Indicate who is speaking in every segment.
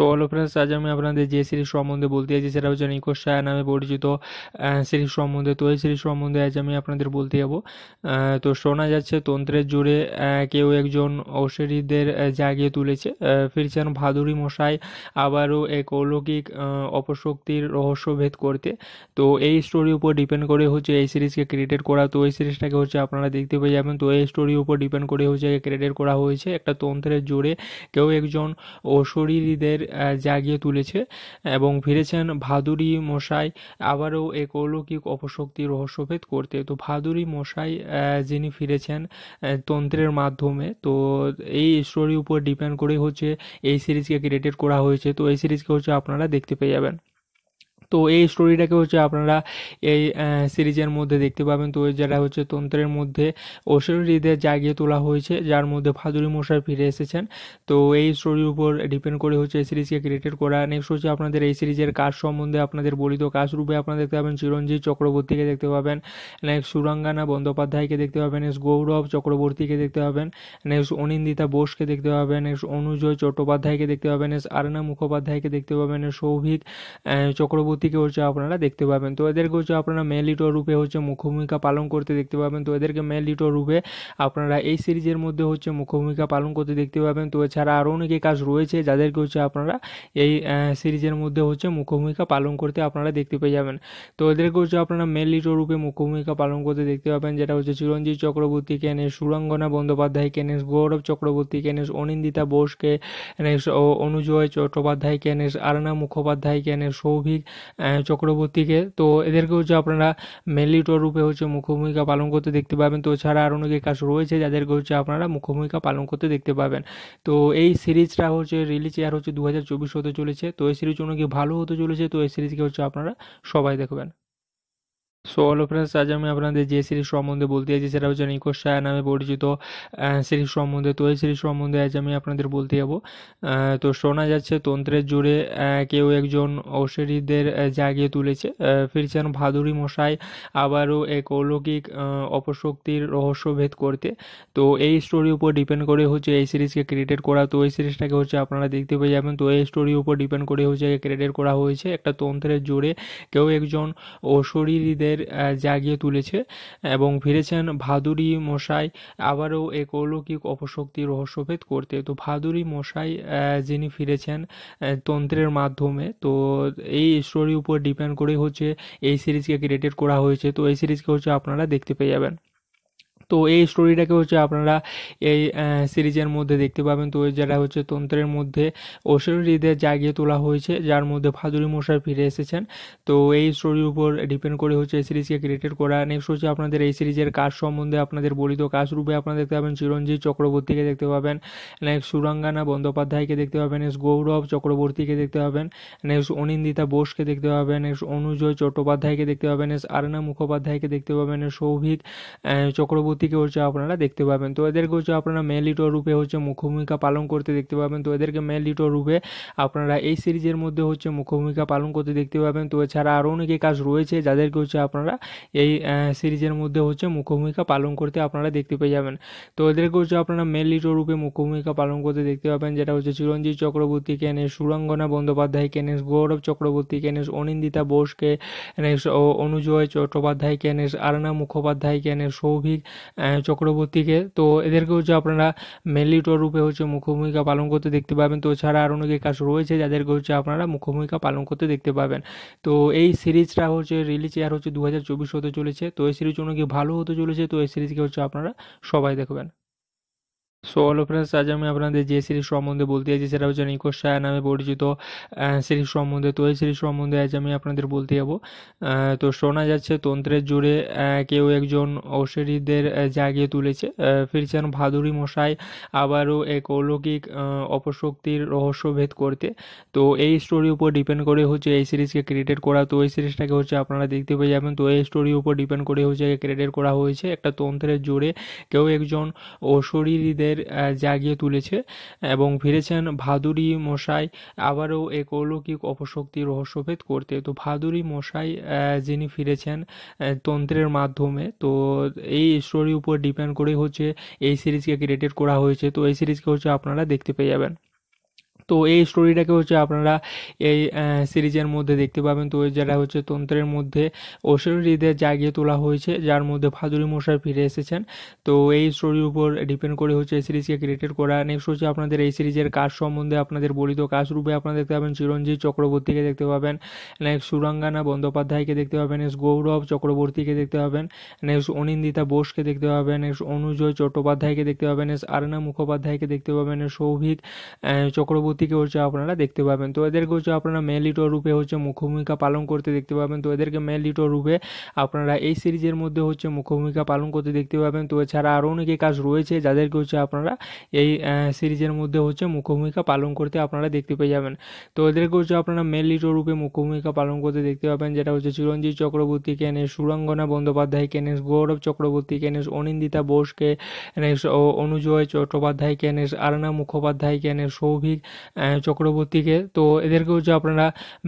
Speaker 1: so all friends আজ আমি আপনাদের যে সিরিজ সম্বন্ধে বলতে চাইছি সেটা হচ্ছে নিকোশ সায়া নামে পরিচিত সিরিজ সম্বন্ধে তো এই সিরিজ সম্বন্ধে আজ আমি আপনাদের বলতে যাবো তো শোনা যাচ্ছে তন্ত্রের জোরে কেউ একজন ঔষধীদের জাগিয়ে তুলেছে ফিরছেন ভাদুরী মশাই আবারও এক অলৌকিক অপশক্তির রহস্যভেদ করতে তো এই স্টোরির উপর ডিপেন্ড করে হচ্ছে এই সিরিজকে ক্রিয়েটেড করা তো এই সিরিজটাকে হচ্ছে আপনারা দেখতে পেয়ে যাবেন তো এই স্টোরির উপর ডিপেন্ড করে হচ্ছে ক্রিয়েটেড করা হয়েছে একটা তন্ত্রের জোরে কেউ একজন অশরীরীদের জাগিয়ে তুলেছে এবং ফিরেছেন ভাদুরি মশাই আবারও এক অলৌকিক অপশক্তি রহস্যভেদ করতে তো ভাদুরি মশাই যিনি ফিরেছেন তন্ত্রের মাধ্যমে তো এই স্টোরির উপর ডিপেন্ড করে হচ্ছে এই সিরিজকে ক্রিয়েটেড করা হয়েছে তো এই সিরিজকে হচ্ছে আপনারা দেখতে পেয়ে যাবেন তো এই স্টোরিটাকে হচ্ছে আপনারা এই সিরিজের মধ্যে দেখতে পাবেন তো যারা হচ্ছে তন্ত্রের মধ্যে ঐশ্বরীদের জাগিয়ে তোলা হয়েছে যার মধ্যে ফাদুরি মশাই ফিরে এসেছেন তো এই স্টোরির উপর ডিপেন্ড করে হচ্ছে এই সিরিজকে ক্রিয়েটেড করা নেক্সট হচ্ছে আপনাদের এই সিরিজের কাজ সম্বন্ধে আপনাদের বলিত কাজ রূপে আপনারা দেখতে পাবেন চিরঞ্জিত চক্রবর্তীকে দেখতে পাবেন নেক্সট সুরাঙ্গানা বন্দ্যোপাধ্যায়কে দেখতে পাবেন নেক্সট গৌরব চক্রবর্তীকে দেখতে পাবেন নেক্সট অনিন্দিতা বোসকে দেখতে পাবেন নেক্সট অনুজয় চট্টোপাধ্যায়কে দেখতে পাবেন নেক্সট আরনা মুখোপাধ্যায়কে দেখতে পাবেন সৌভিক চক্রবর্তী দিকে হচ্ছে আপনারা দেখতে পাবেন তো এদেরকে হচ্ছে আপনারা মেল লিটো রূপে হচ্ছে মুখ্যভূমিকা পালন করতে দেখতে পাবেন তো এদেরকে মেল লিটো রূপে আপনারা এই সিরিজের মধ্যে হচ্ছে মুখ্যভূমিকা পালন করতে দেখতে পাবেন তো এছাড়া আরও অনেকে কাজ রয়েছে যাদেরকে হচ্ছে আপনারা এই সিরিজের মধ্যে হচ্ছে মুখ্যভূমিকা পালন করতে আপনারা দেখতে পেয়ে যাবেন তো এদেরকে হচ্ছে আপনারা মেল লিটো রূপে মুখ্যভূমিকা পালন করতে দেখতে পাবেন যেটা হচ্ছে চিরঞ্জিত চক্রবর্তী কেনেশ সুরঙ্গনা বন্দ্যোপাধ্যায় কেনেশ গৌরব চক্রবর্তী কেনেশ অনিন্দিতা বোসকে অনুজয় চট্টোপাধ্যায় কেনেশ আরানা মুখোপাধ্যায় কেনেশ সৌভিক চক্রবর্তীকে তো এদেরকে হচ্ছে আপনারা মেনলি টোর রূপে হচ্ছে মুখ্য ভূমিকা পালন করতে দেখতে পাবেন তো ছাড়া আরও অনেকে কাজ রয়েছে যাদেরকে হচ্ছে আপনারা মুখ্য ভূমিকা পালন করতে দেখতে পাবেন তো এই সিরিজটা হচ্ছে রিলিজ ইয়ার হচ্ছে দু হাজার চব্বিশ হতে চলেছে তো এই সিরিজ অনেকে ভালো হতে চলেছে তো এই সিরিজকে হচ্ছে আপনারা সবাই দেখবেন সো হ্যালো ফ্রেন্ডস আজ আমি আপনাদের যে সিরিজ সম্বন্ধে বলতে যাচ্ছি সেটা হচ্ছে নিকোশ সায়া নামে পরিচিত সিরিজ সম্বন্ধে তো এই সিরিজ সম্বন্ধে আজ আমি আপনাদের বলতে যাবো তো শোনা যাচ্ছে তন্ত্রের জোরে কেউ একজন অশ্বরীদের জাগিয়ে তুলেছে ফিরছেন ভাদুরী মশাই আবারও এক অলৌকিক অপশক্তির রহস্যভেদ করতে তো এই স্টোরির উপর ডিপেন্ড করে হচ্ছে এই সিরিজকে ক্রিয়েটেড করা তো এই সিরিজটাকে হচ্ছে আপনারা দেখতে পেয়ে যাবেন তো এই স্টোরির উপর ডিপেন্ড করে হচ্ছে ক্রিয়েটেড করা হয়েছে একটা তন্ত্রের জোরে কেউ একজন ঔষধীদের তাদের জাগিয়ে তুলেছে এবং ফিরেছেন ভাদুরি মশাই আবারও এক অলৌকিক অপশক্তি রহস্যভেদ করতে তো ভাদুরি মশাই যিনি ফিরেছেন তন্ত্রের মাধ্যমে তো এই স্টোরির উপর ডিপেন্ড করে হচ্ছে এই সিরিজকে ক্রিয়েটেড করা হয়েছে তো এই সিরিজকে হচ্ছে আপনারা দেখতে পেয়ে যাবেন তো এই স্টোরিটাকে হচ্ছে আপনারা এই সিরিজের মধ্যে দেখতে পাবেন তো যেটা হচ্ছে তন্ত্রের মধ্যে ঐশ্বরীদের জাগিয়ে তোলা হয়েছে যার মধ্যে ফাজুরি মশাই ফিরে এসেছেন তো এই স্টোরির উপর ডিপেন্ড করে হচ্ছে এই সিরিজকে ক্রিয়েটেড করা নেক্সট হচ্ছে আপনাদের এই সিরিজের কাজ সম্বন্ধে আপনাদের বলিত কাজ রূপে আপনারা দেখতে পাবেন চিরঞ্জিত চক্রবর্তীকে দেখতে পাবেন নেক্সট সুরাঙ্গানা বন্দ্যোপাধ্যায়কে দেখতে পাবেন নেক্সট গৌরব চক্রবর্তীকে দেখতে পাবেন নেক্সট অনিন্দিতা বোসকে দেখতে পাবেন নেক্সট অনুজয় চট্টোপাধ্যায়কে দেখতে পাবেন নেক্সট আরনা মুখোপাধ্যায়কে দেখতে পাবেন সৌভিক চক্রবর্তী দিকে হচ্ছে আপনারা দেখতে পাবেন তো এদেরকে হচ্ছে আপনারা মেল লিটো রূপে হচ্ছে মুখ্যভূমিকা পালন করতে দেখতে পাবেন তো এদেরকে মেল লিটো রূপে আপনারা এই সিরিজের মধ্যে হচ্ছে মুখ্যভূমিকা পালন করতে দেখতে পাবেন তো এছাড়া আরও অনেকে কাজ রয়েছে যাদেরকে হচ্ছে আপনারা এই সিরিজের মধ্যে হচ্ছে মুখ্যভূমিকা পালন করতে আপনারা দেখতে পেয়ে যাবেন তো এদেরকে হচ্ছে আপনারা মেন লিটো রূপে মুখ্যভূমিকা পালন করতে দেখতে পাবেন যেটা হচ্ছে চিরঞ্জিত চক্রবর্তী কেনেস সুরঙ্গনা বন্দ্যোপাধ্যায় কেনেস গৌরব চক্রবর্তী কেনেস অনিন্দিতা বোসকে অনুজয় চট্টোপাধ্যায় কেনেস আরনা মুখোপাধ্যায় কেনেস সৌভিক চক্রবর্তীকে তো এদেরকে হচ্ছে আপনারা মেনলি টোর রূপে হচ্ছে মুখ্যভূমিকা পালন করতে দেখতে পাবেন তো ছাড়া আর অনেকে কাজ রয়েছে যাদেরকে হচ্ছে আপনারা মুখ্যভূমিকা পালন করতে দেখতে পাবেন তো এই সিরিজটা হচ্ছে রিলিজ ইয়ার হচ্ছে দু হাজার চব্বিশ হতে চলেছে তো এই সিরিজ অনেক ভালো হতে চলেছে তো এই সিরিজকে হচ্ছে আপনারা সবাই দেখবেন সো হ্যালো ফ্রেন্ডস আজ আমি আপনাদের যে সিরিজ সম্বন্ধে বলতে চাইছি সেটা হচ্ছে নিকোশ নামে পরিচিত সিরিজ সম্বন্ধে তো এই সিরিজ সম্বন্ধে আজ আমি আপনাদের বলতে যাবো তো শোনা যাচ্ছে তন্ত্রের জোরে কেউ একজন অশ্বরীদের জাগিয়ে তুলেছে ফিরছেন ভাদুরী মশাই আবারও এক অলৌকিক অপশক্তির রহস্যভেদ করতে তো এই স্টোরির উপর ডিপেন্ড করে হচ্ছে এই সিরিজকে ক্রিয়েটেড করা তো এই সিরিজটাকে হচ্ছে আপনারা দেখতে পেয়ে যাবেন তো এই স্টোরির উপর ডিপেন্ড করে হচ্ছে ক্রিয়েটেড করা হয়েছে একটা তন্ত্রের জোরে কেউ একজন অশরীরীদের তাদের জাগিয়ে তুলেছে এবং ফিরেছেন ভাদুরি মশাই আবারও এক অলৌকিক অপশক্তি রহস্যভেদ করতে তো ভাদুরি মশাই যিনি ফিরেছেন তন্ত্রের মাধ্যমে তো এই স্টোরির উপর ডিপেন্ড করে হচ্ছে এই সিরিজকে ক্রিয়েটেড করা হয়েছে তো এই সিরিজকে হচ্ছে আপনারা দেখতে পেয়ে যাবেন তো এই স্টোরিটাকে হচ্ছে আপনারা এই সিরিজের মধ্যে দেখতে পাবেন তো যারা হচ্ছে তন্ত্রের মধ্যে ঐশ্বরীদের জাগিয়ে তোলা হয়েছে যার মধ্যে ফাজুলি মশাই ফিরে এসেছেন তো এই স্টোরির উপর ডিপেন্ড করে হচ্ছে এই সিরিজকে ক্রিয়েটেড করা নেক্সট হচ্ছে আপনাদের এই সিরিজের কাজ সম্বন্ধে আপনাদের বলিত কাজ রূপে আপনারা দেখতে পাবেন চিরঞ্জিত চক্রবর্তীকে দেখতে পাবেন নেক্সট সুরাঙ্গানা বন্দ্যোপাধ্যায়কে দেখতে পাবেন নেক্সট গৌরব চক্রবর্তীকে দেখতে পাবেন নেক্সট অনিন্দিতা বোসকে দেখতে পাবেন নেক্সট অনুজয় চট্টোপাধ্যায়কে দেখতে পাবেন নেক্সট আরনা মুখোপাধ্যায়কে দেখতে পাবেন সৌভিক চক্রবর্তী থেকে হচ্ছে আপনারা দেখতে পাবেন তো এদেরকে হচ্ছে আপনারা মেন লিটো রূপে হচ্ছে মুখ্যভূমিকা পালন করতে দেখতে পাবেন তো এদেরকে মেল লিটো রূপে আপনারা এই সিরিজের মধ্যে হচ্ছে মুখ্যভূমিকা পালন করতে দেখতে পাবেন তো এছাড়া আরও অনেকে কাজ রয়েছে যাদেরকে হচ্ছে আপনারা এই সিরিজের মধ্যে হচ্ছে মুখ্যভূমিকা পালন করতে আপনারা দেখতে পেয়ে যাবেন তো এদেরকে হচ্ছে আপনারা মেন লিটো রূপে মুখ্যভূমিকা পালন করতে দেখতে পাবেন যেটা হচ্ছে চিরঞ্জিত চক্রবর্তী কেনেশ সুরঙ্গনা বন্দ্যোপাধ্যায় কেনেশ গৌরব চক্রবর্তী কেনেশ অনিন্দিতা বোসকে অনুজয় চট্টোপাধ্যায় কেনেশ আরনা মুখোপাধ্যায় কেনেশ সৌভিক চক্রবর্তীকে তো এদেরকে হচ্ছে আপনারা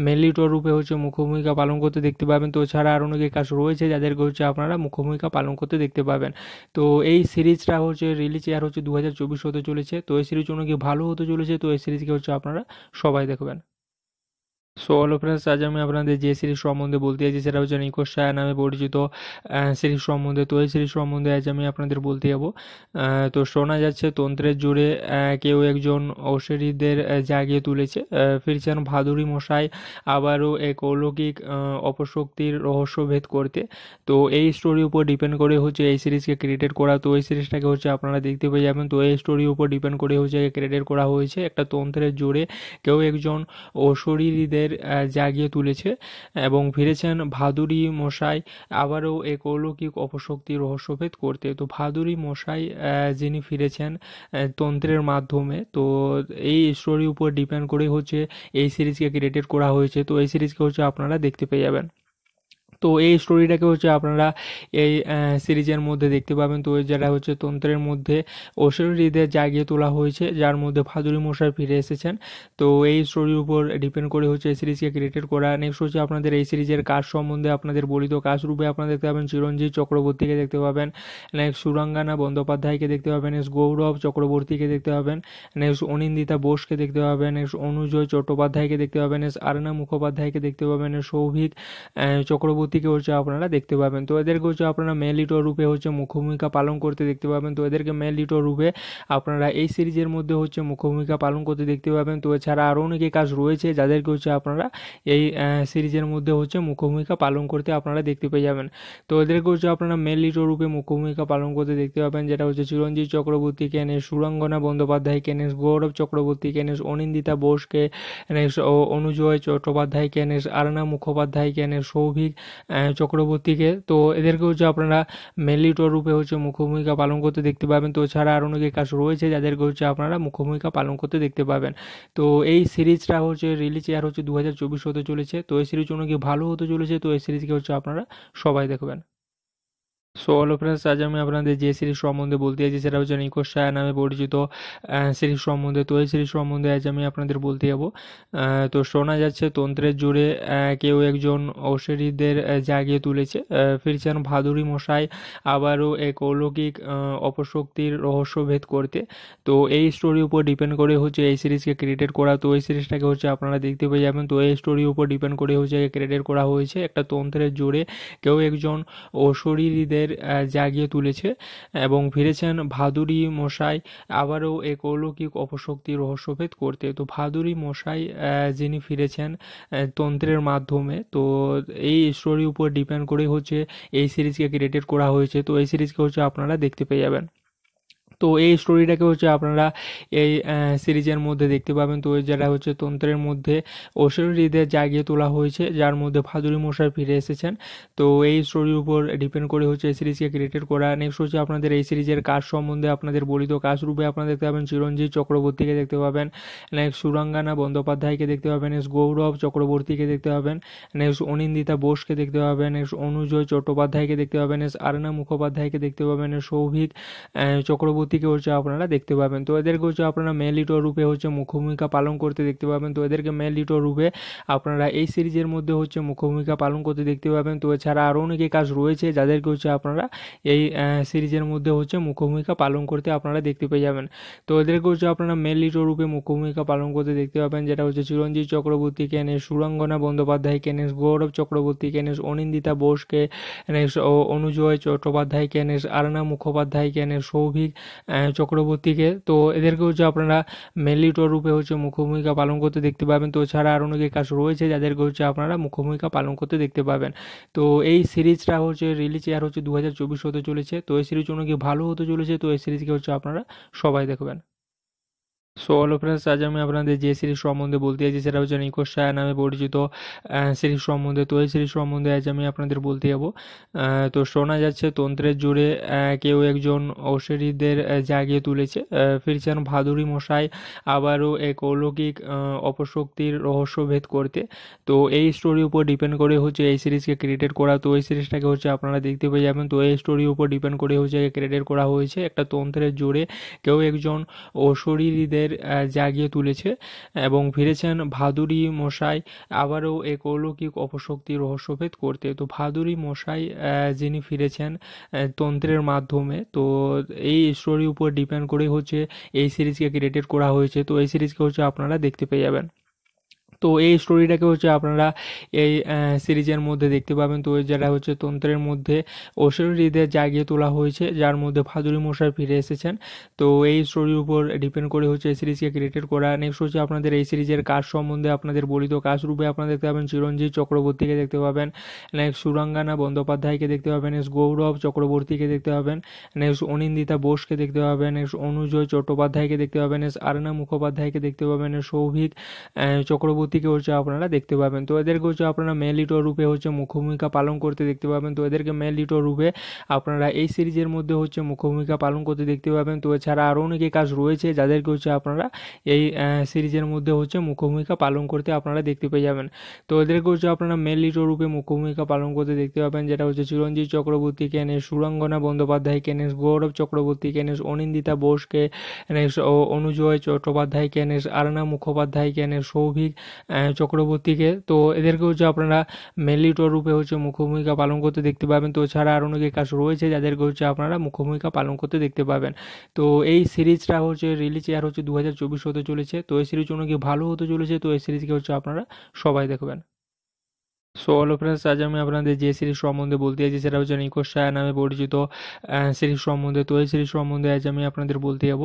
Speaker 1: মেলিটর রূপে হচ্ছে মুখ্যভূমিকা পালন করতে দেখতে পাবেন তো ছাড়া আর অনেকে কাজ রয়েছে যাদেরকে হচ্ছে আপনারা মুখ্যভূমিকা পালন করতে দেখতে পাবেন তো এই সিরিজটা হচ্ছে রিলিজ ইয়ার হচ্ছে দু হাজার চব্বিশ হতে চলেছে তো এই সিরিজ অনেক ভালো হতে চলেছে তো এই সিরিজকে হচ্ছে আপনারা সবাই দেখবেন সো হ্যালো ফ্রেন্ডস আজ আমি আপনাদের যে সিরিজ সম্বন্ধে বলতে যাচ্ছি সেটা হচ্ছে নিকোশ সায়া নামে পরিচিত সিরিজ সম্বন্ধে তো এই সিরিজ সম্বন্ধে আজ আমি আপনাদের বলতে যাবো তো শোনা যাচ্ছে তন্ত্রের জোরে কেউ একজন অশ্বরীদের জাগিয়ে তুলেছে ফিরছেন ভাদুরী মশাই আবারও এক অলৌকিক অপশক্তির রহস্যভেদ করতে তো এই স্টোরির উপর ডিপেন্ড করে হচ্ছে এই সিরিজকে ক্রিয়েটেড করা তো এই সিরিজটাকে হচ্ছে আপনারা দেখতে পেয়ে যাবেন তো এই স্টোরির উপর ডিপেন্ড করে হচ্ছে ক্রিয়েটেড করা হয়েছে একটা তন্ত্রের জোরে কেউ একজন ঔষধীদের তাদের জাগিয়ে তুলেছে এবং ফিরেছেন ভাদুরি মশাই আবারও এক অলৌকিক অপশক্তি রহস্যভেদ করতে তো ভাদুরি মশাই যিনি ফিরেছেন তন্ত্রের মাধ্যমে তো এই স্টোরির উপর ডিপেন্ড করে হচ্ছে এই সিরিজকে ক্রিয়েটেড করা হয়েছে তো এই সিরিজকে হচ্ছে আপনারা দেখতে পেয়ে যাবেন তো এই স্টোরিটাকে হচ্ছে আপনারা এই সিরিজের মধ্যে দেখতে পাবেন তো যেটা হচ্ছে তন্ত্রের মধ্যে ঐশ্বরীদের জাগিয়ে তোলা হয়েছে যার মধ্যে ফাজুরি মশাই ফিরে এসেছেন তো এই স্টোরির উপর ডিপেন্ড করে হচ্ছে এই সিরিজকে ক্রিয়েটেড করা নেক্সট হচ্ছে আপনাদের এই সিরিজের কাজ সম্বন্ধে আপনাদের বলিত কাজ রূপে আপনারা দেখতে পাবেন চিরঞ্জিত চক্রবর্তীকে দেখতে পাবেন নেক্সট সুরাঙ্গানা বন্দ্যোপাধ্যায়কে দেখতে পাবেন নেক্সট গৌরব চক্রবর্তীকে দেখতে পাবেন নেক্সট অনিন্দিতা বোসকে দেখতে পাবেন নেক্সট অনুজয় চট্টোপাধ্যায়কে দেখতে পাবেন নেক্সট আরনা মুখোপাধ্যায়কে দেখতে পাবেন সৌভিক চক্রবর্তী দিকে হচ্ছে আপনারা দেখতে পাবেন তো এদেরকে হচ্ছে আপনারা মেল লিটো রূপে হচ্ছে মুখ্য ভূমিকা পালন করতে দেখতে পাবেন তো এদেরকে মেল লিটো রূপে আপনারা এই সিরিজের মধ্যে হচ্ছে মুখ্য ভূমিকা পালন করতে দেখতে পাবেন তো এছাড়া আরও অনেকে কাজ রয়েছে যাদেরকে হচ্ছে আপনারা এই সিরিজের মধ্যে হচ্ছে মুখ্য ভূমিকা পালন করতে আপনারা দেখতে পেয়ে যাবেন তো এদেরকে হচ্ছে আপনারা মেন লিটো রূপে মুখ্য ভূমিকা পালন করতে দেখতে পাবেন যেটা হচ্ছে চিরঞ্জিত চক্রবর্তী কেনেশ সুরঙ্গনা বন্দ্যোপাধ্যায় কেনেশ গৌরব চক্রবর্তী কেনেশ অনিন্দিতা বোসকে অনুজয় চট্টোপাধ্যায় কেনেশ আরনা মুখোপাধ্যায় কেনেস সৌভিক চক্রবর্তীকে তো এদেরকে হচ্ছে আপনারা মেলিটর রূপে হচ্ছে মুখ্যভূমিকা পালন করতে দেখতে পাবেন তো ছাড়া আরও অনেকে কাজ রয়েছে যাদেরকে হচ্ছে আপনারা মুখ্যভূমিকা পালন করতে দেখতে পাবেন তো এই সিরিজটা হচ্ছে রিলিজ ইয়ার হচ্ছে দু হাজার চব্বিশ হতে চলেছে তো এই সিরিজ অনেক ভালো হতে চলেছে তো এই সিরিজকে হচ্ছে আপনারা সবাই দেখবেন সো হ্যালো ফ্রেন্ডস আজ আমি আপনাদের যে সিরিজ সম্বন্ধে বলতে চাইছি সেটা হচ্ছে নিকোশ সায়া নামে পরিচিত সিরিজ সম্বন্ধে তো এই সিরিজ সম্বন্ধে আজ আমি আপনাদের বলতে যাব তো শোনা যাচ্ছে তন্ত্রের জোরে কেউ একজন অশ্বরীদের জাগিয়ে তুলেছে ফিরছেন ভাদুরী মশাই আবারও এক অলৌকিক অপশক্তির রহস্যভেদ করতে তো এই স্টোরির উপর ডিপেন্ড করে হচ্ছে এই সিরিজকে ক্রিয়েটেড করা তো এই সিরিজটাকে হচ্ছে আপনারা দেখতে পেয়ে যাবেন তো এই স্টোরির উপর ডিপেন্ড করে হচ্ছে ক্রিয়েটেড করা হয়েছে একটা তন্ত্রের জোরে কেউ একজন অশরীরীদের তাদের জাগিয়ে তুলেছে এবং ফিরেছেন ভাদুরি মশাই আবারও এক অলৌকিক অপশক্তি রহস্যভেদ করতে তো ভাদুরি মশাই যিনি ফিরেছেন তন্ত্রের মাধ্যমে তো এই স্টোরির উপর ডিপেন্ড করেই হচ্ছে এই সিরিজকে ক্রিয়েটেড করা হয়েছে তো এই সিরিজকে হচ্ছে আপনারা দেখতে পেয়ে যাবেন তো এই স্টোরিটাকে হচ্ছে আপনারা এই সিরিজের মধ্যে দেখতে পাবেন তো যারা হচ্ছে তন্ত্রের মধ্যে ঐশ্বরীদের জাগিয়ে তোলা হয়েছে যার মধ্যে ফাজুরি মশাই ফিরে এসেছেন তো এই স্টোরির উপর ডিপেন্ড করে হচ্ছে এই সিরিজকে ক্রিয়েটেড করা নেক্সট হচ্ছে আপনাদের এই সিরিজের কাজ সম্বন্ধে আপনাদের বলিত কাজ রূপে আপনারা দেখতে পাবেন চিরঞ্জিত চক্রবর্তীকে দেখতে পাবেন নেক্সট সুরাঙ্গানা বন্দ্যোপাধ্যায়কে দেখতে পাবেন নেক্সট গৌরব চক্রবর্তীকে দেখতে পাবেন নেক্সট অনিন্দিতা বোসকে দেখতে পাবেন নেক্সট অনুজয় চট্টোপাধ্যায়কে দেখতে পাবেন নেক্সট আরনা মুখোপাধ্যায়কে দেখতে পাবেন সৌভিক চক্রবর্তী থেকে হচ্ছে আপনারা দেখতে পাবেন তো এদেরকে হচ্ছে আপনারা মেল লিটো রূপে হচ্ছে মুখ্যভূমিকা পালন করতে দেখতে পাবেন তো এদেরকে মেল লিটো রূপে আপনারা এই সিরিজের মধ্যে হচ্ছে মুখ্যভূমিকা পালন করতে দেখতে পাবেন তো এছাড়া আরও অনেকে কাজ রয়েছে যাদেরকে হচ্ছে আপনারা এই সিরিজের মধ্যে হচ্ছে মুখ্যভূমিকা পালন করতে আপনারা দেখতে পেয়ে যাবেন তো এদেরকে হচ্ছে আপনারা মেন লিটো রূপে মুখ্যভূমিকা পালন করতে দেখতে পাবেন যেটা হচ্ছে চিরঞ্জিত চক্রবর্তী কেনেশ সুরঙ্গনা বন্দ্যোপাধ্যায় কেনেশ গৌরব চক্রবর্তী কেনেশ অনিন্দিতা বোসকে অনুজয় চট্টোপাধ্যায় কেনেশ আরনা মুখোপাধ্যায় কেনেশ সৌভিক চক্রবর্তীকে তো এদেরকে হচ্ছে আপনারা মেলিটর রূপে হচ্ছে মুখ্যভূমিকা পালন করতে দেখতে পাবেন তো ছাড়া আর অনেকে কাজ রয়েছে যাদেরকে হচ্ছে আপনারা মুখ্যভূমিকা পালন করতে দেখতে পাবেন তো এই সিরিজটা হচ্ছে রিলিজ ইয়ার হচ্ছে দু হাজার চব্বিশ হতে চলেছে তো এই সিরিজ অনেক ভালো হতে চলেছে তো এই সিরিজকে হচ্ছে আপনারা সবাই দেখবেন সো হ্যালো ফ্রেন্ডস আজ আমি আপনাদের যে সিরিজ সম্বন্ধে বলতে যাচ্ছি সেটা হচ্ছে নিকোশ সায়া নামে পরিচিত সিরিজ সম্বন্ধে তো এই সিরিজ সম্বন্ধে আজ আমি আপনাদের বলতে যাব তো শোনা যাচ্ছে তন্ত্রের জোরে কেউ একজন অশ্বরীদের জাগিয়ে তুলেছে ফিরছেন ভাদুরী মশাই আবারও এক অলৌকিক অপশক্তির রহস্যভেদ করতে তো এই স্টোরির উপর ডিপেন্ড করে হচ্ছে এই সিরিজকে ক্রিয়েটেড করা তো এই সিরিজটাকে হচ্ছে আপনারা দেখতে পেয়ে যাবেন তো এই স্টোরির উপর ডিপেন্ড করে হচ্ছে ক্রিয়েটেড করা হয়েছে একটা তন্ত্রের জোরে কেউ একজন ঔষধীদের তাদের জাগিয়ে তুলেছে এবং ফিরেছেন ভাদুরি মশাই আবারও এক অলৌকিক অপশক্তি রহস্যভেদ করতে তো ভাদুরি মশাই যিনি ফিরেছেন তন্ত্রের মাধ্যমে তো এই স্টোরির উপর ডিপেন্ড করে হচ্ছে এই সিরিজকে ক্রিয়েটেড করা হয়েছে তো এই সিরিজকে হচ্ছে আপনারা দেখতে পেয়ে যাবেন তো এই স্টোরিটাকে হচ্ছে আপনারা এই সিরিজের মধ্যে দেখতে পাবেন তো যেটা হচ্ছে তন্ত্রের মধ্যে ঐশ্বরীদের জাগিয়ে তোলা হয়েছে যার মধ্যে ফাজুরি মশাই ফিরে এসেছেন তো এই স্টোরির উপর ডিপেন্ড করে হচ্ছে এই সিরিজকে ক্রিয়েটেড করা নেক্সট হচ্ছে আপনাদের এই সিরিজের কাজ সম্বন্ধে আপনাদের বলিত কাজ রূপে আপনারা দেখতে পাবেন চিরঞ্জিত চক্রবর্তীকে দেখতে পাবেন নেক্সট সুরাঙ্গানা বন্দ্যোপাধ্যায়কে দেখতে পাবেন নেক্সট গৌরব চক্রবর্তীকে দেখতে পাবেন নেক্সট অনিন্দিতা বোসকে দেখতে পাবেন নেক্সট অনুজয় চট্টোপাধ্যায়কে দেখতে পাবেন নেক্সট আরনা মুখোপাধ্যায়কে দেখতে পাবেন সৌভিক চক্রবর্তী দিকে হচ্ছে আপনারা দেখতে পাবেন তো এদেরকে হচ্ছে আপনারা মেল লিটো রূপে হচ্ছে মুখ্য ভূমিকা পালন করতে দেখতে পাবেন তো এদেরকে মেল লিটো রূপে আপনারা এই সিরিজের মধ্যে হচ্ছে মুখ্য ভূমিকা পালন করতে দেখতে পাবেন তো এছাড়া আরও অনেকে কাজ রয়েছে যাদেরকে হচ্ছে আপনারা এই সিরিজের মধ্যে হচ্ছে মুখ্য ভূমিকা পালন করতে আপনারা দেখতে পেয়ে যাবেন তো এদেরকে হচ্ছে আপনারা মেন লিটো রূপে মুখ্য ভূমিকা পালন করতে দেখতে পাবেন যেটা হচ্ছে চিরঞ্জিত চক্রবর্তী কেনেশ সুরঙ্গনা বন্দ্যোপাধ্যায় কেনেশ গৌরব চক্রবর্তী কেনেশ অনিন্দিতা বোসকে কেনেশ অনুজয় চট্টোপাধ্যায় কেনেশ আরনা মুখোপাধ্যায় কেনেশ সৌভিক চক্রবর্তীকে তো এদেরকে হচ্ছে আপনারা মেলিটর রূপে হচ্ছে মুখ্যভূমিকা পালন করতে দেখতে পাবেন তো ছাড়া আর অনেকে কাজ রয়েছে যাদেরকে হচ্ছে আপনারা মুখ্যভূমিকা পালন করতে দেখতে পাবেন তো এই সিরিজটা হচ্ছে রিলিজ ইয়ার হচ্ছে দু হাজার চব্বিশ হতে চলেছে তো এই সিরিজ অনেক ভালো হতে চলেছে তো এই সিরিজকে হচ্ছে আপনারা সবাই দেখবেন সো হ্যালো ফ্রেন্ডস আজ আমি আপনাদের যে সিরিজ সম্বন্ধে বলতে চাইছি সেটা হচ্ছে নিকোশ সায়া নামে পরিচিত সিরিজ সম্বন্ধে তো এই সিরিজ সম্বন্ধে আজ আমি আপনাদের বলতে যাব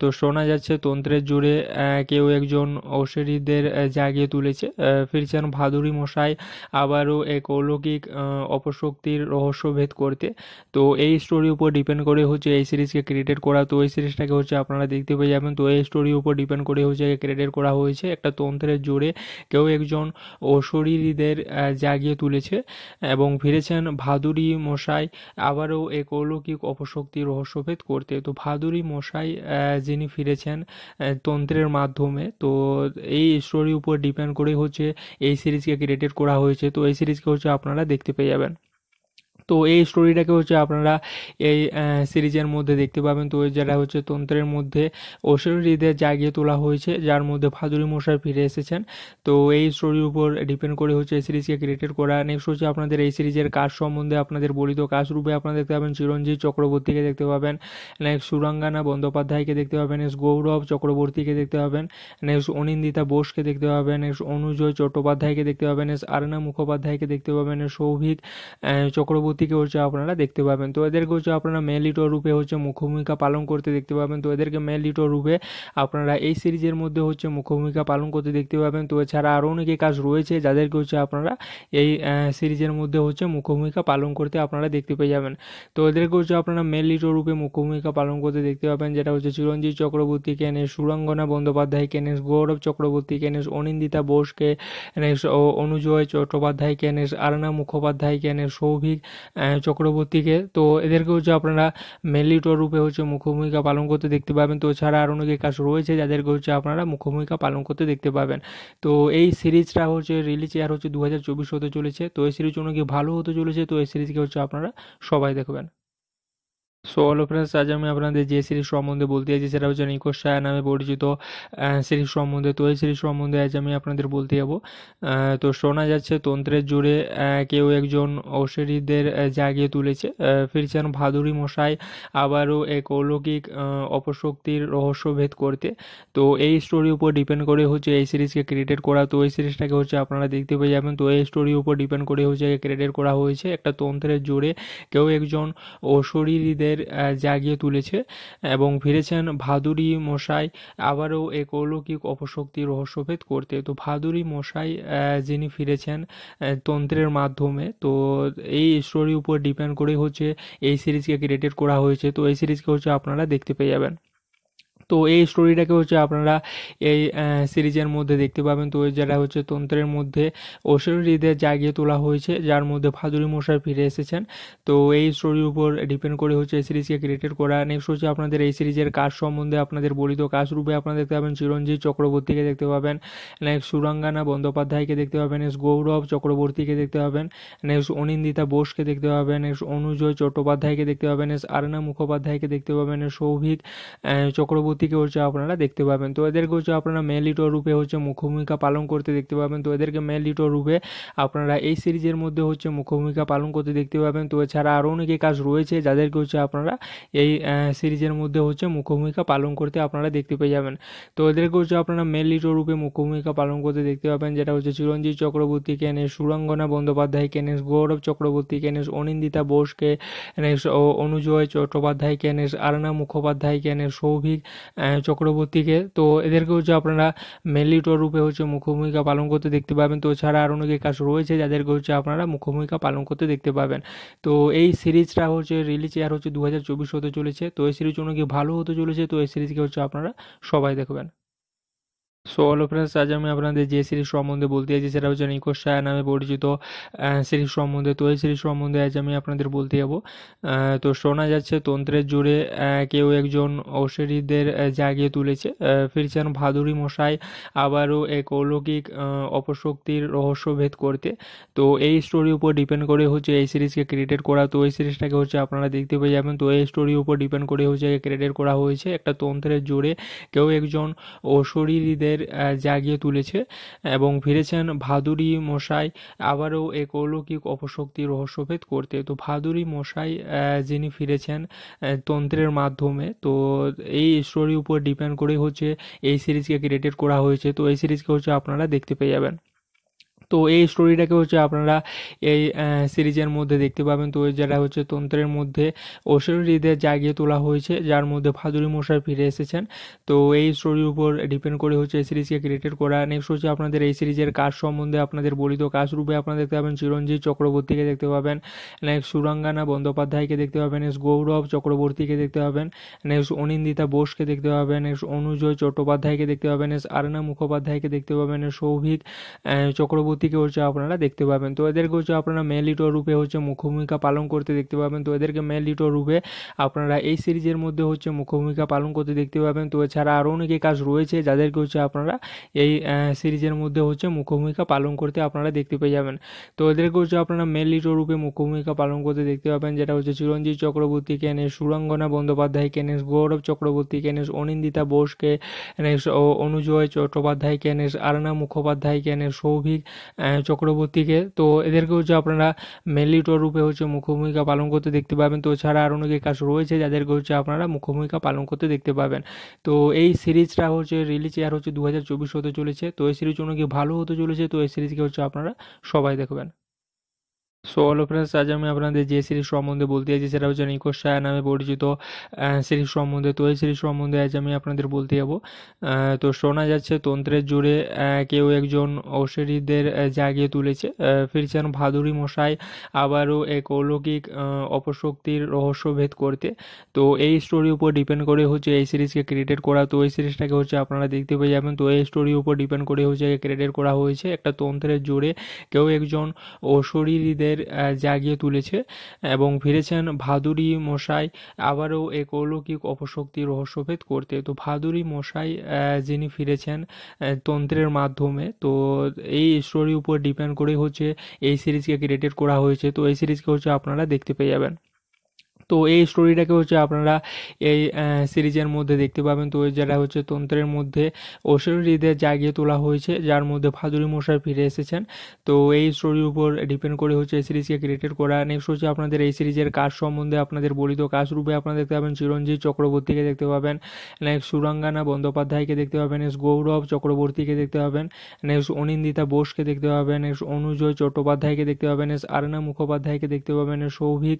Speaker 1: তো শোনা যাচ্ছে তন্ত্রের জোরে কেউ একজন অশ্বরীদের জাগিয়ে তুলেছে ফিরছেন ভাদুরী মশাই আবারও এক অলৌকিক অপশক্তির রহস্যভেদ করতে তো এই স্টোরির উপর ডিপেন্ড করে হচ্ছে এই সিরিজকে ক্রিয়েটেড করা তো এই সিরিজটাকে হচ্ছে আপনারা দেখতে পেয়ে যাবেন তো এই স্টোরির উপর ডিপেন্ড করে হচ্ছে ক্রিয়েটেড করা হয়েছে একটা তন্ত্রের জোরে কেউ একজন অশরীরীদের তাদের জাগিয়ে তুলেছে এবং ফিরেছেন ভাদুরি মশাই আবারও এক অলৌকিক অপশক্তি রহস্যভেদ করতে তো ভাদুরি মশাই যিনি ফিরেছেন তন্ত্রের মাধ্যমে তো এই স্টোরির উপর ডিপেন্ড করেই হচ্ছে এই সিরিজকে ক্রিয়েটেড করা হয়েছে তো এই সিরিজকে হচ্ছে আপনারা দেখতে পেয়ে যাবেন তো এই স্টোরিটাকে হচ্ছে আপনারা এই সিরিজের মধ্যে দেখতে পাবেন তো যারা হচ্ছে তন্ত্রের মধ্যে ঐশ্বরীদের জাগিয়ে তোলা হয়েছে যার মধ্যে ফাজুরি মশাই ফিরে এসেছেন তো এই স্টোরির উপর ডিপেন্ড করে হচ্ছে এই সিরিজকে ক্রিয়েটেড করা নেক্সট হচ্ছে আপনাদের এই সিরিজের কাজ সম্বন্ধে আপনাদের বলিত কাজ রূপে আপনারা দেখতে পাবেন চিরঞ্জিত চক্রবর্তীকে দেখতে পাবেন নেক্সট সুরাঙ্গানা বন্দ্যোপাধ্যায়কে দেখতে পাবেন নেক্সট গৌরব চক্রবর্তীকে দেখতে পাবেন নেক্সট অনিন্দিতা বোসকে দেখতে পাবেন নেক্সট অনুজয় চট্টোপাধ্যায়কে দেখতে পাবেন নেক্সট আরনা মুখোপাধ্যায়কে দেখতে পাবেন সৌভিক চক্রবর্তী থেকে হচ্ছে আপনারা দেখতে পাবেন তো এদেরকে হচ্ছে আপনারা মেন লিটো রূপে হচ্ছে মুখ্যভূমিকা পালন করতে দেখতে পাবেন তো এদেরকে মেল লিটো রূপে আপনারা এই সিরিজের মধ্যে হচ্ছে মুখ্যভূমিকা পালন করতে দেখতে পাবেন তো এছাড়া আরও অনেকে কাজ রয়েছে যাদেরকে হচ্ছে আপনারা এই সিরিজের মধ্যে হচ্ছে মুখ্যভূমিকা পালন করতে আপনারা দেখতে পেয়ে যাবেন তো এদেরকে হচ্ছে আপনারা মেন লিটো রূপে মুখ্যভূমিকা পালন করতে দেখতে পাবেন যেটা হচ্ছে চিরঞ্জিত চক্রবর্তী কেনেশ সুরঙ্গনা বন্দ্যোপাধ্যায় কেনেশ গৌরব চক্রবর্তী কেনেশ অনিন্দিতা বোসকে অনুজয় চট্টোপাধ্যায় কেনেশ আরনা মুখোপাধ্যায় কেনেশ সৌভিক চক্রবর্তীকে তো এদেরকে হচ্ছে আপনারা মেলিটর রূপে হচ্ছে মুখ্যভূমিকা পালন করতে দেখতে পাবেন তো ছাড়া আর অনেকে কাজ রয়েছে যাদেরকে হচ্ছে আপনারা মুখ্যভূমিকা পালন করতে দেখতে পাবেন তো এই সিরিজটা হচ্ছে রিলিজ ইয়ার হচ্ছে দু হাজার চব্বিশ হতে চলেছে তো এই সিরিজ অনেক ভালো হতে চলেছে তো এই সিরিজকে হচ্ছে আপনারা সবাই দেখবেন সো হ্যালো ফ্রেন্ডস আজ আমি আপনাদের যে সিরিজ সম্বন্ধে বলতে যাচ্ছি সেটা হচ্ছে নিকোশ সায়া নামে পরিচিত সিরিজ সম্বন্ধে তো এই সিরিজ সম্বন্ধে আজ আমি আপনাদের বলতে যাব তো শোনা যাচ্ছে তন্ত্রের জোরে কেউ একজন অশ্বরীদের জাগিয়ে তুলেছে ফিরছেন ভাদুরী মশাই আবারও এক অলৌকিক অপশক্তির রহস্যভেদ করতে তো এই স্টোরির উপর ডিপেন্ড করে হচ্ছে এই সিরিজকে ক্রিয়েটেড করা তো এই সিরিজটাকে হচ্ছে আপনারা দেখতে পেয়ে যাবেন তো এই স্টোরির উপর ডিপেন্ড করে হচ্ছে ক্রিয়েটেড করা হয়েছে একটা তন্ত্রের জোরে কেউ একজন ঔষধীদের তাদের জাগিয়ে তুলেছে এবং ফিরেছেন ভাদুরি মশাই আবারও এক অলৌকিক অপশক্তি রহস্যভেদ করতে তো ভাদুরি মশাই যিনি ফিরেছেন তন্ত্রের মাধ্যমে তো এই স্টোরির উপর ডিপেন্ড করে হচ্ছে এই সিরিজকে ক্রিয়েটেড করা হয়েছে তো এই সিরিজকে হচ্ছে আপনারা দেখতে পেয়ে যাবেন তো এই স্টোরিটাকে হচ্ছে আপনারা এই সিরিজের মধ্যে দেখতে পাবেন তো যেটা হচ্ছে তন্ত্রের মধ্যে ঐশ্বরীদের জাগিয়ে তোলা হয়েছে যার মধ্যে ফাজুরি মশাই ফিরে এসেছেন তো এই স্টোরির উপর ডিপেন্ড করে হচ্ছে এই সিরিজকে ক্রিয়েটেড করা নেক্সট হচ্ছে আপনাদের এই সিরিজের কাজ সম্বন্ধে আপনাদের বলিত কাজ রূপে আপনারা দেখতে পাবেন চিরঞ্জিত চক্রবর্তীকে দেখতে পাবেন নেক্সট সুরাঙ্গানা বন্দ্যোপাধ্যায়কে দেখতে পাবেন নেক্সট গৌরব চক্রবর্তীকে দেখতে পাবেন নেক্সট অনিন্দিতা বোসকে দেখতে পাবেন নেক্সট অনুজয় চট্টোপাধ্যায়কে দেখতে পাবেন নেক্সট আরনা মুখোপাধ্যায়কে দেখতে পাবেন সৌভিক চক্রবর্তী দিকে হচ্ছে আপনারা দেখতে পাবেন তো এদেরকে হচ্ছে আপনারা মেল লিটো রূপে হচ্ছে মুখ্য ভূমিকা পালন করতে দেখতে পাবেন তো এদেরকে মেল লিটো রূপে আপনারা এই সিরিজের মধ্যে হচ্ছে মুখ্য ভূমিকা পালন করতে দেখতে পাবেন তো এছাড়া আরও অনেকে কাজ রয়েছে যাদেরকে হচ্ছে আপনারা এই সিরিজের মধ্যে হচ্ছে মুখ্য ভূমিকা পালন করতে আপনারা দেখতে পেয়ে যাবেন তো এদেরকে হচ্ছে আপনারা মেন লিটো রূপে মুখ্য ভূমিকা পালন করতে দেখতে পাবেন যেটা হচ্ছে চিরঞ্জিত চক্রবর্তী কেনেশ সুরঙ্গনা বন্দ্যোপাধ্যায় কেনেশ গৌরব চক্রবর্তী কেনেশ অনিন্দিতা বোসকে অনুজয় চট্টোপাধ্যায় কেনেশ আরনা মুখোপাধ্যায় কেনেশ সৌভিক চক্রবর্তীকে তো এদেরকে হচ্ছে আপনারা মেলিটর রূপে হচ্ছে মুখ্যভূমিকা পালন করতে দেখতে পাবেন তো ছাড়া আর অনেকে কাজ রয়েছে যাদেরকে হচ্ছে আপনারা মুখ্যভূমিকা পালন করতে দেখতে পাবেন তো এই সিরিজটা হচ্ছে রিলিজ ইয়ার হচ্ছে দু হাজার চব্বিশ হতে চলেছে তো এই সিরিজ অনেক ভালো হতে চলেছে তো এই সিরিজকে হচ্ছে আপনারা সবাই দেখবেন সো অল ফ্রেন্ডস আজ আমি আপনাদের যে সিরিজ সম্বন্ধে বলতে চাইছি সেটা হচ্ছে নিকোশ সায়া নামে পরিচিত সিরিজ সম্বন্ধে তো এই সিরিজ সম্বন্ধে আজ আমি আপনাদের বলতে যাব তো শোনা যাচ্ছে তন্ত্রের জোরে কেউ একজন ঔষধিদের জাগিয়ে তুলেছে ফিরছেন ভাদুরী মশাই আবারও এক অলৌকিক অপশক্তির রহস্য ভেদ করতে তো এই স্টোরির উপর ডিপেন্ড করে হচ্ছে এই সিরিজকে ক্রিয়েটেড করা তো এই সিরিজটাকে হচ্ছে আপনারা দেখতে পেয়ে যাবেন তো এই স্টোরির উপর ডিপেন্ড করে হচ্ছে ক্রিয়েটেড করা হয়েছে একটা তন্ত্রের জোরে কেউ একজন অশরীরীদের তাদের জাগিয়ে তুলেছে এবং ফিরেছেন ভাদুরি মশাই আবারও এক অলৌকিক অপশক্তি রহস্যভেদ করতে তো ভাদুরি মশাই যিনি ফিরেছেন তন্ত্রের মাধ্যমে তো এই স্টোরির উপর ডিপেন্ড করে হচ্ছে এই সিরিজকে ক্রিয়েটেড করা হয়েছে তো এই সিরিজকে হচ্ছে আপনারা দেখতে পেয়ে যাবেন তো এই স্টোরিটাকে হচ্ছে আপনারা এই সিরিজের মধ্যে দেখতে পাবেন তো যেটা হচ্ছে তন্ত্রের মধ্যে ঐশ্বরীদের জাগিয়ে তোলা হয়েছে যার মধ্যে ফাজুরি মশাই ফিরে এসেছেন তো এই স্টোরির উপর ডিপেন্ড করে হচ্ছে এই সিরিজকে ক্রিয়েটেড করা নেক্সট হচ্ছে আপনাদের এই সিরিজের কাজ সম্বন্ধে আপনাদের বলিত কাজ রূপে আপনারা দেখতে পাবেন চিরঞ্জিত চক্রবর্তীকে দেখতে পাবেন নেক্সট সুরাঙ্গানা বন্দ্যোপাধ্যায়কে দেখতে পাবেন নেক্সট গৌরব চক্রবর্তীকে দেখতে পাবেন নেক্সট অনিন্দিতা বোসকে দেখতে পাবেন নেক্সট অনুজয় চট্টোপাধ্যায়কে দেখতে পাবেন নেক্সট আরনা মুখোপাধ্যায়কে দেখতে পাবেন সৌভিক চক্রবর্তী দিকে হচ্ছে আপনারা দেখতে পাবেন তো এদেরকে হচ্ছে আপনারা মেল লিটো রূপে হচ্ছে মুখ্যভূমিকা পালন করতে দেখতে পাবেন তো এদেরকে মেল লিটো রূপে আপনারা এই সিরিজের মধ্যে হচ্ছে মুখ্যভূমিকা পালন করতে দেখতে পাবেন তো এছাড়া আরও অনেকে কাজ রয়েছে যাদেরকে হচ্ছে আপনারা এই সিরিজের মধ্যে হচ্ছে মুখ্যভূমিকা পালন করতে আপনারা দেখতে পেয়ে যাবেন তো এদেরকে হচ্ছে আপনারা মেল লিটো রূপে মুখ্যভূমিকা পালন করতে দেখতে পাবেন যেটা হচ্ছে চিরঞ্জিত চক্রবর্তী কেনেস সুরঙ্গনা বন্দ্যোপাধ্যায় কেনে গৌরব চক্রবর্তী কেনে অনিন্দিতা বোসকে কেনে অনুজয় চট্টোপাধ্যায় কেনে আরনা মুখোপাধ্যায় কেনে সৌভিক চক্রবর্তীকে তো এদেরকে হচ্ছে আপনারা মেনলি টোর রূপে হচ্ছে মুখ্য ভূমিকা পালন করতে দেখতে পাবেন তো ছাড়া আরও অনেকে কাজ রয়েছে যাদেরকে হচ্ছে আপনারা মুখ্য ভূমিকা পালন করতে দেখতে পাবেন তো এই সিরিজটা হচ্ছে রিলিজ ইয়ার হচ্ছে দু হাজার চব্বিশ হতে চলেছে তো এই সিরিজ অনেক ভালো হতে চলেছে তো এই সিরিজকে হচ্ছে আপনারা সবাই দেখবেন সো হ্যালো ফ্রেন্ডস আজ আমি আপনাদের যে সিরিজ সম্বন্ধে বলতে চাইছি সেটা হচ্ছে নিকোশ সায়া নামে পরিচিত সিরিজ সম্বন্ধে তো এই সিরিজ সম্বন্ধে আজ আমি আপনাদের বলতে যাব তো শোনা যাচ্ছে তন্ত্রের জুড়ে কেউ একজন ঔষধীদের জাগিয়ে তুলেছে ফিরছেন ভাদুরী মশাই আবারও এক অলৌকিক অপশক্তির রহস্যভেদ করতে তো এই স্টোরির উপর ডিপেন্ড করে হচ্ছে এই সিরিজকে ক্রিয়েটেড করা তো এই সিরিজটাকে হচ্ছে আপনারা দেখতে পেয়ে যাবেন তো এই স্টোরির উপর ডিপেন্ড করে হচ্ছে ক্রিয়েটেড করা হয়েছে একটা তন্ত্রের জুড়ে কেউ একজন ঔষধীদের তাদের জাগিয়ে তুলেছে এবং ফিরেছেন ভাদুরি মশাই আবারও এক অলৌকিক অপশক্তি রহস্যভেদ করতে তো ভাদুরি মশাই যিনি ফিরেছেন তন্ত্রের মাধ্যমে তো এই স্টোরির উপর ডিপেন্ড করে হচ্ছে এই সিরিজকে ক্রিয়েটেড করা হয়েছে তো এই সিরিজকে হচ্ছে আপনারা দেখতে পেয়ে যাবেন তো এই স্টোরিটাকে হচ্ছে আপনারা এই সিরিজের মধ্যে দেখতে পাবেন তো যেটা হচ্ছে তন্ত্রের মধ্যে ঐশ্বরীদের জাগিয়ে তোলা হয়েছে যার মধ্যে ফাজুরি মশাই ফিরে এসেছেন তো এই স্টোরির উপর ডিপেন্ড করে হচ্ছে এই সিরিজকে ক্রিয়েটেড করা নেক্সট হচ্ছে আপনাদের এই সিরিজের কাজ সম্বন্ধে আপনাদের বলিত কাজ রূপে আপনারা দেখতে পাবেন চিরঞ্জিত চক্রবর্তীকে দেখতে পাবেন নেক্সট সুরাঙ্গানা বন্দ্যোপাধ্যায়কে দেখতে পাবেন নেক্সট গৌরব চক্রবর্তীকে দেখতে পাবেন নেক্সট অনিন্দিতা বোসকে দেখতে পাবেন নেক্সট অনুজয় চট্টোপাধ্যায়কে দেখতে পাবেন নেক্সট আরনা মুখোপাধ্যায়কে দেখতে পাবেন সৌভিক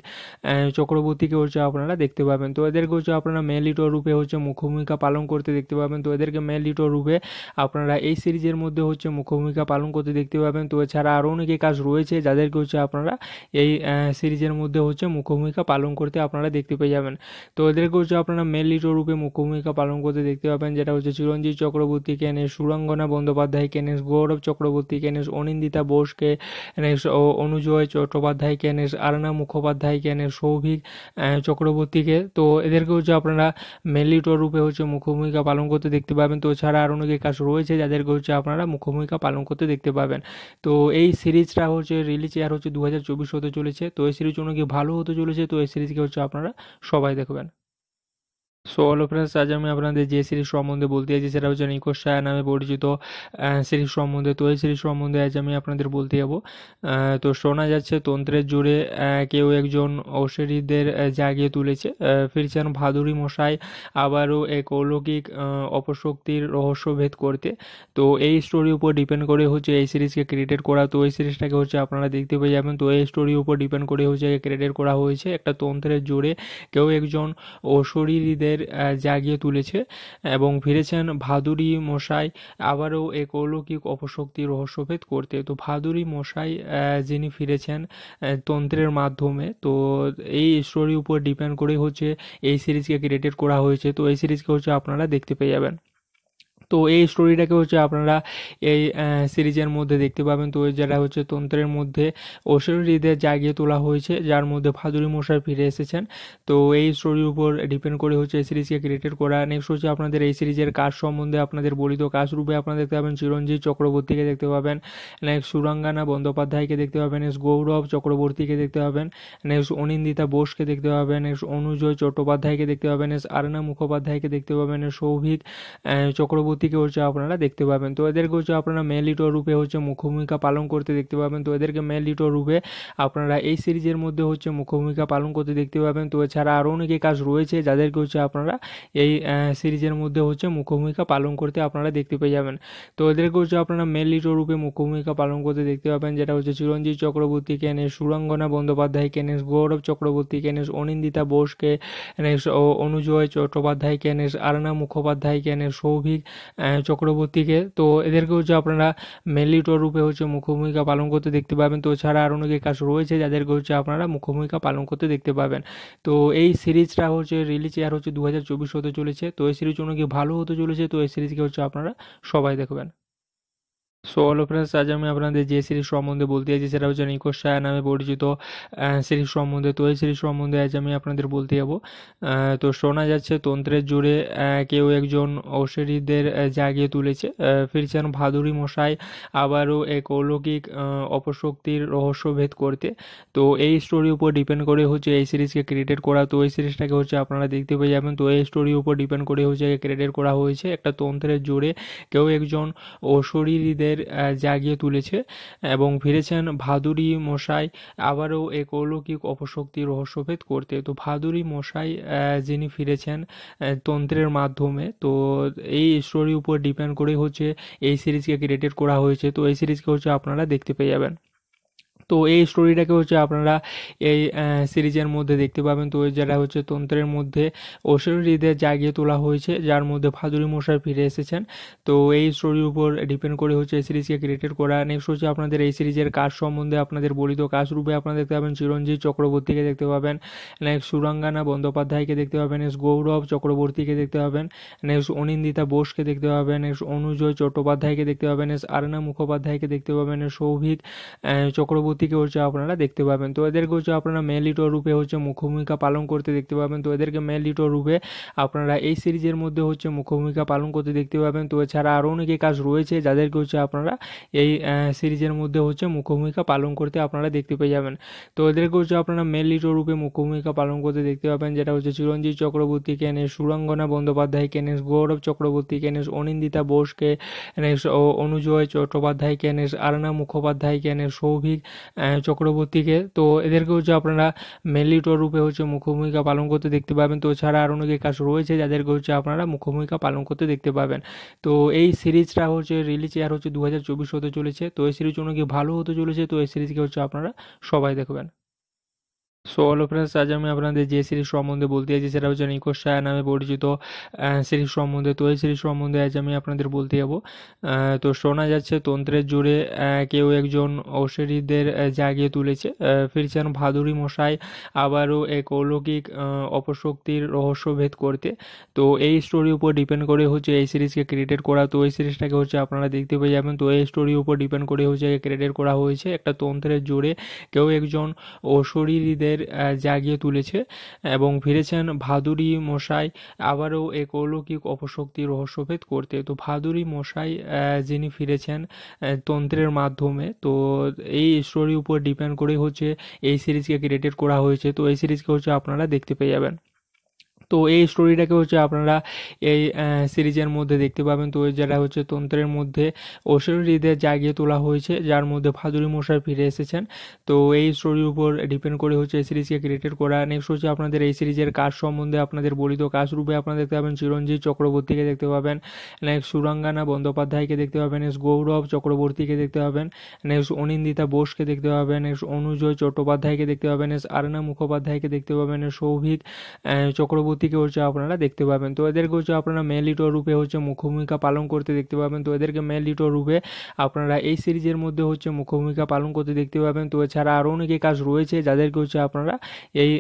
Speaker 1: চক্রবর্তী থেকে হচ্ছে আপনারা দেখতে পাবেন তো এদেরকে হচ্ছে আপনারা মেল লিটো রূপে হচ্ছে মুখ্য ভূমিকা পালন করতে দেখতে পাবেন তো এদেরকে মেল লিটো রূপে আপনারা এই সিরিজের মধ্যে হচ্ছে মুখ্য ভূমিকা পালন করতে দেখতে পাবেন তো এছাড়া আরও অনেকে কাজ রয়েছে যাদেরকে হচ্ছে আপনারা এই সিরিজের মধ্যে হচ্ছে মুখ্য ভূমিকা পালন করতে আপনারা দেখতে পেয়ে যাবেন তো এদেরকে হচ্ছে আপনারা মেন লিটো রূপে মুখ্য ভূমিকা পালন করতে দেখতে পাবেন যেটা হচ্ছে চিরঞ্জিত চক্রবর্তী কেনেশ সুরঙ্গনা বন্দ্যোপাধ্যায় কেনেশ গৌরব চক্রবর্তী কেনেশ অনিন্দিতা বোসকে অনুজয় চট্টোপাধ্যায় কেনেশ আরনা মুখোপাধ্যায় কেনেশ সৌভিক চক্রবর্তীকে তো এদেরকে হচ্ছে আপনারা মেলিটর রূপে হচ্ছে মুখ্যভূমিকা পালন করতে দেখতে পাবেন তো ছাড়া আরও অনেকে কাজ রয়েছে যাদেরকে হচ্ছে আপনারা মুখ্যভূমিকা পালন করতে দেখতে পাবেন তো এই সিরিজটা হচ্ছে রিলিজ ইয়ার হচ্ছে দু হাজার চব্বিশ হতে চলেছে তো এই সিরিজ অনেক ভালো হতে চলেছে তো এই সিরিজকে হচ্ছে আপনারা সবাই দেখবেন সো হ্যালো ফ্রেন্ডস আজ আমি আপনাদের যে সিরিজ সম্বন্ধে বলতে চাইছি সেটা হচ্ছে নিকোশ সায়া নামে পরিচিত সিরিজ সম্বন্ধে তো এই সিরিজ সম্বন্ধে আজ আমি আপনাদের বলতে যাব তো শোনা যাচ্ছে তন্ত্রের জোরে কেউ একজন ঔষধিদের জাগিয়ে তুলেছে ফিরছেন ভাদুরী মশাই আবারও এক অলৌকিক অপশক্তির রহস্য ভেদ করতে তো এই স্টোরির উপর ডিপেন্ড করে হচ্ছে এই সিরিজকে ক্রিয়েটেড করা তো এই সিরিজটাকে হচ্ছে আপনারা দেখতে পেয়ে যাবেন তো এই স্টোরির উপর ডিপেন্ড করে হচ্ছে ক্রিয়েটেড করা হয়েছে একটা তন্ত্রের জোরে কেউ একজন ঔষধিদের তাদের জাগিয়ে তুলেছে এবং ফিরেছেন ভাদুরি মশাই আবারও এক অলৌকিক অপশক্তি রহস্যভেদ করতে তো ভাদুরি মশাই যিনি ফিরেছেন তন্ত্রের মাধ্যমে তো এই স্টোরির উপর ডিপেন্ড করে হচ্ছে এই সিরিজকে ক্রিয়েটেড করা হয়েছে তো এই সিরিজকে হচ্ছে আপনারা দেখতে পেয়ে যাবেন তো এই স্টোরিটাকে হচ্ছে আপনারা এই সিরিজের মধ্যে দেখতে পাবেন তো যারা হচ্ছে তন্ত্রের মধ্যে ঐশ্বরীদের জাগিয়ে তোলা হয়েছে যার মধ্যে ফাজুরি মশাই ফিরে এসেছেন তো এই স্টোরির উপর ডিপেন্ড করে হচ্ছে এই সিরিজকে ক্রিয়েটেড করা নেক্সট হচ্ছে আপনাদের এই সিরিজের কাজ সম্বন্ধে আপনাদের বলিত কাজ রূপে আপনারা দেখতে পাবেন চিরঞ্জিত চক্রবর্তীকে দেখতে পাবেন নেক্সট সুরাঙ্গানা বন্দ্যোপাধ্যায়কে দেখতে পাবেন নেক্সট গৌরব চক্রবর্তীকে দেখতে পাবেন নেক্সট অনিন্দিতা বোসকে দেখতে পাবেন নেক্সট অনুজয় চট্টোপাধ্যায়কে দেখতে পাবেন নেক্সট আরনা মুখোপাধ্যায়কে দেখতে পাবেন সৌভিক চক্রবর্তী দিকে হচ্ছে আপনারা দেখতে পাবেন তো এদেরকে হচ্ছে আপনারা মেল লিটো রূপে হচ্ছে মুখ্যভূমিকা পালন করতে দেখতে পাবেন তো এদেরকে মেল লিটো রূপে আপনারা এই সিরিজের মধ্যে হচ্ছে মুখ্যভূমিকা পালন করতে দেখতে পাবেন তো এছাড়া আরও অনেকে কাজ রয়েছে যাদেরকে হচ্ছে আপনারা এই সিরিজের মধ্যে হচ্ছে মুখ্যভূমিকা পালন করতে আপনারা দেখতে পেয়ে যাবেন তো এদেরকে হচ্ছে আপনারা মেল লিটো রূপে মুখ্যভূমিকা পালন করতে দেখতে পাবেন যেটা হচ্ছে চিরঞ্জিত চক্রবর্তী কেনেস সুরঙ্গনা বন্দ্যোপাধ্যায় কেনেস গৌরব চক্রবর্তী কেনেশ অনিন্দিতা বোসকে কেনেস অনুজয় চট্টোপাধ্যায় কেনেশ আরনা মুখোপাধ্যায় কেনেশ সৌভিক চক্রবর্তীকে তো এদেরকে হচ্ছে আপনারা মেনলি টোর রূপে হচ্ছে মুখ্য ভূমিকা পালন করতে দেখতে পাবেন তো ছাড়া আরও অনেকে কাজ রয়েছে যাদেরকে হচ্ছে আপনারা মুখ্য ভূমিকা পালন করতে দেখতে পাবেন তো এই সিরিজটা হচ্ছে রিলিজ ইয়ার হচ্ছে দু হাজার চব্বিশ হতে চলেছে তো এই সিরিজ অনেক ভালো হতে চলেছে তো এই সিরিজকে হচ্ছে আপনারা সবাই দেখবেন সো হ্যালো ফ্রেন্ডস আজ আমি আপনাদের যে সিরিজ সম্বন্ধে বলতে যাচ্ছি সেটা হচ্ছে নিকোশ নামে পরিচিত সিরিজ সম্বন্ধে তো এই সিরিজ সম্বন্ধে আজ আমি আপনাদের বলতে যাবো তো শোনা যাচ্ছে তন্ত্রের জোরে কেউ একজন ঔষধীদের জাগিয়ে তুলেছে ফিরছেন ভাদুরী মশাই আবারও এক অলৌকিক অপশক্তির রহস্যভেদ করতে তো এই স্টোরির উপর ডিপেন্ড করে হচ্ছে এই সিরিজকে ক্রিয়েটেড করা তো এই সিরিজটাকে হচ্ছে আপনারা দেখতে পেয়ে যাবেন তো এই স্টোরির উপর ডিপেন্ড করে হচ্ছে ক্রিয়েটেড করা হয়েছে একটা তন্ত্রের জোরে কেউ একজন ঔষধীদের তাদের জাগিয়ে তুলেছে এবং ফিরেছেন ভাদুরি মশাই আবারও এক অলৌকিক অপশক্তি রহস্যভেদ করতে তো ভাদুরি মশাই যিনি ফিরেছেন তন্ত্রের মাধ্যমে তো এই স্টোরির উপর ডিপেন্ড করে হচ্ছে এই সিরিজকে ক্রিয়েটেড করা হয়েছে তো এই সিরিজকে হচ্ছে আপনারা দেখতে পেয়ে যাবেন তো এই স্টোরিটাকে হচ্ছে আপনারা এই সিরিজের মধ্যে দেখতে পাবেন তো যেটা হচ্ছে তন্ত্রের মধ্যে ঐশ্বরীদের জাগিয়ে তোলা হয়েছে যার মধ্যে ফাজুরি মশাই ফিরে এসেছেন তো এই স্টোরির উপর ডিপেন্ড করে হচ্ছে এই সিরিজকে ক্রিয়েটেড করা নেক্সট হচ্ছে আপনাদের এই সিরিজের কাজ সম্বন্ধে আপনাদের বলিত কাজ রূপে আপনারা দেখতে পাবেন চিরঞ্জিত চক্রবর্তীকে দেখতে পাবেন নেক্সট সুরাঙ্গানা বন্দ্যোপাধ্যায়কে দেখতে পাবেন নেক্সট গৌরব চক্রবর্তীকে দেখতে পাবেন নেক্সট অনিন্দিতা বোসকে দেখতে পাবেন নেক্সট অনুজয় চট্টোপাধ্যায়কে দেখতে পাবেন নেক্সট আরনা মুখোপাধ্যায়কে দেখতে পাবেন সৌভিক চক্রবর্তী দিকে হচ্ছে আপনারা দেখতে পাবেন তো এদেরকে হচ্ছে আপনারা মেল লিটো রূপে হচ্ছে মুখ্য ভূমিকা পালন করতে দেখতে পাবেন তো এদেরকে মেল লিটো রূপে আপনারা এই সিরিজের মধ্যে হচ্ছে মুখ্য ভূমিকা পালন করতে দেখতে পাবেন তো এছাড়া আরও অনেকে কাজ রয়েছে যাদেরকে হচ্ছে আপনারা এই সিরিজের মধ্যে হচ্ছে মুখ্য ভূমিকা পালন করতে আপনারা দেখতে পেয়ে যাবেন তো এদেরকে হচ্ছে আপনারা মেন লিটো রূপে মুখ্য ভূমিকা পালন করতে দেখতে পাবেন যেটা হচ্ছে চিরঞ্জিত চক্রবর্তী কেনেশ সুরঙ্গনা বন্দ্যোপাধ্যায় কেনেশ গৌরব চক্রবর্তী কেনেশ অনিন্দিতা বোসকে অনুজয় চট্টোপাধ্যায় কেনেশ আরনা মুখোপাধ্যায় কেনেশ সৌভিক চক্রবর্তীকে তো এদেরকে হচ্ছে আপনারা মেলিটর রূপে হচ্ছে মুখ্যভূমিকা পালন করতে দেখতে পাবেন তো ছাড়া আরও অনেকে কাজ রয়েছে যাদেরকে হচ্ছে আপনারা মুখ্যভূমিকা পালন করতে দেখতে পাবেন তো এই সিরিজটা হচ্ছে রিলিজ ইয়ার হচ্ছে দু হাজার চব্বিশ হতে চলেছে তো এই সিরিজ অনেক ভালো হতে চলেছে তো এই সিরিজকে হচ্ছে আপনারা সবাই দেখবেন সো হ্যালো ফ্রেন্ডস আজ আমি আপনাদের যে সিরিজ সম্বন্ধে বলতে যাচ্ছি সেটা হচ্ছে নিকোশ সায়া নামে পরিচিত সিরিজ সম্বন্ধে তো এই সিরিজ সম্বন্ধে আজ আমি আপনাদের বলতে যাব তো শোনা যাচ্ছে তন্ত্রের জোরে কেউ একজন ঔষধিদের জাগিয়ে তুলেছে ফিরছেন ভাদুরী মশাই আবারও এক অলৌকিক অপশক্তির রহস্যভেদ করতে তো এই স্টোরির উপর ডিপেন্ড করে হচ্ছে এই সিরিজকে ক্রিয়েটেড করা তো এই সিরিজটাকে হচ্ছে আপনারা দেখতে পেয়ে যাবেন তো এই স্টোরির উপর ডিপেন্ড করে হচ্ছে ক্রিয়েটেড করা হয়েছে একটা তন্ত্রের জোরে কেউ একজন অশরীরদের তাদের জাগিয়ে তুলেছে এবং ফিরেছেন ভাদুরি মশাই আবারও এক অলৌকিক অপশক্তি রহস্যভেদ করতে তো ভাদুরি মশাই যিনি ফিরেছেন তন্ত্রের মাধ্যমে তো এই স্টোরির উপর ডিপেন্ড করে হচ্ছে এই সিরিজকে ক্রিয়েটেড করা হয়েছে তো এই সিরিজকে হচ্ছে আপনারা দেখতে পেয়ে যাবেন তো এই স্টোরিটাকে হচ্ছে আপনারা এই সিরিজের মধ্যে দেখতে পাবেন তো যারা হচ্ছে তন্ত্রের মধ্যে ঐশ্বরীদের জাগিয়ে তোলা হয়েছে যার মধ্যে ফাজুরি মশাই ফিরে এসেছেন তো এই স্টোরির উপর ডিপেন্ড করে হচ্ছে এই সিরিজকে ক্রিয়েটেড করা নেক্সট হচ্ছে আপনাদের এই সিরিজের কাজ সম্বন্ধে আপনাদের বলিত কাজ রূপে আপনারা দেখতে পাবেন চিরঞ্জিত চক্রবর্তীকে দেখতে পাবেন নেক্সট সুরাঙ্গানা বন্দ্যোপাধ্যায়কে দেখতে পাবেন নেক্সট গৌরব চক্রবর্তীকে দেখতে পাবেন নেক্সট অনিন্দিতা বোসকে দেখতে পাবেন নেক্সট অনুজয় চট্টোপাধ্যায়কে দেখতে পাবেন নেক্সট আরনা মুখোপাধ্যায়কে দেখতে পাবেন সৌভিক চক্রবর্তী দিকে হচ্ছে আপনারা দেখতে পাবেন তো এদেরকে হচ্ছে আপনারা মেল লিটো রূপে হচ্ছে মুখ্যভূমিকা পালন করতে দেখতে পাবেন তো এদেরকে মেল লিটো রূপে আপনারা এই সিরিজের মধ্যে হচ্ছে মুখ্যভূমিকা পালন করতে দেখতে পাবেন তো এছাড়া আরও অনেকে কাজ রয়েছে যাদেরকে হচ্ছে আপনারা এই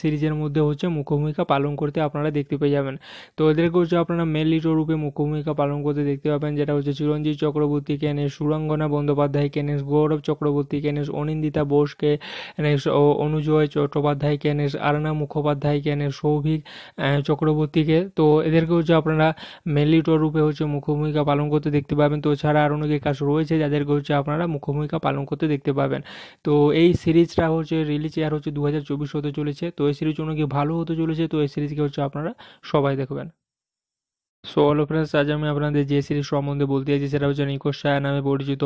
Speaker 1: সিরিজের মধ্যে হচ্ছে মুখ্যভূমিকা পালন করতে আপনারা দেখতে পেয়ে যাবেন তো এদেরকে হচ্ছে আপনারা মেন লিটো রূপে মুখ্যভূমিকা পালন করতে দেখতে পাবেন যেটা হচ্ছে চিরঞ্জিত চক্রবর্তী কেনেশ সুরঙ্গনা বন্দ্যোপাধ্যায় কেনেশ গৌরব চক্রবর্তী কেনেশ অনিন্দিতা বোসকে অনুজয় চট্টোপাধ্যায় কেনেশ আরানা মুখোপাধ্যায় কেনেশ সৌভিক চক্রবর্তীকে তো এদেরকে হচ্ছে আপনারা মেনলি টোর রূপে হচ্ছে মুখ্য ভূমিকা পালন করতে দেখতে পাবেন তো ছাড়া আরও অনেকে কাজ রয়েছে যাদেরকে হচ্ছে আপনারা মুখ্য ভূমিকা পালন করতে দেখতে পাবেন তো এই সিরিজটা হচ্ছে রিলিজ ইয়ার হচ্ছে দু হাজার চব্বিশ হতে চলেছে তো এই সিরিজ অনেকে ভালো হতে চলেছে তো এই সিরিজকে হচ্ছে আপনারা সবাই দেখবেন সো হ্যালো ফ্রেন্ডস আজ আমি আপনাদের যে সিরিজ সম্বন্ধে বলতে চাইছি সেটা হচ্ছে নিকোশ সায়া নামে পরিচিত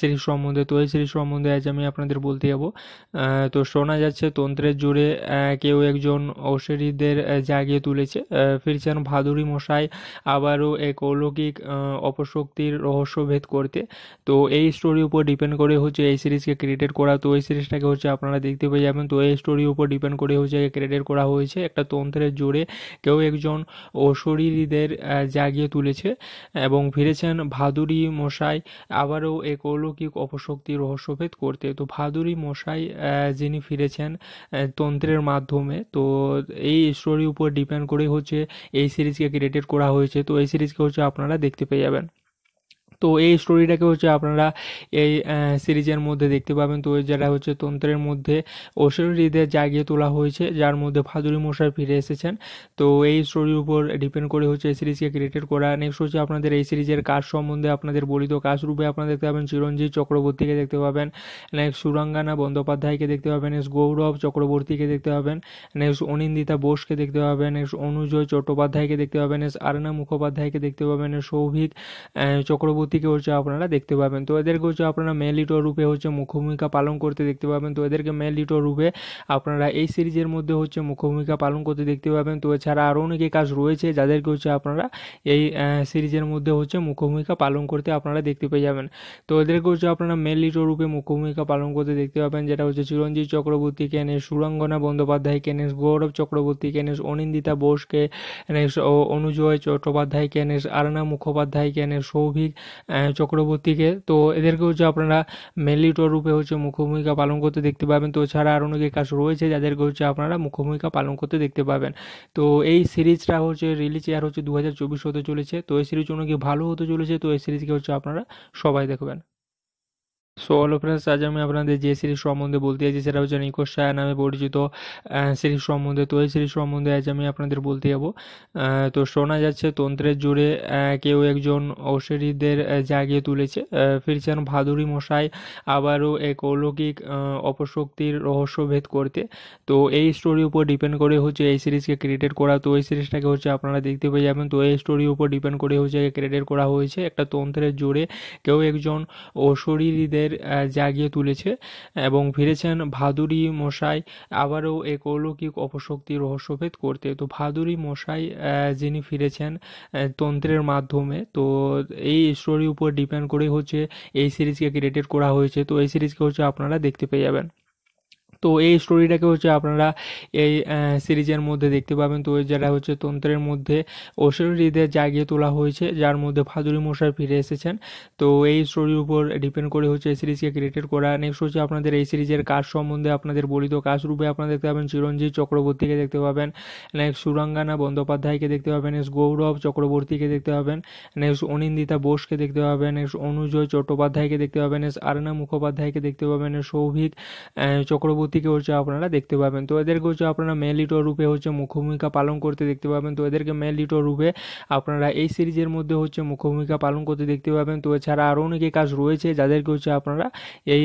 Speaker 1: সিরিজ সম্বন্ধে তো এই সিরিজ সম্বন্ধে আজ আমি আপনাদের বলতে যাব তো শোনা যাচ্ছে তন্ত্রের জোরে কেউ একজন অশ্বরীদের জাগিয়ে তুলেছে ফিরছেন ভাদুরী মশাই আবারও এক অলৌকিক অপশক্তির রহস্যভেদ করতে তো এই স্টোরির উপর ডিপেন্ড করে হচ্ছে এই সিরিজকে ক্রিয়েটেড করা তো এই সিরিজটাকে হচ্ছে আপনারা দেখতে পেয়ে যাবেন তো এই স্টোরির উপর ডিপেন্ড করে হচ্ছে ক্রিয়েটেড করা হয়েছে একটা তন্ত্রের জোরে কেউ একজন অশরীরীদের তাদের জাগিয়ে তুলেছে এবং ফিরেছেন ভাদুরি মশাই আবারও এক অলৌকিক অপশক্তি রহস্যভেদ করতে তো ভাদুরি মশাই যিনি ফিরেছেন তন্ত্রের মাধ্যমে তো এই স্টোরির উপর ডিপেন্ড করে হচ্ছে এই সিরিজকে ক্রিয়েটেড করা হয়েছে তো এই সিরিজকে হচ্ছে আপনারা দেখতে পেয়ে যাবেন তো এই স্টোরিটাকে হচ্ছে আপনারা এই সিরিজের মধ্যে দেখতে পাবেন তো যেটা হচ্ছে তন্ত্রের মধ্যে ঐশ্বরীদের জাগিয়ে তোলা হয়েছে যার মধ্যে ফাজুরি মশাই ফিরে এসেছেন তো এই স্টোরির উপর ডিপেন্ড করে হচ্ছে এই সিরিজকে ক্রিয়েটেড করা নেক্সট হচ্ছে আপনাদের এই সিরিজের কাজ সম্বন্ধে আপনাদের বলিত কাজ রূপে আপনারা দেখতে পাবেন চিরঞ্জিত চক্রবর্তীকে দেখতে পাবেন নেক্সট সুরাঙ্গানা বন্দ্যোপাধ্যায়কে দেখতে পাবেন নেক্সট গৌরব চক্রবর্তীকে দেখতে পাবেন নেক্সট অনিন্দিতা বোসকে দেখতে পাবেন নেক্সট অনুজয় চট্টোপাধ্যায়কে দেখতে পাবেন নেক্সট আরনা মুখোপাধ্যায়কে দেখতে পাবেন সৌভিক চক্রবর্তী দিকে হচ্ছে আপনারা দেখতে পাবেন তো এদেরকে হচ্ছে আপনারা মেল লিটো রূপে হচ্ছে মুখ্য ভূমিকা পালন করতে দেখতে পাবেন তো এদেরকে মেল লিটো রূপে আপনারা এই সিরিজের মধ্যে হচ্ছে মুখ্য ভূমিকা পালন করতে দেখতে পাবেন তো এছাড়া আরও অনেকে কাজ রয়েছে যাদেরকে হচ্ছে আপনারা এই সিরিজের মধ্যে হচ্ছে মুখ্য ভূমিকা পালন করতে আপনারা দেখতে পেয়ে যাবেন তো এদেরকে হচ্ছে আপনারা মেন লিটো রূপে মুখ্য ভূমিকা পালন করতে দেখতে পাবেন যেটা হচ্ছে চিরঞ্জিত চক্রবর্তী কেনেশ সুরঙ্গনা বন্দ্যোপাধ্যায় কেনেশ গৌরব চক্রবর্তী কেনেশ অনিন্দিতা বোসকে অনুজয় চট্টোপাধ্যায় কেনেশ আরনা মুখোপাধ্যায় কেনেশ সৌভিক চক্রবর্তীকে তো এদেরকে হচ্ছে আপনারা মেলিটর রূপে হচ্ছে মুখ্যভূমিকা পালন করতে দেখতে পাবেন তো ছাড়া আরও অনেকে কাজ রয়েছে যাদেরকে হচ্ছে আপনারা মুখ্যভূমিকা পালন করতে দেখতে পাবেন তো এই সিরিজটা হচ্ছে রিলিজ ইয়ার হচ্ছে দু হাজার চব্বিশ হতে চলেছে তো এই সিরিজ অনেক ভালো হতে চলেছে তো এই সিরিজকে হচ্ছে আপনারা সবাই দেখবেন সো হ্যালো ফ্রেন্ডস আজ আমি আপনাদের যে সিরিজ সম্বন্ধে বলতে যাচ্ছি সেটা হচ্ছে নিকোশ সায়া নামে পরিচিত সিরিজ সম্বন্ধে তো এই সিরিজ সম্বন্ধে আজ আমি আপনাদের বলতে যাব তো শোনা যাচ্ছে তন্ত্রের জোরে কেউ একজন ঔষধিদের জাগিয়ে তুলেছে ফিরছেন ভাদুরী মশাই আবারও এক অলৌকিক অপশক্তির রহস্যভেদ করতে তো এই স্টোরির উপর ডিপেন্ড করে হচ্ছে এই সিরিজকে ক্রিয়েটেড করা তো এই সিরিজটাকে হচ্ছে আপনারা দেখতে পেয়ে যাবেন তো এই স্টোরির উপর ডিপেন্ড করে হচ্ছে ক্রিয়েটেড করা হয়েছে একটা তন্ত্রের জোরে কেউ একজন অশরীরদের তাদের জাগিয়ে তুলেছে এবং ফিরেছেন ভাদুরি মশাই আবারও এক অলৌকিক অপশক্তি রহস্যভেদ করতে তো ভাদুরি মশাই যিনি ফিরেছেন তন্ত্রের মাধ্যমে তো এই স্টোরির উপর ডিপেন্ড করেই হচ্ছে এই সিরিজকে ক্রিয়েটেড করা হয়েছে তো এই সিরিজকে হচ্ছে আপনারা দেখতে পেয়ে যাবেন তো এই স্টোরিটাকে হচ্ছে আপনারা এই সিরিজের মধ্যে দেখতে পাবেন তো যারা হচ্ছে তন্ত্রের মধ্যে ঐশ্বরীদের জাগিয়ে তোলা হয়েছে যার মধ্যে ফাজুরি মশাই ফিরে এসেছেন তো এই স্টোরির উপর ডিপেন্ড করে হচ্ছে এই সিরিজকে ক্রিয়েটেড করা নেক্সট হচ্ছে আপনাদের এই সিরিজের কাজ সম্বন্ধে আপনাদের বলিত কাজ রূপে আপনারা দেখতে পাবেন চিরঞ্জিত চক্রবর্তীকে দেখতে পাবেন নেক্সট সুরাঙ্গানা বন্দ্যোপাধ্যায়কে দেখতে পাবেন নেক্সট গৌরব চক্রবর্তীকে দেখতে পাবেন নেক্সট অনিন্দিতা বোসকে দেখতে পাবেন নেক্সট অনুজয় চট্টোপাধ্যায়কে দেখতে পাবেন নেক্সট আরনা মুখোপাধ্যায়কে দেখতে পাবেন সৌভিক চক্রবর্তী দিকে হচ্ছে আপনারা দেখতে পাবেন তো এদেরকে হচ্ছে আপনারা মেল লিটো রূপে হচ্ছে মুখ্যভূমিকা পালন করতে দেখতে পাবেন তো এদেরকে মেল লিটো রূপে আপনারা এই সিরিজের মধ্যে হচ্ছে মুখ্যভূমিকা পালন করতে দেখতে পাবেন তো এছাড়া আরও অনেকে কাজ রয়েছে যাদেরকে হচ্ছে আপনারা এই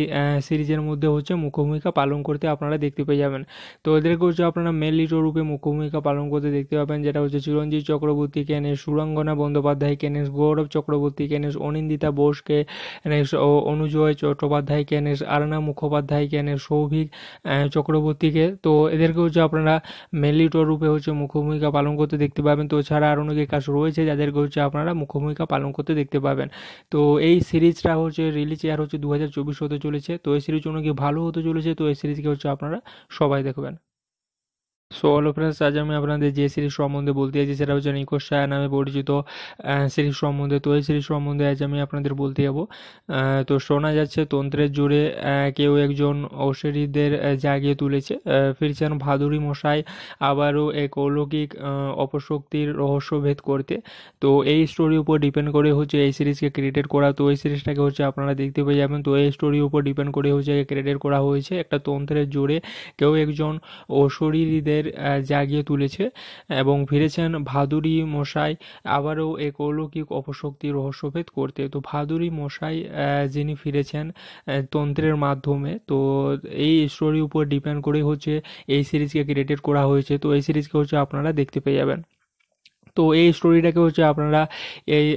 Speaker 1: সিরিজের মধ্যে হচ্ছে মুখ্যভূমিকা পালন করতে আপনারা দেখতে পেয়ে যাবেন তো এদেরকে হচ্ছে আপনারা মেন লিটো রূপে মুখ্যভূমিকা পালন করতে দেখতে পাবেন যেটা হচ্ছে চিরঞ্জিত চক্রবর্তী কেনেস সুরঙ্গনা বন্দ্যোপাধ্যায় কেনেশ গৌরব চক্রবর্তী কেনেশ অনিন্দিতা বোসকে অনুজয় চট্টোপাধ্যায় কেনেশ আরানা মুখোপাধ্যায় কেনেস সৌভিক চক্রবর্তীকে তো এদেরকে হচ্ছে আপনারা মেনলি টোর রূপে হচ্ছে মুখ্য ভূমিকা পালন করতে দেখতে পাবেন তো ছাড়া আরও অনেকে কাজ রয়েছে যাদেরকে হচ্ছে আপনারা মুখ্য ভূমিকা পালন করতে দেখতে পাবেন তো এই সিরিজটা হচ্ছে রিলিজ ইয়ার হচ্ছে দু হাজার চব্বিশ হতে চলেছে তো এই সিরিজ অনেকে ভালো হতে চলেছে তো এই সিরিজকে হচ্ছে আপনারা সবাই দেখবেন সো হ্যালো ফ্রেন্ডস আজ আমি আপনাদের যে সিরিজ সম্বন্ধে বলতে চাইছি সেটা হচ্ছে নিকোশ সায়া নামে পরিচিত সিরিজ সম্বন্ধে তো এই সিরিজ সম্বন্ধে আজ আমি আপনাদের বলতে যাব তো শোনা যাচ্ছে তন্ত্রের জোরে কেউ একজন অশ্বরীদের জাগিয়ে তুলেছে ফিরছেন ভাদুরী মশাই আবারও এক অলৌকিক অপশক্তির রহস্যভেদ করতে তো এই স্টোরির উপর ডিপেন্ড করে হচ্ছে এই সিরিজকে ক্রিয়েটেড করা তো এই সিরিজটাকে হচ্ছে আপনারা দেখতে পেয়ে যাবেন তো এই স্টোরির উপর ডিপেন্ড করে হচ্ছে ক্রিয়েটেড করা হয়েছে একটা তন্ত্রের জোরে কেউ একজন অশরীরীদের তাদের জাগিয়ে তুলেছে এবং ফিরেছেন ভাদুরি মশাই আবারও এক অলৌকিক অপশক্তি রহস্যভেদ করতে তো ভাদুরি মশাই যিনি ফিরেছেন তন্ত্রের মাধ্যমে তো এই স্টোরির উপর ডিপেন্ড করে হচ্ছে এই সিরিজকে ক্রিয়েটেড করা হয়েছে তো এই সিরিজকে হচ্ছে আপনারা দেখতে পেয়ে যাবেন তো এই স্টোরিটাকে হচ্ছে আপনারা এই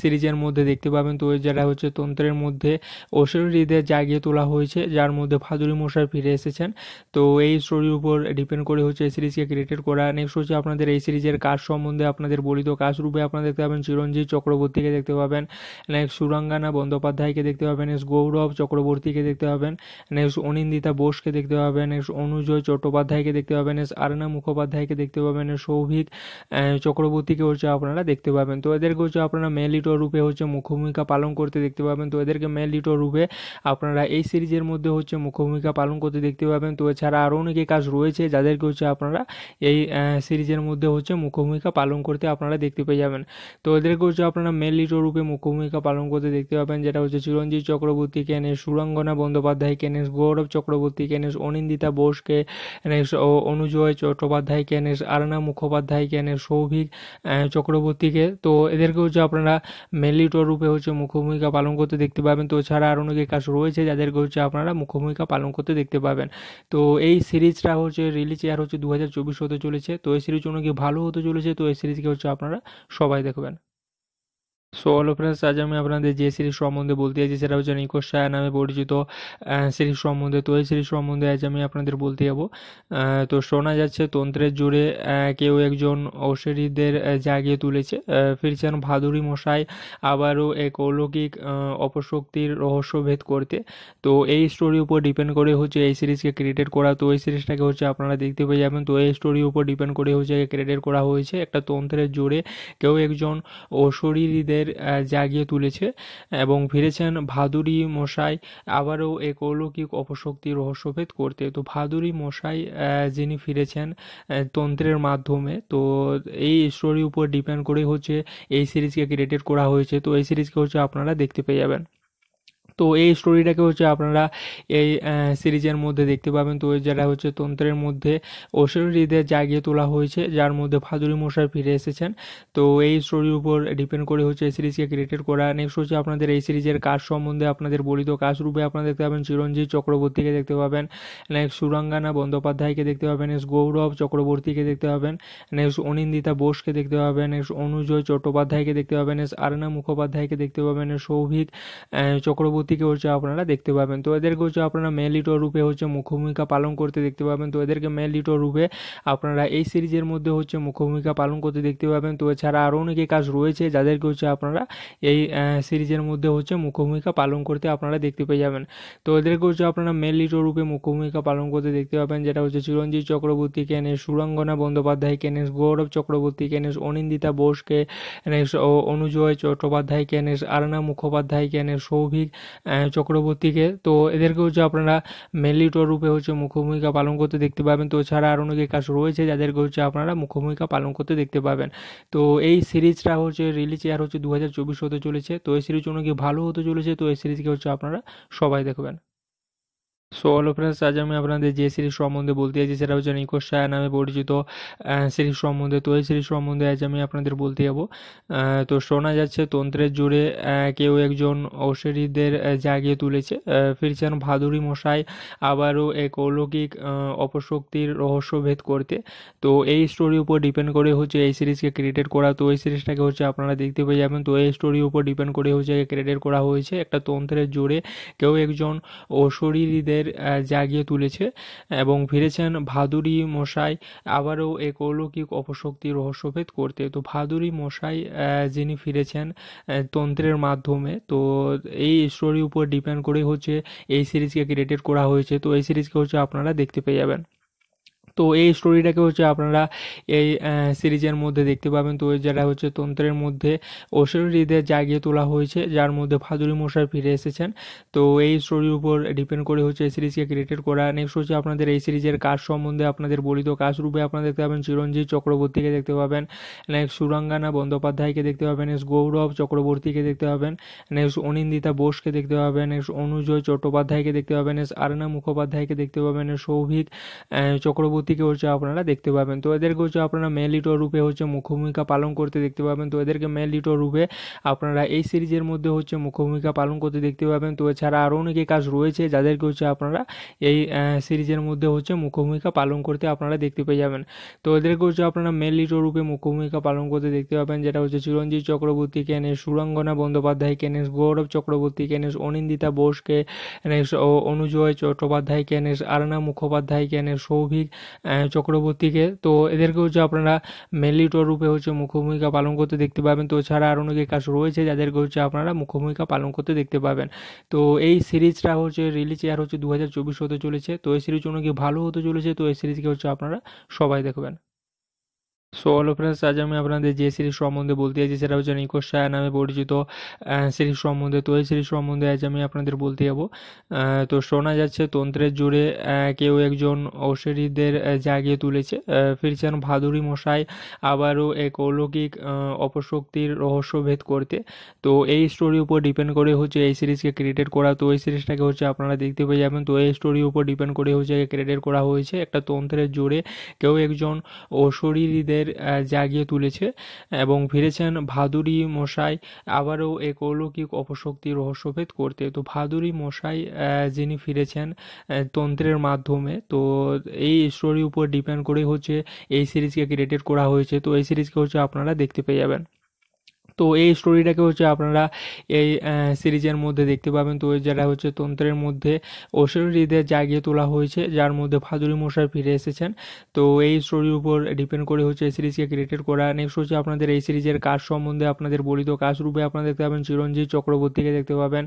Speaker 1: সিরিজের মধ্যে দেখতে পাবেন তো যারা হচ্ছে তন্ত্রের মধ্যে ঐশ্বরীদের জাগিয়ে তোলা হয়েছে যার মধ্যে ফাজুরি মশাই ফিরে এসেছেন তো এই স্টোরির উপর ডিপেন্ড করে হচ্ছে এই সিরিজকে ক্রিয়েটেড করা নেক্সট হচ্ছে আপনাদের এই সিরিজের কাজ সম্বন্ধে আপনাদের বলিত কাজ রূপে আপনারা দেখতে পাবেন চিরঞ্জিত চক্রবর্তীকে দেখতে পাবেন নেক্সট সুরাঙ্গানা বন্দ্যোপাধ্যায়কে দেখতে পাবেন নেক্সট গৌরব চক্রবর্তীকে দেখতে পাবেন নেক্সট অনিন্দিতা বোসকে দেখতে পাবেন নেক্সট অনুজয় চট্টোপাধ্যায়কে দেখতে পাবেন নেক্সট আরনা মুখোপাধ্যায়কে দেখতে পাবেন সৌভিক চক্রবর্তী দিকে হচ্ছে আপনারা দেখতে পাবেন তো এদেরকে হচ্ছে আপনারা মেল লিটো রূপে হচ্ছে মুখ্যভূমিকা পালন করতে দেখতে পাবেন তো এদেরকে মেল লিটো রূপে আপনারা এই সিরিজের মধ্যে হচ্ছে মুখ্যভূমিকা পালন করতে দেখতে পাবেন তো এছাড়া আরও অনেকে কাজ রয়েছে যাদেরকে হচ্ছে আপনারা এই সিরিজের মধ্যে হচ্ছে মুখ্যভূমিকা পালন করতে আপনারা দেখতে পেয়ে যাবেন তো এদেরকে হচ্ছে আপনারা মেন লিটো রূপে মুখ্যভূমিকা পালন করতে দেখতে পাবেন যেটা হচ্ছে চিরঞ্জিত চক্রবর্তী কেনেশ সুরঙ্গনা বন্দ্যোপাধ্যায় কেনেশ গৌরব চক্রবর্তী কেনেশ অনিন্দিতা বোসকে অনুজয় চট্টোপাধ্যায় কেনেশ আরনা মুখোপাধ্যায় কেনেশ সৌভিক চক্রবর্তীকে তো এদেরকে হচ্ছে আপনারা মেলিটর রূপে হচ্ছে মুখ্যভূমিকা পালন করতে দেখতে পাবেন তো ছাড়া আর অনেকে কাজ রয়েছে যাদেরকে হচ্ছে আপনারা মুখ্যভূমিকা পালন করতে দেখতে পাবেন তো এই সিরিজটা হচ্ছে রিলিজ ইয়ার হচ্ছে দু হাজার চব্বিশ হতে চলেছে তো এই সিরিজ অনেক ভালো হতে চলেছে তো এই সিরিজকে হচ্ছে আপনারা সবাই দেখবেন সো হ্যালো ফ্রেন্ডস আজ আমি আপনাদের যে সিরিজ সম্বন্ধে বলতে যাচ্ছি সেটা হচ্ছে নিকোশ সায়া নামে পরিচিত সিরিজ সম্বন্ধে তো এই সিরিজ সম্বন্ধে আজ আমি আপনাদের বলতে যাবো তো শোনা যাচ্ছে তন্ত্রের জোরে কেউ একজন অশ্বরীদের জাগিয়ে তুলেছে ফিরছেন ভাদুরী মশাই আবারও এক অলৌকিক অপশক্তির রহস্যভেদ করতে তো এই স্টোরির উপর ডিপেন্ড করে হচ্ছে এই সিরিজকে ক্রিয়েটেড করা তো এই সিরিজটাকে হচ্ছে আপনারা দেখতে পেয়ে যাবেন তো এই স্টোরির উপর ডিপেন্ড করে হচ্ছে ক্রিয়েটেড করা হয়েছে একটা তন্ত্রের জোরে কেউ একজন ঔষধিদের তাদের জাগিয়ে তুলেছে এবং ফিরেছেন ভাদুরি মশাই আবারও এক অলৌকিক অপশক্তি রহস্যভেদ করতে তো ভাদুরি মশাই যিনি ফিরেছেন তন্ত্রের মাধ্যমে তো এই স্টোরির উপর ডিপেন্ড করেই হচ্ছে এই সিরিজকে ক্রিয়েটেড করা হয়েছে তো এই সিরিজকে হচ্ছে আপনারা দেখতে পেয়ে যাবেন তো এই স্টোরিটাকে হচ্ছে আপনারা এই সিরিজের মধ্যে দেখতে পাবেন তো যারা হচ্ছে তন্ত্রের মধ্যে ঐশ্বরীদের জাগিয়ে তোলা হয়েছে যার মধ্যে ফাজুরি মশাই ফিরে এসেছেন তো এই স্টোরির উপর ডিপেন্ড করে হচ্ছে এই সিরিজকে ক্রিয়েটেড করা নেক্সট হচ্ছে আপনাদের এই সিরিজের কাজ সম্বন্ধে আপনাদের বলিত কাজ রূপে আপনারা দেখতে পাবেন চিরঞ্জিত চক্রবর্তীকে দেখতে পাবেন নেক্সট সুরাঙ্গানা বন্দ্যোপাধ্যায়কে দেখতে পাবেন নেক্সট গৌরব চক্রবর্তীকে দেখতে পাবেন নেক্সট অনিন্দিতা বোসকে দেখতে পাবেন নেক্সট অনুজয় চট্টোপাধ্যায়কে দেখতে পাবেন নেক্সট আরনা মুখোপাধ্যায়কে দেখতে পাবেন সৌভিক চক্রবর্তী দিকে হচ্ছে আপনারা দেখতে পাবেন তো এদেরকে হচ্ছে আপনারা মেল লিটো রূপে হচ্ছে মুখ্যভূমিকা পালন করতে দেখতে পাবেন তো এদেরকে মেল লিটো রূপে আপনারা এই সিরিজের মধ্যে হচ্ছে মুখ্যভূমিকা পালন করতে দেখতে পাবেন তো এছাড়া আরও অনেকে কাজ রয়েছে যাদেরকে হচ্ছে আপনারা এই সিরিজের মধ্যে হচ্ছে মুখ্যভূমিকা পালন করতে আপনারা দেখতে পেয়ে যাবেন তো এদেরকে হচ্ছে আপনারা মেন লিটো রূপে মুখ্যভূমিকা পালন করতে দেখতে পাবেন যেটা হচ্ছে চিরঞ্জিত চক্রবর্তী কেনেশ সুরঙ্গনা বন্দ্যোপাধ্যায় কেনেশ গৌরব চক্রবর্তী কেনেশ অনিন্দিতা বোসকে অনুজয় চট্টোপাধ্যায় কেনেশ আরানা মুখোপাধ্যায় কেনেশ সৌভিক চক্রবর্তীকে তো এদেরকে হচ্ছে আপনারা মেনলি টোর রূপে হচ্ছে মুখ্য ভূমিকা পালন করতে দেখতে পাবেন তো ছাড়া আরও অনেকে কাজ রয়েছে যাদেরকে হচ্ছে আপনারা মুখ্য ভূমিকা পালন করতে দেখতে পাবেন তো এই সিরিজটা হচ্ছে রিলিজ ইয়ার হচ্ছে দু হাজার চব্বিশ হতে চলেছে তো এই সিরিজ অনেকে ভালো হতে চলেছে তো এই সিরিজকে হচ্ছে আপনারা সবাই দেখবেন সো হ্যালো ফ্রেন্ডস আজ আমি আপনাদের যে সিরিজ সম্বন্ধে বলতে চাইছি সেটা হচ্ছে নিকোশ সায়া নামে পরিচিত সিরিজ সম্বন্ধে তো এই সিরিজ সম্বন্ধে আজ আমি আপনাদের বলতে যাব তো শোনা যাচ্ছে তন্ত্রের জুড়ে কেউ একজন অশ্বরীদের জাগিয়ে তুলেছে ফিরছেন ভাদুরী মশাই আবারও এক অলৌকিক অপশক্তির রহস্যভেদ করতে তো এই স্টোরির উপর ডিপেন্ড করে হচ্ছে এই সিরিজকে ক্রিয়েটেড করা তো এই সিরিজটাকে হচ্ছে আপনারা দেখতে পেয়ে যাবেন তো এই স্টোরির উপর ডিপেন্ড করে হচ্ছে ক্রিয়েটেড করা হয়েছে একটা তন্ত্রের জোরে কেউ একজন অশরীরীদের তাদের জাগিয়ে তুলেছে এবং ফিরেছেন ভাদুরি মশাই আবারও এক অলৌকিক অপশক্তি রহস্যভেদ করতে তো ভাদুরি মশাই যিনি ফিরেছেন তন্ত্রের মাধ্যমে তো এই স্টোরির উপর ডিপেন্ড করে হচ্ছে এই সিরিজকে ক্রিয়েটেড করা হয়েছে তো এই সিরিজকে হচ্ছে আপনারা দেখতে পেয়ে যাবেন তো এই স্টোরিটাকে হচ্ছে আপনারা এই সিরিজের মধ্যে দেখতে পাবেন তো যারা হচ্ছে তন্ত্রের মধ্যে ঐশ্বরীদের জাগিয়ে তোলা হয়েছে যার মধ্যে ফাজুরি মশাই ফিরে এসেছেন তো এই স্টোরির উপর ডিপেন্ড করে হচ্ছে এই সিরিজকে ক্রিয়েটেড করা নেক্সট হচ্ছে আপনাদের এই সিরিজের কাজ সম্বন্ধে আপনাদের বলিত কাজ রূপে আপনারা দেখতে পাবেন চিরঞ্জিত চক্রবর্তীকে দেখতে পাবেন নেক্সট সুরাঙ্গানা বন্দ্যোপাধ্যায়কে দেখতে পাবেন নেক্সট গৌরব চক্রবর্তীকে দেখতে পাবেন নেক্সট অনিন্দিতা বোসকে দেখতে পাবেন নেক্সট অনুজয় চট্টোপাধ্যায়কে দেখতে পাবেন নেক্সট আরনা মুখোপাধ্যায়কে দেখতে পাবেন সৌভিক চক্রবর্তী দিকে হচ্ছে আপনারা দেখতে পাবেন তো এদেরকে হচ্ছে আপনারা মেল লিটো রূপে হচ্ছে মুখ্যভূমিকা পালন করতে দেখতে পাবেন তো এদেরকে মেল লিটো রূপে আপনারা এই সিরিজের মধ্যে হচ্ছে মুখ্যভূমিকা পালন করতে দেখতে পাবেন তো এছাড়া আরও অনেকে কাজ রয়েছে যাদেরকে হচ্ছে আপনারা এই সিরিজের মধ্যে হচ্ছে মুখ্যভূমিকা পালন করতে আপনারা দেখতে পেয়ে যাবেন তো এদেরকে হচ্ছে আপনারা মেন লিটো রূপে মুখ্যভূমিকা পালন করতে দেখতে পাবেন যেটা হচ্ছে চিরঞ্জিত চক্রবর্তী কেনেশ সুরঙ্গনা বন্দ্যোপাধ্যায় কেনেশ গৌরব চক্রবর্তী কেনেশ অনিন্দিতা বোসকে অনুজয় চট্টোপাধ্যায় কেনেশ আরনা মুখোপাধ্যায় কেনেশ সৌভিক চক্রবর্তীকে তো এদেরকে হচ্ছে আপনারা মেলিটর রূপে হচ্ছে মুখ্যভূমিকা পালন করতে দেখতে পাবেন তো ছাড়া আর অনেকে কাজ রয়েছে যাদেরকে হচ্ছে আপনারা মুখ্যভূমিকা পালন করতে দেখতে পাবেন তো এই সিরিজটা হচ্ছে রিলিজ ইয়ার হচ্ছে দু হাজার চব্বিশ হতে চলেছে তো এই সিরিজ অনেক ভালো হতে চলেছে তো এই সিরিজকে হচ্ছে আপনারা সবাই দেখবেন সো হ্যালো ফ্রেন্ডস আজ আমি আপনাদের যে সিরিজ সম্বন্ধে বলতে যাচ্ছি সেটা হচ্ছে নিকোশ সায়া নামে পরিচিত সিরিজ সম্বন্ধে তো এই সিরিজ সম্বন্ধে আজ আমি আপনাদের বলতে যাবো তো শোনা যাচ্ছে তন্ত্রের জোরে কেউ একজন অশ্বরীদের জাগিয়ে তুলেছে ফিরছেন ভাদুরী মশাই আবারও এক অলৌকিক অপশক্তির রহস্যভেদ করতে তো এই স্টোরির উপর ডিপেন্ড করে হচ্ছে এই সিরিজকে ক্রিয়েটেড করা তো এই সিরিজটাকে হচ্ছে আপনারা দেখতে পেয়ে যাবেন তো এই স্টোরির উপর ডিপেন্ড করে হচ্ছে ক্রিয়েটেড করা হয়েছে একটা তন্ত্রের জোরে কেউ একজন ঔষধীদের তাদের জাগিয়ে তুলেছে এবং ফিরেছেন ভাদুরি মশাই আবারও এক অলৌকিক অপশক্তি রহস্যভেদ করতে তো ভাদুরি মশাই যিনি ফিরেছেন তন্ত্রের মাধ্যমে তো এই স্টোরির উপর ডিপেন্ড করে হচ্ছে এই সিরিজকে ক্রিয়েটেড করা হয়েছে তো এই সিরিজকে হচ্ছে আপনারা দেখতে পেয়ে যাবেন তো এই স্টোরিটাকে হচ্ছে আপনারা এই সিরিজের মধ্যে দেখতে পাবেন তো যেটা হচ্ছে তন্ত্রের মধ্যে ঐশ্বরীদের জাগিয়ে তোলা হয়েছে যার মধ্যে ফাজুরি মশাই ফিরে এসেছেন তো এই স্টোরির উপর ডিপেন্ড করে হচ্ছে এই সিরিজকে ক্রিয়েটেড করা নেক্সট হচ্ছে আপনাদের এই সিরিজের কাজ সম্বন্ধে আপনাদের বলিত কাজ রূপে আপনারা দেখতে পাবেন চিরঞ্জিত চক্রবর্তীকে দেখতে পাবেন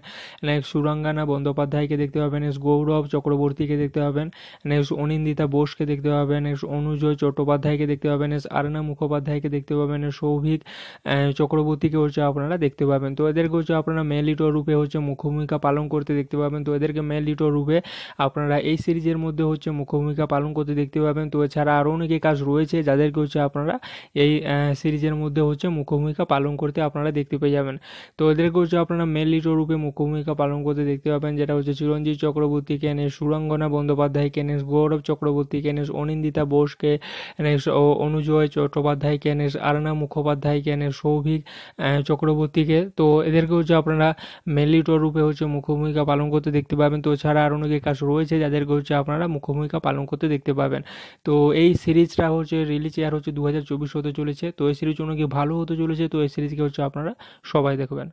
Speaker 1: নেক্সট সুরাঙ্গানা বন্দ্যোপাধ্যায়কে দেখতে পাবেন নেক্সট গৌরব চক্রবর্তীকে দেখতে পাবেন নেক্সট অনিন্দিতা বোসকে দেখতে পাবেন নেক্সট অনুজয় চট্টোপাধ্যায়কে দেখতে পাবেন নেক্সট আরনা মুখোপাধ্যায়কে দেখতে পাবেন সৌভিক চক্রবর্তী দিকে হচ্ছে আপনারা দেখতে পাবেন তো এদেরকে হচ্ছে আপনারা মেল লিটো রূপে হচ্ছে মুখ্যভূমিকা পালন করতে দেখতে পাবেন তো এদেরকে মেল লিটো রূপে আপনারা এই সিরিজের মধ্যে হচ্ছে মুখ্যভূমিকা পালন করতে দেখতে পাবেন তো এছাড়া আরও অনেকে কাজ রয়েছে যাদেরকে হচ্ছে আপনারা এই সিরিজের মধ্যে হচ্ছে মুখ্যভূমিকা পালন করতে আপনারা দেখতে পেয়ে যাবেন তো এদেরকে হচ্ছে আপনারা মেল লিটো রূপে মুখ্যভূমিকা পালন করতে দেখতে পাবেন যেটা হচ্ছে চিরঞ্জিত চক্রবর্তী কেনেশ সুরঙ্গনা বন্দ্যোপাধ্যায় কেনেশ গৌরব চক্রবর্তী কেনেশ অনিন্দিতা বোসকে অনুজয় চট্টোপাধ্যায় কেনেশ আরনা মুখোপাধ্যায় কেনেস সৌভিক চক্রবর্তীকে তো এদেরকে হচ্ছে আপনারা মেনলি টোর রূপে হচ্ছে মুখ্যভূমিকা পালন করতে দেখতে পাবেন তো ছাড়া আরও অনেকে কাজ রয়েছে যাদেরকে হচ্ছে আপনারা মুখ্যভূমিকা পালন করতে দেখতে পাবেন তো এই সিরিজটা হচ্ছে রিলিজ ইয়ার হচ্ছে দু হাজার চব্বিশ হতে চলেছে তো এই সিরিজ অনেকে ভালো হতে চলেছে তো এই সিরিজকে হচ্ছে আপনারা সবাই দেখবেন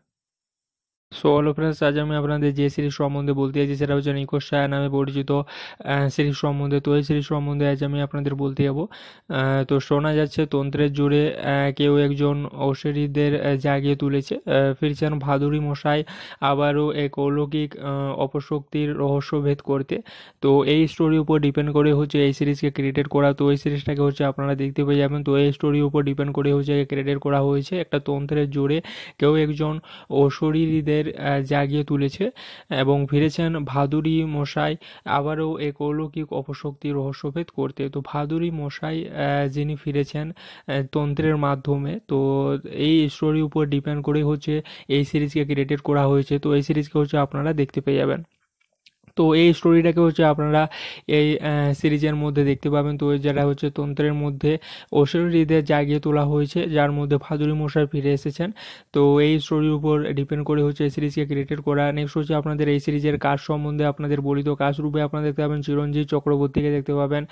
Speaker 1: সো হ্যালো ফ্রেন্ডস আজ আমি আপনাদের যে সিরিজ সম্বন্ধে বলতে চাইছি সেটা হচ্ছে নিকোশ নামে পরিচিত সিরিজ সম্বন্ধে তো এই সিরিজ সম্বন্ধে আজ আমি আপনাদের বলতে যাবো তো শোনা যাচ্ছে তন্ত্রের জোরে কেউ একজন অশ্বরীদের জাগিয়ে তুলেছে ফিরছেন ভাদুরী মশাই আবারও এক অলৌকিক অপশক্তির রহস্যভেদ করতে তো এই স্টোরির উপর ডিপেন্ড করে হচ্ছে এই সিরিজকে ক্রিয়েটেড করা তো এই সিরিজটাকে হচ্ছে আপনারা দেখতে পেয়ে যাবেন তো এই স্টোরির উপর ডিপেন্ড করে হচ্ছে ক্রিয়েটেড করা হয়েছে একটা তন্ত্রের জোরে কেউ একজন অশরীরীদের তাদের জাগিয়ে তুলেছে এবং ফিরেছেন ভাদুরি মশাই আবারও এক অলৌকিক অপশক্তি রহস্যভেদ করতে তো ভাদুরি মশাই যিনি ফিরেছেন তন্ত্রের মাধ্যমে তো এই স্টোরির উপর ডিপেন্ড করে হচ্ছে এই সিরিজকে ক্রিয়েটেড করা হয়েছে তো এই সিরিজকে হচ্ছে আপনারা দেখতে পেয়ে যাবেন তো এই স্টোরিটাকে হচ্ছে আপনারা এই সিরিজের মধ্যে দেখতে পাবেন তো যারা হচ্ছে তন্ত্রের মধ্যে ঐশ্বরীদের জাগিয়ে তোলা হয়েছে যার মধ্যে ফাজুলি মশাই ফিরে এসেছেন তো এই স্টোরির উপর ডিপেন্ড করে হচ্ছে এই সিরিজকে ক্রিয়েটেড করা নেক্সট হচ্ছে আপনাদের এই সিরিজের কাজ সম্বন্ধে আপনাদের বলিত কাজ রূপে আপনারা দেখতে পাবেন চিরঞ্জিত চক্রবর্তীকে দেখতে পাবেন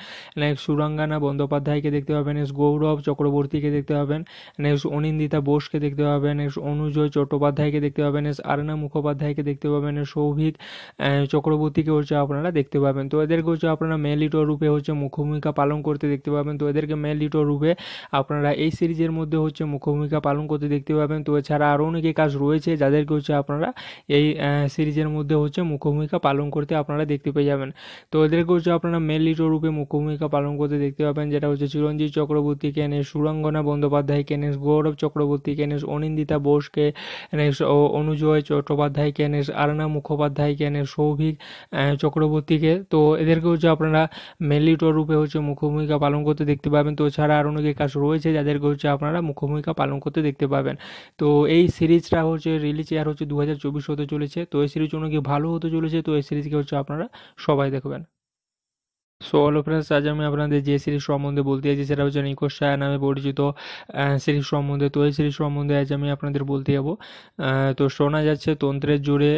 Speaker 1: নেক্সট সুরাঙ্গানা বন্দ্যোপাধ্যায়কে দেখতে পাবেন নেক্সট গৌরব চক্রবর্তীকে দেখতে পাবেন নেক্সট অনিন্দিতা বোসকে দেখতে পাবেন নেক্সট অনুজয় চট্টোপাধ্যায়কে দেখতে পাবেন নেক্সট আরনা মুখোপাধ্যায়কে দেখতে পাবেন সৌভিক চক্রবর্তী থেকে হচ্ছে আপনারা দেখতে পাবেন তো এদেরকে হচ্ছে আপনারা মেল লিটো রূপে হচ্ছে মুখ্যভূমিকা পালন করতে দেখতে পাবেন তো এদেরকে মেল লিটো রূপে আপনারা এই সিরিজের মধ্যে হচ্ছে মুখ্যভূমিকা পালন করতে দেখতে পাবেন তো এছাড়া আরও অনেকে কাজ রয়েছে যাদেরকে হচ্ছে আপনারা এই সিরিজের মধ্যে হচ্ছে মুখ্যভূমিকা পালন করতে আপনারা দেখতে পেয়ে যাবেন তো এদেরকে হচ্ছে আপনারা মেন লিটো রূপে মুখ্যভূমিকা পালন করতে দেখতে পাবেন যেটা হচ্ছে চিরঞ্জিত চক্রবর্তী কেনেশ সুরঙ্গনা বন্দ্যোপাধ্যায় কেনেশ গৌরব চক্রবর্তী কেনেশ অনিন্দিতা বোসকে অনুজয় চট্টোপাধ্যায় কেনেশ আরনা মুখোপাধ্যায় কেনেশ সৌভিক চক্রবর্তীকে তো এদেরকে হচ্ছে আপনারা মেলিটর রূপে হচ্ছে মুখ্যভূমিকা পালন করতে দেখতে পাবেন তো ছাড়া আরও অনেকে কাজ রয়েছে যাদেরকে হচ্ছে আপনারা মুখ্যভূমিকা পালন করতে দেখতে পাবেন তো এই সিরিজটা হচ্ছে রিলিজ ইয়ার হচ্ছে দু হাজার চব্বিশ হতে চলেছে তো এই সিরিজ অনেক ভালো হতে চলেছে তো এই সিরিজকে হচ্ছে আপনারা সবাই দেখবেন সো হ্যালো ফ্রেন্ডস আজ আমি আপনাদের যে সিরিজ সম্বন্ধে বলতে যাচ্ছি সেটা হচ্ছে নিকোশ সায়া নামে পরিচিত সিরিজ সম্বন্ধে তো এই সিরিজ সম্বন্ধে আজ আমি আপনাদের বলতে যাবো তো শোনা যাচ্ছে তন্ত্রের জোরে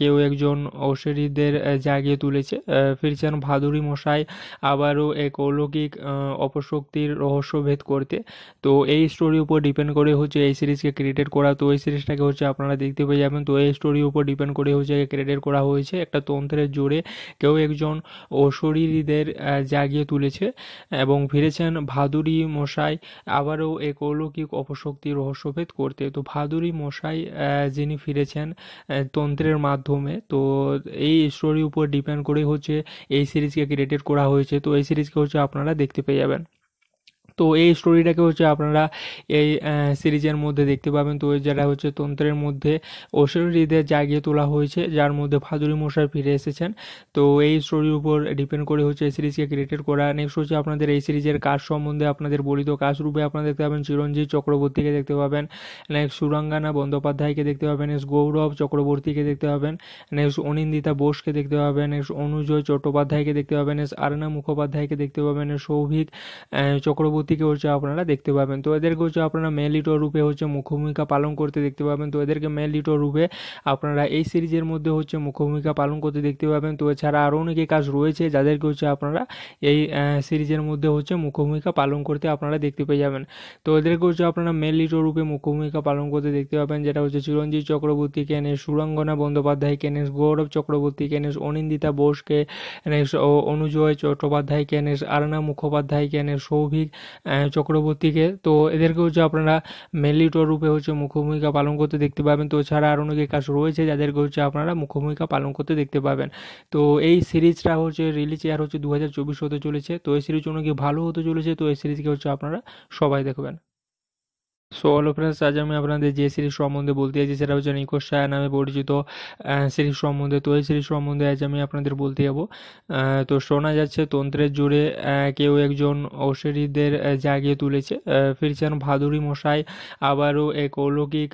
Speaker 1: কেউ একজন অশ্বরীদের জাগিয়ে তুলেছে ফিরছেন ভাদুরী মশাই আবারও এক অলৌকিক অপশক্তির রহস্যভেদ করতে তো এই স্টোরির উপর ডিপেন্ড করে হচ্ছে এই সিরিজকে ক্রিয়েটেড করা তো এই সিরিজটাকে হচ্ছে আপনারা দেখতে পেয়ে যাবেন তো এই স্টোরির উপর ডিপেন্ড করে হচ্ছে ক্রিয়েটেড করা হয়েছে একটা তন্ত্রের জোরে কেউ একজন ঔষধীদের তাদের জাগিয়ে তুলেছে এবং ফিরেছেন ভাদুরি মশাই আবারও এক অলৌকিক অপশক্তি রহস্যভেদ করতে তো ভাদুরি মশাই যিনি ফিরেছেন তন্ত্রের মাধ্যমে তো এই স্টোরির উপর ডিপেন্ড করে হচ্ছে এই সিরিজকে ক্রিয়েটেড করা হয়েছে তো এই সিরিজকে হচ্ছে আপনারা দেখতে পেয়ে যাবেন তো এই স্টোরিটাকে হচ্ছে আপনারা এই সিরিজের মধ্যে দেখতে পাবেন তো যেটা হচ্ছে তন্ত্রের মধ্যে ঐশ্বরীদের জাগিয়ে তোলা হয়েছে যার মধ্যে ফাজুরি মশাই ফিরে এসেছেন তো এই স্টোরির উপর ডিপেন্ড করে হচ্ছে এই সিরিজকে ক্রিয়েটেড করা নেক্সট হচ্ছে আপনাদের এই সিরিজের কাজ সম্বন্ধে আপনাদের বলিত কাজ রূপে আপনারা দেখতে পাবেন চিরঞ্জিত চক্রবর্তীকে দেখতে পাবেন নেক্সট সুরাঙ্গানা বন্দ্যোপাধ্যায়কে দেখতে পাবেন নেক্সট গৌরব চক্রবর্তীকে দেখতে পাবেন নেক্সট অনিন্দিতা বোসকে দেখতে পাবেন নেক্সট অনুজয় চট্টোপাধ্যায়কে দেখতে পাবেন নেক্সট আরনা মুখোপাধ্যায়কে দেখতে পাবেন সৌভিক চক্রবর্তী দিকে হচ্ছে আপনারা দেখতে পাবেন তো এদেরকে হচ্ছে আপনারা মেল লিটো রূপে হচ্ছে মুখ্যভূমিকা পালন করতে দেখতে পাবেন তো এদেরকে মেল লিটো রূপে আপনারা এই সিরিজের মধ্যে হচ্ছে মুখ্যভূমিকা পালন করতে দেখতে পাবেন তো এছাড়া আরও অনেকে কাজ রয়েছে যাদেরকে হচ্ছে আপনারা এই সিরিজের মধ্যে হচ্ছে মুখ্যভূমিকা পালন করতে আপনারা দেখতে পেয়ে যাবেন তো এদেরকে হচ্ছে আপনারা মেন লিটো রূপে মুখ্যভূমিকা পালন করতে দেখতে পাবেন যেটা হচ্ছে চিরঞ্জিত চক্রবর্তী কেনেশ সুরঙ্গনা বন্দ্যোপাধ্যায় কেনেশ গৌরব চক্রবর্তী কেনেশ অনিন্দিতা বোসকে অনুজয় চট্টোপাধ্যায় কেনেশ আরনা মুখোপাধ্যায় কেনেস সৌভিক চক্রবর্তীকে তো এদেরকে হচ্ছে আপনারা মেনলি টোর রূপে হচ্ছে মুখ্যভূমিকা পালন করতে দেখতে পাবেন তো ছাড়া আরও অনেকে কাজ রয়েছে যাদেরকে হচ্ছে আপনারা মুখ্যভূমিকা পালন করতে দেখতে পাবেন তো এই সিরিজটা হচ্ছে রিলিজ ইয়ার হচ্ছে দু হাজার চব্বিশ হতে চলেছে তো এই সিরিজ অনেক ভালো হতে চলেছে তো এই সিরিজকে হচ্ছে আপনারা সবাই দেখবেন সো হ্যালো ফ্রেন্ডস আজ আমি আপনাদের যে সিরিজ সম্বন্ধে বলতে চাইছি সেটা হচ্ছে নিকোশ সায়া নামে পরিচিত সিরিজ সম্বন্ধে তো এই সিরিজ সম্বন্ধে আজ আমি আপনাদের বলতে যাব তো শোনা যাচ্ছে তন্ত্রের জোরে কেউ একজন অশ্বরীদের জাগিয়ে তুলেছে ফিরছেন ভাদুরী মশাই আবারও এক অলৌকিক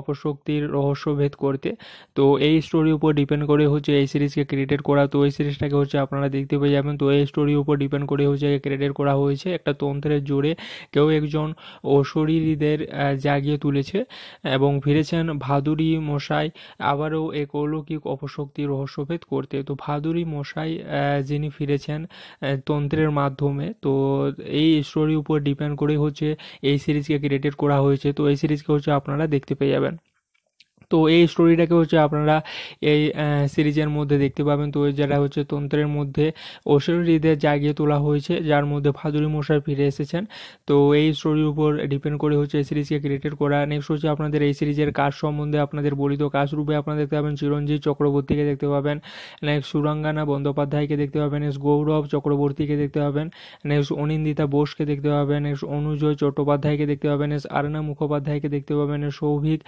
Speaker 1: অপশক্তির রহস্যভেদ করতে তো এই স্টোরির উপর ডিপেন্ড করে হচ্ছে এই সিরিজকে ক্রিয়েটেড করা তো এই সিরিজটাকে হচ্ছে আপনারা দেখতে পেয়ে যাবেন তো এই স্টোরির উপর ডিপেন্ড করে হচ্ছে ক্রিয়েটেড করা হয়েছে একটা তন্ত্রের জোরে কেউ একজন অশরীরীদের তাদের জাগিয়ে তুলেছে এবং ফিরেছেন ভাদুরি মশাই আবারও এক অলৌকিক অপশক্তি রহস্যভেদ করতে তো ভাদুরি মশাই যিনি ফিরেছেন তন্ত্রের মাধ্যমে তো এই স্টোরির উপর ডিপেন্ড করেই হচ্ছে এই সিরিজকে ক্রিয়েটেড করা হয়েছে তো এই সিরিজকে হচ্ছে আপনারা দেখতে পেয়ে যাবেন তো এই স্টোরিটাকে হচ্ছে আপনারা এই সিরিজের মধ্যে দেখতে পাবেন তো যারা হচ্ছে তন্ত্রের মধ্যে ঐশ্বরীদের জাগিয়ে তোলা হয়েছে যার মধ্যে ফাজুলি মশাই ফিরে এসেছেন তো এই স্টোরির উপর ডিপেন্ড করে হচ্ছে এই সিরিজকে ক্রিয়েটেড করা নেক্সট হচ্ছে আপনাদের এই সিরিজের কাজ সম্বন্ধে আপনাদের বলিত কাজ রূপে আপনারা দেখতে পাবেন চিরঞ্জিত চক্রবর্তীকে দেখতে পাবেন নেক্সট সুরাঙ্গানা বন্দ্যোপাধ্যায়কে দেখতে পাবেন নেক্সট গৌরব চক্রবর্তীকে দেখতে পাবেন নেক্সট অনিন্দিতা বোসকে দেখতে পাবেন নেক্সট অনুজয় চট্টোপাধ্যায়কে দেখতে পাবেন নেক্সট আরনা মুখোপাধ্যায়কে দেখতে পাবেন সৌভিক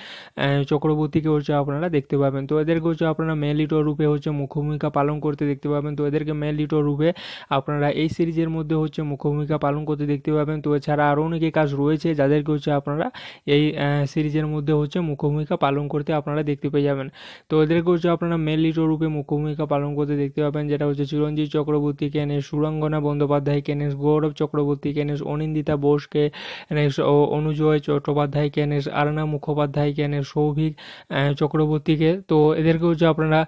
Speaker 1: চক্রবর্তী থেকে হচ্ছে আপনারা দেখতে পাবেন তো এদেরকে হচ্ছে আপনারা মেন লিটো রূপে হচ্ছে মুখ্যভূমিকা পালন করতে দেখতে পাবেন তো এদেরকে মেল লিটো রূপে আপনারা এই সিরিজের মধ্যে হচ্ছে মুখ্যভূমিকা পালন করতে দেখতে পাবেন তো এছাড়া আরও অনেকে কাজ রয়েছে যাদেরকে হচ্ছে আপনারা এই সিরিজের মধ্যে হচ্ছে মুখ্যভূমিকা পালন করতে আপনারা দেখতে পেয়ে যাবেন তো এদেরকে হচ্ছে আপনারা মেন লিটো রূপে মুখ্যভূমিকা পালন করতে দেখতে পাবেন যেটা হচ্ছে চিরঞ্জিত চক্রবর্তী কেনেশ সুরঙ্গনা বন্দ্যোপাধ্যায় কেনেশ গৌরব চক্রবর্তী কেনেশ অনিন্দিতা বোসকে অনুজয় চট্টোপাধ্যায় কেনেশ আরনা মুখোপাধ্যায় কেনেশ সৌভিক চক্রবর্তীকে তো এদেরকে হচ্ছে আপনারা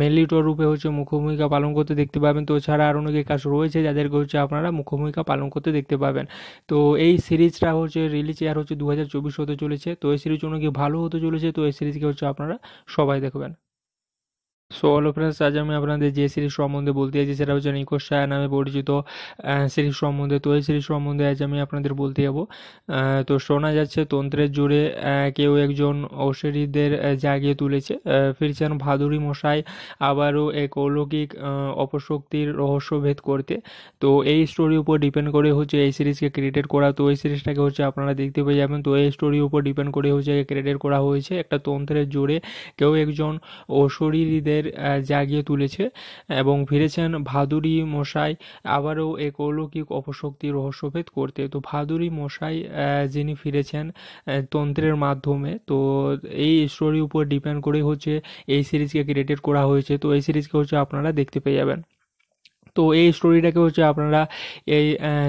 Speaker 1: মেলিটর রূপে হচ্ছে মুখ্যভূমিকা পালন করতে দেখতে পাবেন তো ছাড়া আর অনেকে কাজ রয়েছে যাদেরকে হচ্ছে আপনারা মুখ্যভূমিকা পালন করতে দেখতে পাবেন তো এই সিরিজটা হচ্ছে রিলিজ ইয়ার হচ্ছে দু হাজার চব্বিশ হতে চলেছে তো এই সিরিজ অনেক ভালো হতে চলেছে তো এই সিরিজকে হচ্ছে আপনারা সবাই দেখবেন সো হ্যালো ফ্রেন্ডস আজ আমি আপনাদের যে সিরিজ সম্বন্ধে বলতে যাচ্ছি সেটা হচ্ছে নিকোশ সায়া নামে পরিচিত সিরিজ সম্বন্ধে তো এই সিরিজ সম্বন্ধে আজ আমি আপনাদের বলতে যাব তো শোনা যাচ্ছে তন্ত্রের জোরে কেউ একজন অশ্বরীদের জাগিয়ে তুলেছে ফিরছেন ভাদুরী মশাই আবারও এক অলৌকিক অপশক্তির রহস্যভেদ করতে তো এই স্টোরির উপর ডিপেন্ড করে হচ্ছে এই সিরিজকে ক্রিয়েটেড করা তো এই সিরিজটাকে হচ্ছে আপনারা দেখতে পেয়ে যাবেন তো এই স্টোরির উপর ডিপেন্ড করে হচ্ছে ক্রিয়েটেড করা হয়েছে একটা তন্ত্রের জোরে কেউ একজন ঔষধীদের তাদের জাগিয়ে তুলেছে এবং ফিরেছেন ভাদুরি মশাই আবারও এক অলৌকিক অপশক্তি রহস্যভেদ করতে তো ভাদুরি মশাই যিনি ফিরেছেন তন্ত্রের মাধ্যমে তো এই স্টোরির উপর ডিপেন্ড করে হচ্ছে এই সিরিজকে ক্রিয়েটেড করা হয়েছে তো এই সিরিজকে হচ্ছে আপনারা দেখতে পেয়ে যাবেন তো এই স্টোরিটাকে হচ্ছে আপনারা এই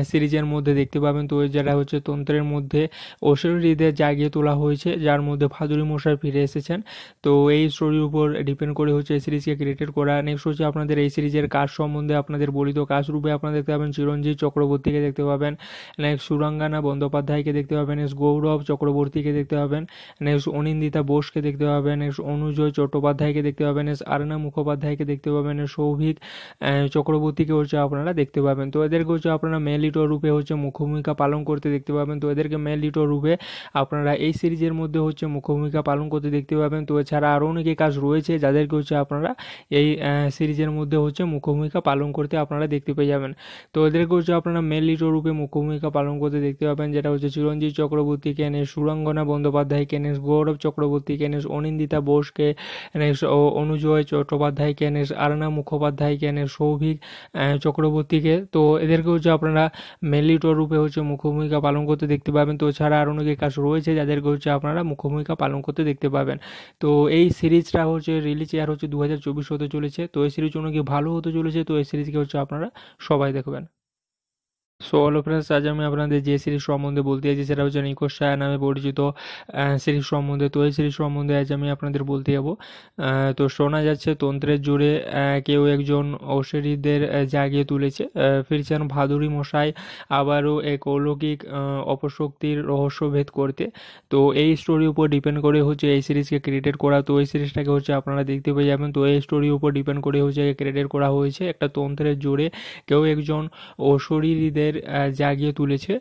Speaker 1: সিরিজের মধ্যে দেখতে পাবেন তো যেটা হচ্ছে তন্ত্রের মধ্যে ঐশ্বরীদের জাগিয়ে তোলা হয়েছে যার মধ্যে ফাজুরি মশাই ফিরে এসেছেন তো এই স্টোরির উপর ডিপেন্ড করে হচ্ছে এই সিরিজকে ক্রিয়েটেড করা নেক্সট হচ্ছে আপনাদের এই সিরিজের কাজ সম্বন্ধে আপনাদের বলিত কাজ রূপে আপনারা দেখতে পাবেন চিরঞ্জিত চক্রবর্তীকে দেখতে পাবেন নেক্সট সুরাঙ্গানা বন্দ্যোপাধ্যায়কে দেখতে পাবেন নেক্সট গৌরব চক্রবর্তীকে দেখতে পাবেন নেক্সট অনিন্দিতা বোসকে দেখতে পাবেন নেক্সট অনুজয় চট্টোপাধ্যায়কে দেখতে পাবেন নেক্সট আরনা মুখোপাধ্যায়কে দেখতে পাবেন সৌভিক চক্রবর্তী দিকে হচ্ছে আপনারা দেখতে পাবেন তো এদেরকে হচ্ছে আপনারা মেল লিটো রূপে হচ্ছে মুখ্য ভূমিকা পালন করতে দেখতে পাবেন তো এদেরকে মেল লিটো রূপে আপনারা এই সিরিজের মধ্যে হচ্ছে মুখ্য ভূমিকা পালন করতে দেখতে পাবেন তো এছাড়া আরও অনেকে কাজ রয়েছে যাদেরকে হচ্ছে আপনারা এই সিরিজের মধ্যে হচ্ছে মুখ্য ভূমিকা পালন করতে আপনারা দেখতে পেয়ে যাবেন তো এদেরকে হচ্ছে আপনারা মেন লিটো রূপে মুখ্য ভূমিকা পালন করতে দেখতে পাবেন যেটা হচ্ছে চিরঞ্জিত চক্রবর্তী কেনেশ সুরঙ্গনা বন্দ্যোপাধ্যায় কেনেশ গৌরব চক্রবর্তী কেনেশ অনিন্দিতা বোসকে অনুজয় চট্টোপাধ্যায় কেনেশ আরনা মুখোপাধ্যায় কেনেস সৌভিক চক্রবর্তীকে তো এদেরকে হচ্ছে আপনারা মেলিটর রূপে হচ্ছে মুখ্যভূমিকা পালন করতে দেখতে পাবেন তো ছাড়া আরও অনেকে কাজ রয়েছে যাদেরকে হচ্ছে আপনারা মুখ্যভূমিকা পালন করতে দেখতে পাবেন তো এই সিরিজটা হচ্ছে রিলিজ ইয়ার হচ্ছে দু হাজার চব্বিশ হতে চলেছে তো এই সিরিজ অনেক ভালো হতে চলেছে তো এই সিরিজকে হচ্ছে আপনারা সবাই দেখবেন সো হ্যালো ফ্রেন্ডস আজ আমি আপনাদের যে সিরিজ সম্বন্ধে বলতে চাইছি সেটা হচ্ছে নিকোশ সায়া নামে পরিচিত সিরিজ সম্বন্ধে তো এই সিরিজ সম্বন্ধে আজ আমি আপনাদের বলতে যাব তো শোনা যাচ্ছে তন্ত্রের জোরে কেউ একজন অশ্বরীদের জাগিয়ে তুলেছে ফিরছেন ভাদুরী মশাই আবারও এক অলৌকিক অপশক্তির রহস্যভেদ করতে তো এই স্টোরির উপর ডিপেন্ড করে হচ্ছে এই সিরিজকে ক্রিয়েটেড করা তো এই সিরিজটাকে হচ্ছে আপনারা দেখতে পেয়ে যাবেন তো এই স্টোরির উপর ডিপেন্ড করে হচ্ছে ক্রিয়েটেড করা হয়েছে একটা তন্ত্রের জোরে কেউ একজন অশরীরীদের তাদের জাগিয়ে তুলেছে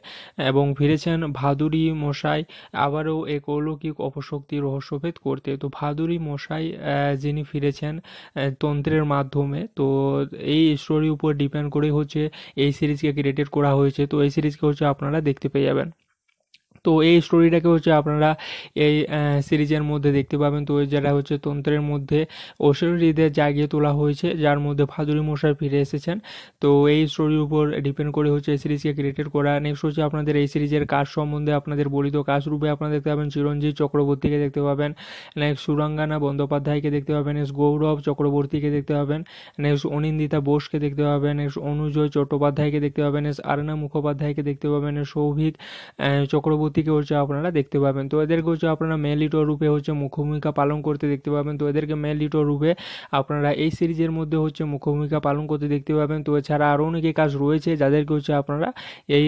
Speaker 1: এবং ফিরেছেন ভাদুরি মশাই আবারও এক অলৌকিক অপশক্তি রহস্যভেদ করতে তো ভাদুরি মশাই যিনি ফিরেছেন তন্ত্রের মাধ্যমে তো এই স্টোরির উপর ডিপেন্ড করেই হচ্ছে এই সিরিজকে ক্রিয়েটেড করা হয়েছে তো এই সিরিজকে হচ্ছে আপনারা দেখতে পেয়ে যাবেন তো এই স্টোরিটাকে হচ্ছে আপনারা এই সিরিজের মধ্যে দেখতে পাবেন তো যারা হচ্ছে তন্ত্রের মধ্যে ঐশ্বরীদের জাগিয়ে তোলা হয়েছে যার মধ্যে ফাজুরি মশাই ফিরে এসেছেন তো এই স্টোরির উপর ডিপেন্ড করে হচ্ছে এই সিরিজকে ক্রিয়েটেড করা নেক্সট হচ্ছে আপনাদের এই সিরিজের কাজ সম্বন্ধে আপনাদের বলিত কাজ রূপে আপনারা দেখতে পাবেন চিরঞ্জিত চক্রবর্তীকে দেখতে পাবেন নেক্সট সুরাঙ্গানা বন্দ্যোপাধ্যায়কে দেখতে পাবেন নেক্সট গৌরব চক্রবর্তীকে দেখতে পাবেন নেক্সট অনিন্দিতা বোসকে দেখতে পাবেন নেক্সট অনুজয় চট্টোপাধ্যায়কে দেখতে পাবেন নেক্সট আরনা মুখোপাধ্যায়কে দেখতে পাবেন সৌভিক চক্রবর্তী থেকে হচ্ছে আপনারা দেখতে পাবেন তো এদেরকে হচ্ছে আপনারা মেন লিটো রূপে হচ্ছে মুখ্যভূমিকা পালন করতে দেখতে পাবেন তো এদেরকে মেল লিটো রূপে আপনারা এই সিরিজের মধ্যে হচ্ছে মুখ্যভূমিকা পালন করতে দেখতে পাবেন তো এছাড়া আরও অনেকে কাজ রয়েছে যাদেরকে হচ্ছে আপনারা এই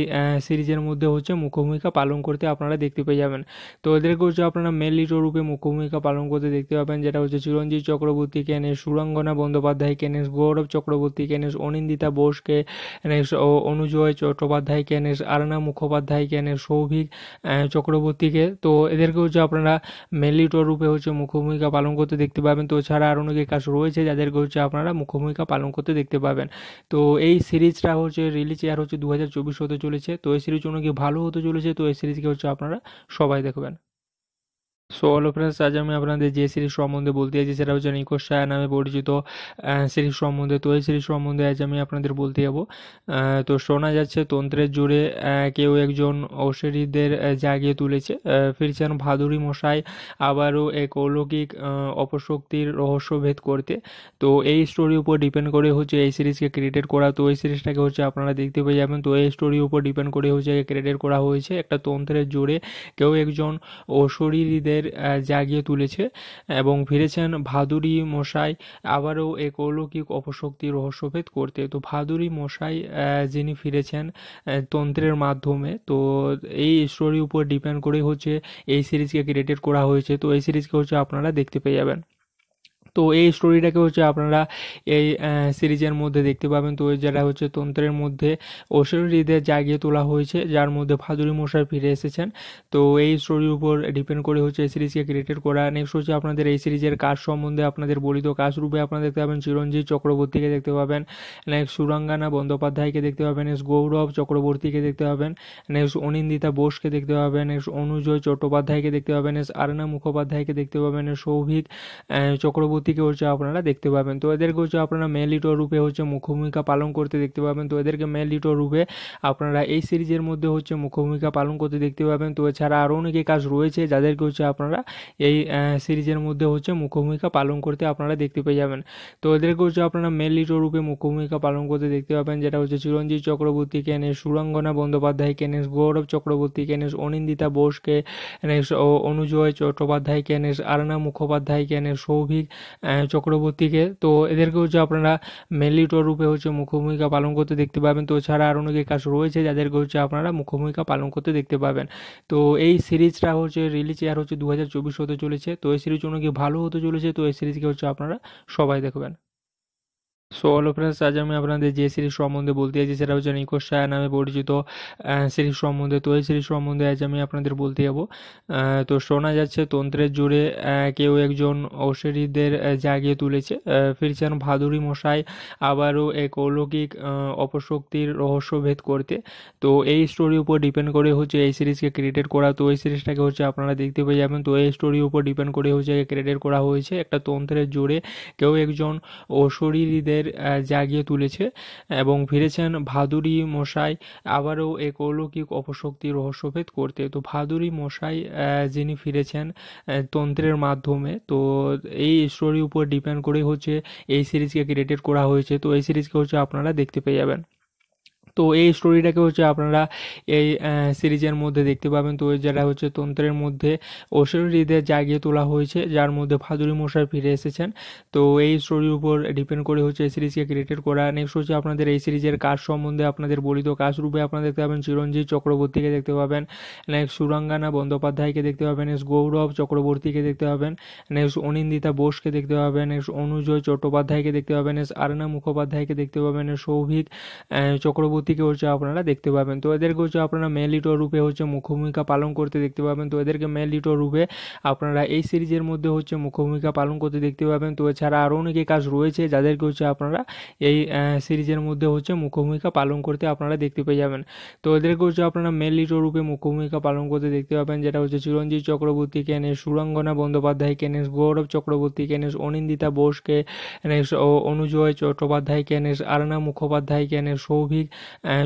Speaker 1: সিরিজের মধ্যে হচ্ছে মুখ্যভূমিকা পালন করতে আপনারা দেখতে পেয়ে যাবেন তো এদেরকে হচ্ছে আপনারা মেন লিটো রূপে মুখ্যভূমিকা পালন করতে দেখতে পাবেন যেটা হচ্ছে চিরঞ্জিত চক্রবর্তী কেনেশ সুরঙ্গনা বন্দ্যোপাধ্যায় কেনেশ গৌরব চক্রবর্তী কেনেশ অনিন্দিতা বোসকে অনুজয় চট্টোপাধ্যায় কেনেশ আরনা মুখোপাধ্যায় কেনেশ সৌভিক চক্রবর্তীকে তো এদেরকে হচ্ছে আপনারা মেলিটর রূপে হচ্ছে মুখ্যভূমিকা পালন করতে দেখতে পাবেন তো ছাড়া আরও অনেকে কাজ রয়েছে যাদেরকে হচ্ছে আপনারা মুখ্যভূমিকা পালন করতে দেখতে পাবেন তো এই সিরিজটা হচ্ছে রিলিজ ইয়ার হচ্ছে দু হাজার চব্বিশ হতে চলেছে তো এই সিরিজ অনেক ভালো হতে চলেছে তো এই সিরিজকে হচ্ছে আপনারা সবাই দেখবেন সো হ্যালো ফ্রেন্ডস আজ আমি আপনাদের যে সিরিজ সম্বন্ধে বলতে চাইছি সেটা হচ্ছে নিকোশ সায়া নামে পরিচিত সিরিজ সম্বন্ধে তো এই সিরিজ সম্বন্ধে আজ আমি আপনাদের বলতে যাব তো শোনা যাচ্ছে তন্ত্রের জোরে কেউ একজন অশ্বরীদের জাগিয়ে তুলেছে ফিরছেন ভাদুরী মশাই আবারও এক অলৌকিক অপশক্তির রহস্যভেদ করতে তো এই স্টোরির উপর ডিপেন্ড করে হচ্ছে এই সিরিজকে ক্রিয়েটেড করা তো এই সিরিজটাকে হচ্ছে আপনারা দেখতে পেয়ে যাবেন তো এই স্টোরির উপর ডিপেন্ড করে হচ্ছে ক্রিয়েটেড করা হয়েছে একটা তন্ত্রের জোরে কেউ একজন অশরীরীদের তাদের জাগিয়ে তুলেছে এবং ফিরেছেন ভাদুরি মশাই আবারও এক অলৌকিক অপশক্তি রহস্যভেদ করতে তো ভাদুরি মশাই যিনি ফিরেছেন তন্ত্রের মাধ্যমে তো এই স্টোরির উপর ডিপেন্ড করেই হচ্ছে এই সিরিজকে ক্রিয়েটেড করা হয়েছে তো এই সিরিজকে হচ্ছে আপনারা দেখতে পেয়ে যাবেন তো এই স্টোরিটাকে হচ্ছে আপনারা এই সিরিজের মধ্যে দেখতে পাবেন তো যেটা হচ্ছে তন্ত্রের মধ্যে ঐশ্বরীদের জাগিয়ে তোলা হয়েছে যার মধ্যে ফাদুরি মশাই ফিরে এসেছেন তো এই স্টোরির উপর ডিপেন্ড করে হচ্ছে এই সিরিজকে ক্রিয়েটেড করা নেক্সট হচ্ছে আপনাদের এই সিরিজের কাজ সম্বন্ধে আপনাদের বলিত কাজ রূপে আপনারা দেখতে পাবেন চিরঞ্জিত চক্রবর্তীকে দেখতে পাবেন নেক্সট সুরাঙ্গানা বন্দ্যোপাধ্যায়কে দেখতে পাবেন নেক্সট গৌরব চক্রবর্তীকে দেখতে পাবেন নেক্সট অনিন্দিতা বোসকে দেখতে পাবেন নেক্সট অনুজয় চট্টোপাধ্যায়কে দেখতে পাবেন নেক্সট আরনা মুখোপাধ্যায়কে দেখতে পাবেন সৌভিক চক্রবর্তী থেকে হচ্ছে আপনারা দেখতে পাবেন তো এদেরকে হচ্ছে আপনারা মেন লিটো রূপে হচ্ছে মুখ্যভূমিকা পালন করতে দেখতে পাবেন তো এদেরকে মেল লিটো রূপে আপনারা এই সিরিজের মধ্যে হচ্ছে মুখ্যভূমিকা পালন করতে দেখতে পাবেন তো এছাড়া আরও অনেকে কাজ রয়েছে যাদেরকে হচ্ছে আপনারা এই সিরিজের মধ্যে হচ্ছে মুখ্যভূমিকা পালন করতে আপনারা দেখতে পেয়ে যাবেন তো এদেরকে হচ্ছে আপনারা মেন লিটো রূপে মুখ্যভূমিকা পালন করতে দেখতে পাবেন যেটা হচ্ছে চিরঞ্জিত চক্রবর্তী কেন এস সুরঙ্গনা বন্দ্যোপাধ্যায় কেন গৌরব চক্রবর্তী কেন অনিন্দিতা বোসকে অনুজয় চট্টোপাধ্যায় কেন এস আরনা মুখোপাধ্যায় কেন সৌভিক চক্রবর্তীকে তো এদেরকে হচ্ছে আপনারা মেলিটর রূপে হচ্ছে মুখ্য ভূমিকা পালন করতে দেখতে পাবেন তো ছাড়া আরও অনেকে কাজ রয়েছে যাদেরকে হচ্ছে আপনারা মুখ্য ভূমিকা পালন করতে দেখতে পাবেন তো এই সিরিজটা হচ্ছে রিলিজ এয়ার হচ্ছে দু হাজার চব্বিশ হতে চলেছে তো এই সিরিজ অনেক ভালো হতে চলেছে তো এই সিরিজকে হচ্ছে আপনারা সবাই দেখবেন সো হ্যালো ফ্রেন্ডস আজ আমি আপনাদের যে সিরিজ সম্বন্ধে বলতে চাইছি সেটা হচ্ছে নিকোশ সায়া নামে পরিচিত সিরিজ সম্বন্ধে তো এই সিরিজ সম্বন্ধে আজ আমি আপনাদের বলতে যাব তো শোনা যাচ্ছে তন্ত্রের জোরে কেউ একজন অশ্বরীদের জাগিয়ে তুলেছে ফিরছেন ভাদুরী মশাই আবারও এক অলৌকিক অপশক্তির রহস্যভেদ করতে তো এই স্টোরির উপর ডিপেন্ড করে হচ্ছে এই সিরিজকে ক্রিয়েটেড করা তো এই সিরিজটাকে হচ্ছে আপনারা দেখতে পেয়ে যাবেন তো এই স্টোরির উপর ডিপেন্ড করে হচ্ছে ক্রিয়েটেড করা হয়েছে একটা তন্ত্রের জোরে কেউ একজন ঔষধীদের তাদের জাগিয়ে তুলেছে এবং ফিরেছেন ভাদুরি মশাই আবারও এক অলৌকিক অপশক্তি রহস্যভেদ করতে তো ভাদুরী মশাই যিনি ফিরেছেন তন্ত্রের মাধ্যমে তো এই স্টোরির উপর ডিপেন্ড করেই হচ্ছে এই সিরিজকে ক্রিয়েটেড করা হয়েছে তো এই সিরিজকে হচ্ছে আপনারা দেখতে পেয়ে যাবেন তো এই স্টোরিটাকে হচ্ছে আপনারা এই সিরিজের মধ্যে দেখতে পাবেন তো যারা হচ্ছে তন্ত্রের মধ্যে ঐশ্বরীদের জাগিয়ে তোলা হয়েছে যার মধ্যে ফাদুরি মশাই ফিরে এসেছেন তো এই স্টোরির উপর ডিপেন্ড করে হচ্ছে এই সিরিজকে ক্রিয়েটেড করা নেক্সট হচ্ছে আপনাদের এই সিরিজের কাজ সম্বন্ধে আপনাদের বলিত কাজ রূপে আপনারা দেখতে পাবেন চিরঞ্জিত চক্রবর্তীকে দেখতে পাবেন নেক্সট সুরাঙ্গানা বন্দ্যোপাধ্যায়কে দেখতে পাবেন নেক্সট গৌরব চক্রবর্তীকে দেখতে পাবেন নেক্সট অনিন্দিতা বোসকে দেখতে পাবেন নেক্সট অনুজয় চট্টোপাধ্যায়কে দেখতে পাবেন নেক্সট আরনা মুখোপাধ্যায়কে দেখতে পাবেন সৌভিক চক্রবর্তী থেকে হচ্ছে আপনারা দেখতে পাবেন তো এদেরকে হচ্ছে আপনারা মেন লিটো রূপে হচ্ছে মুখ্যভূমিকা পালন করতে দেখতে পাবেন তো এদেরকে মেল লিটো রূপে আপনারা এই সিরিজের মধ্যে হচ্ছে মুখ্যভূমিকা পালন করতে দেখতে পাবেন তো এছাড়া আরও অনেকে কাজ রয়েছে যাদেরকে হচ্ছে আপনারা এই সিরিজের মধ্যে হচ্ছে মুখ্যভূমিকা পালন করতে আপনারা দেখতে পেয়ে যাবেন তো এদেরকে হচ্ছে আপনারা মেন লিটো রূপে মুখ্যভূমিকা পালন করতে দেখতে পাবেন যেটা হচ্ছে চিরঞ্জিত চক্রবর্তী কেনেশ সুরঙ্গনা বন্দ্যোপাধ্যায় কেনেশ গৌরব চক্রবর্তী কেনেশ অনিন্দিতা বোসকে অনুজয় চট্টোপাধ্যায় কেনেশ আরনা মুখোপাধ্যায় কেনেশ সৌভিক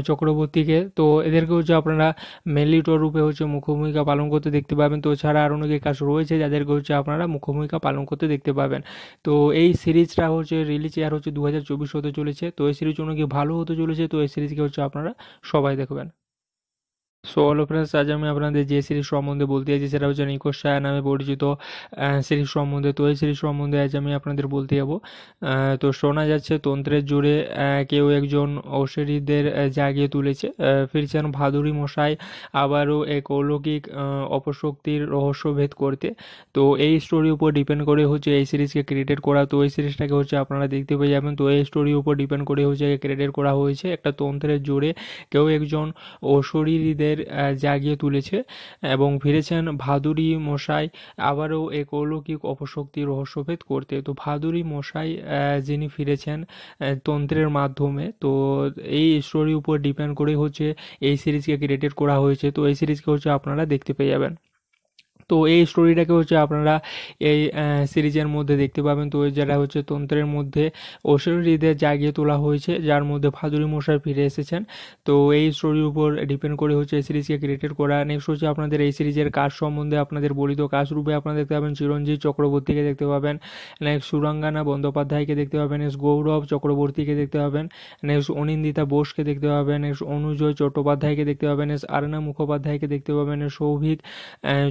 Speaker 1: চক্রবর্তীকে তো এদেরকে হচ্ছে আপনারা মেলিটর রূপে হচ্ছে মুখ্যভূমিকা পালন করতে দেখতে পাবেন তো ছাড়া আর অনেকে কাজ রয়েছে যাদেরকে হচ্ছে আপনারা মুখ্যভূমিকা পালন করতে দেখতে পাবেন তো এই সিরিজটা হচ্ছে রিলিজ ইয়ার হচ্ছে দু হাজার চব্বিশ হতে চলেছে তো এই সিরিজ অনেক ভালো হতে চলেছে তো এই সিরিজকে হচ্ছে আপনারা সবাই দেখবেন সো হ্যালো ফ্রেন্ডস আজ আমি আপনাদের যে সিরিজ সম্বন্ধে বলতে চাইছি সেটা হচ্ছে নিকোশ সায়া নামে পরিচিত সিরিজ সম্বন্ধে তো এই সিরিজ সম্বন্ধে আজ আমি আপনাদের বলতে যাব তো শোনা যাচ্ছে তন্ত্রের জোরে কেউ একজন অশ্বরীদের জাগিয়ে তুলেছে ফিরছেন ভাদুরী মশাই আবারও এক অলৌকিক অপশক্তির রহস্যভেদ করতে তো এই স্টোরির উপর ডিপেন্ড করে হচ্ছে এই সিরিজকে ক্রিয়েটেড করা তো এই সিরিজটাকে হচ্ছে আপনারা দেখতে পেয়ে যাবেন তো এই স্টোরির উপর ডিপেন্ড করে হচ্ছে ক্রিয়েটেড করা হয়েছে একটা তন্ত্রের জোরে কেউ একজন অশরীরীদের তাদের জাগিয়ে তুলেছে এবং ফিরেছেন ভাদুরি মশাই আবারও এক অলৌকিক অপশক্তি রহস্যভেদ করতে তো ভাদুরি মশাই যিনি ফিরেছেন তন্ত্রের মাধ্যমে তো এই স্টোরির উপর ডিপেন্ড করে হচ্ছে এই সিরিজকে ক্রিয়েটেড করা হয়েছে তো এই সিরিজকে হচ্ছে আপনারা দেখতে পেয়ে যাবেন তো এই স্টোরিটাকে হচ্ছে আপনারা এই সিরিজের মধ্যে দেখতে পাবেন তো যেটা হচ্ছে তন্ত্রের মধ্যে ঐশ্বরীদের জাগিয়ে তোলা হয়েছে যার মধ্যে ফাদুরি মশাই ফিরে এসেছেন তো এই স্টোরির উপর ডিপেন্ড করে হচ্ছে এই সিরিজকে ক্রিয়েটেড করা নেক্সট হচ্ছে আপনাদের এই সিরিজের কাজ সম্বন্ধে আপনাদের বলিত কাজ রূপে আপনারা দেখতে পাবেন চিরঞ্জিত চক্রবর্তীকে দেখতে পাবেন নেক্সট সুরাঙ্গানা বন্দ্যোপাধ্যায়কে দেখতে পাবেন নেক্সট গৌরব চক্রবর্তীকে দেখতে পাবেন নেক্সট অনিন্দিতা বোসকে দেখতে পাবেন নেক্সট অনুজয় চট্টোপাধ্যায়কে দেখতে পাবেন নেক্সট আরনা মুখোপাধ্যায়কে দেখতে পাবেন সৌভিক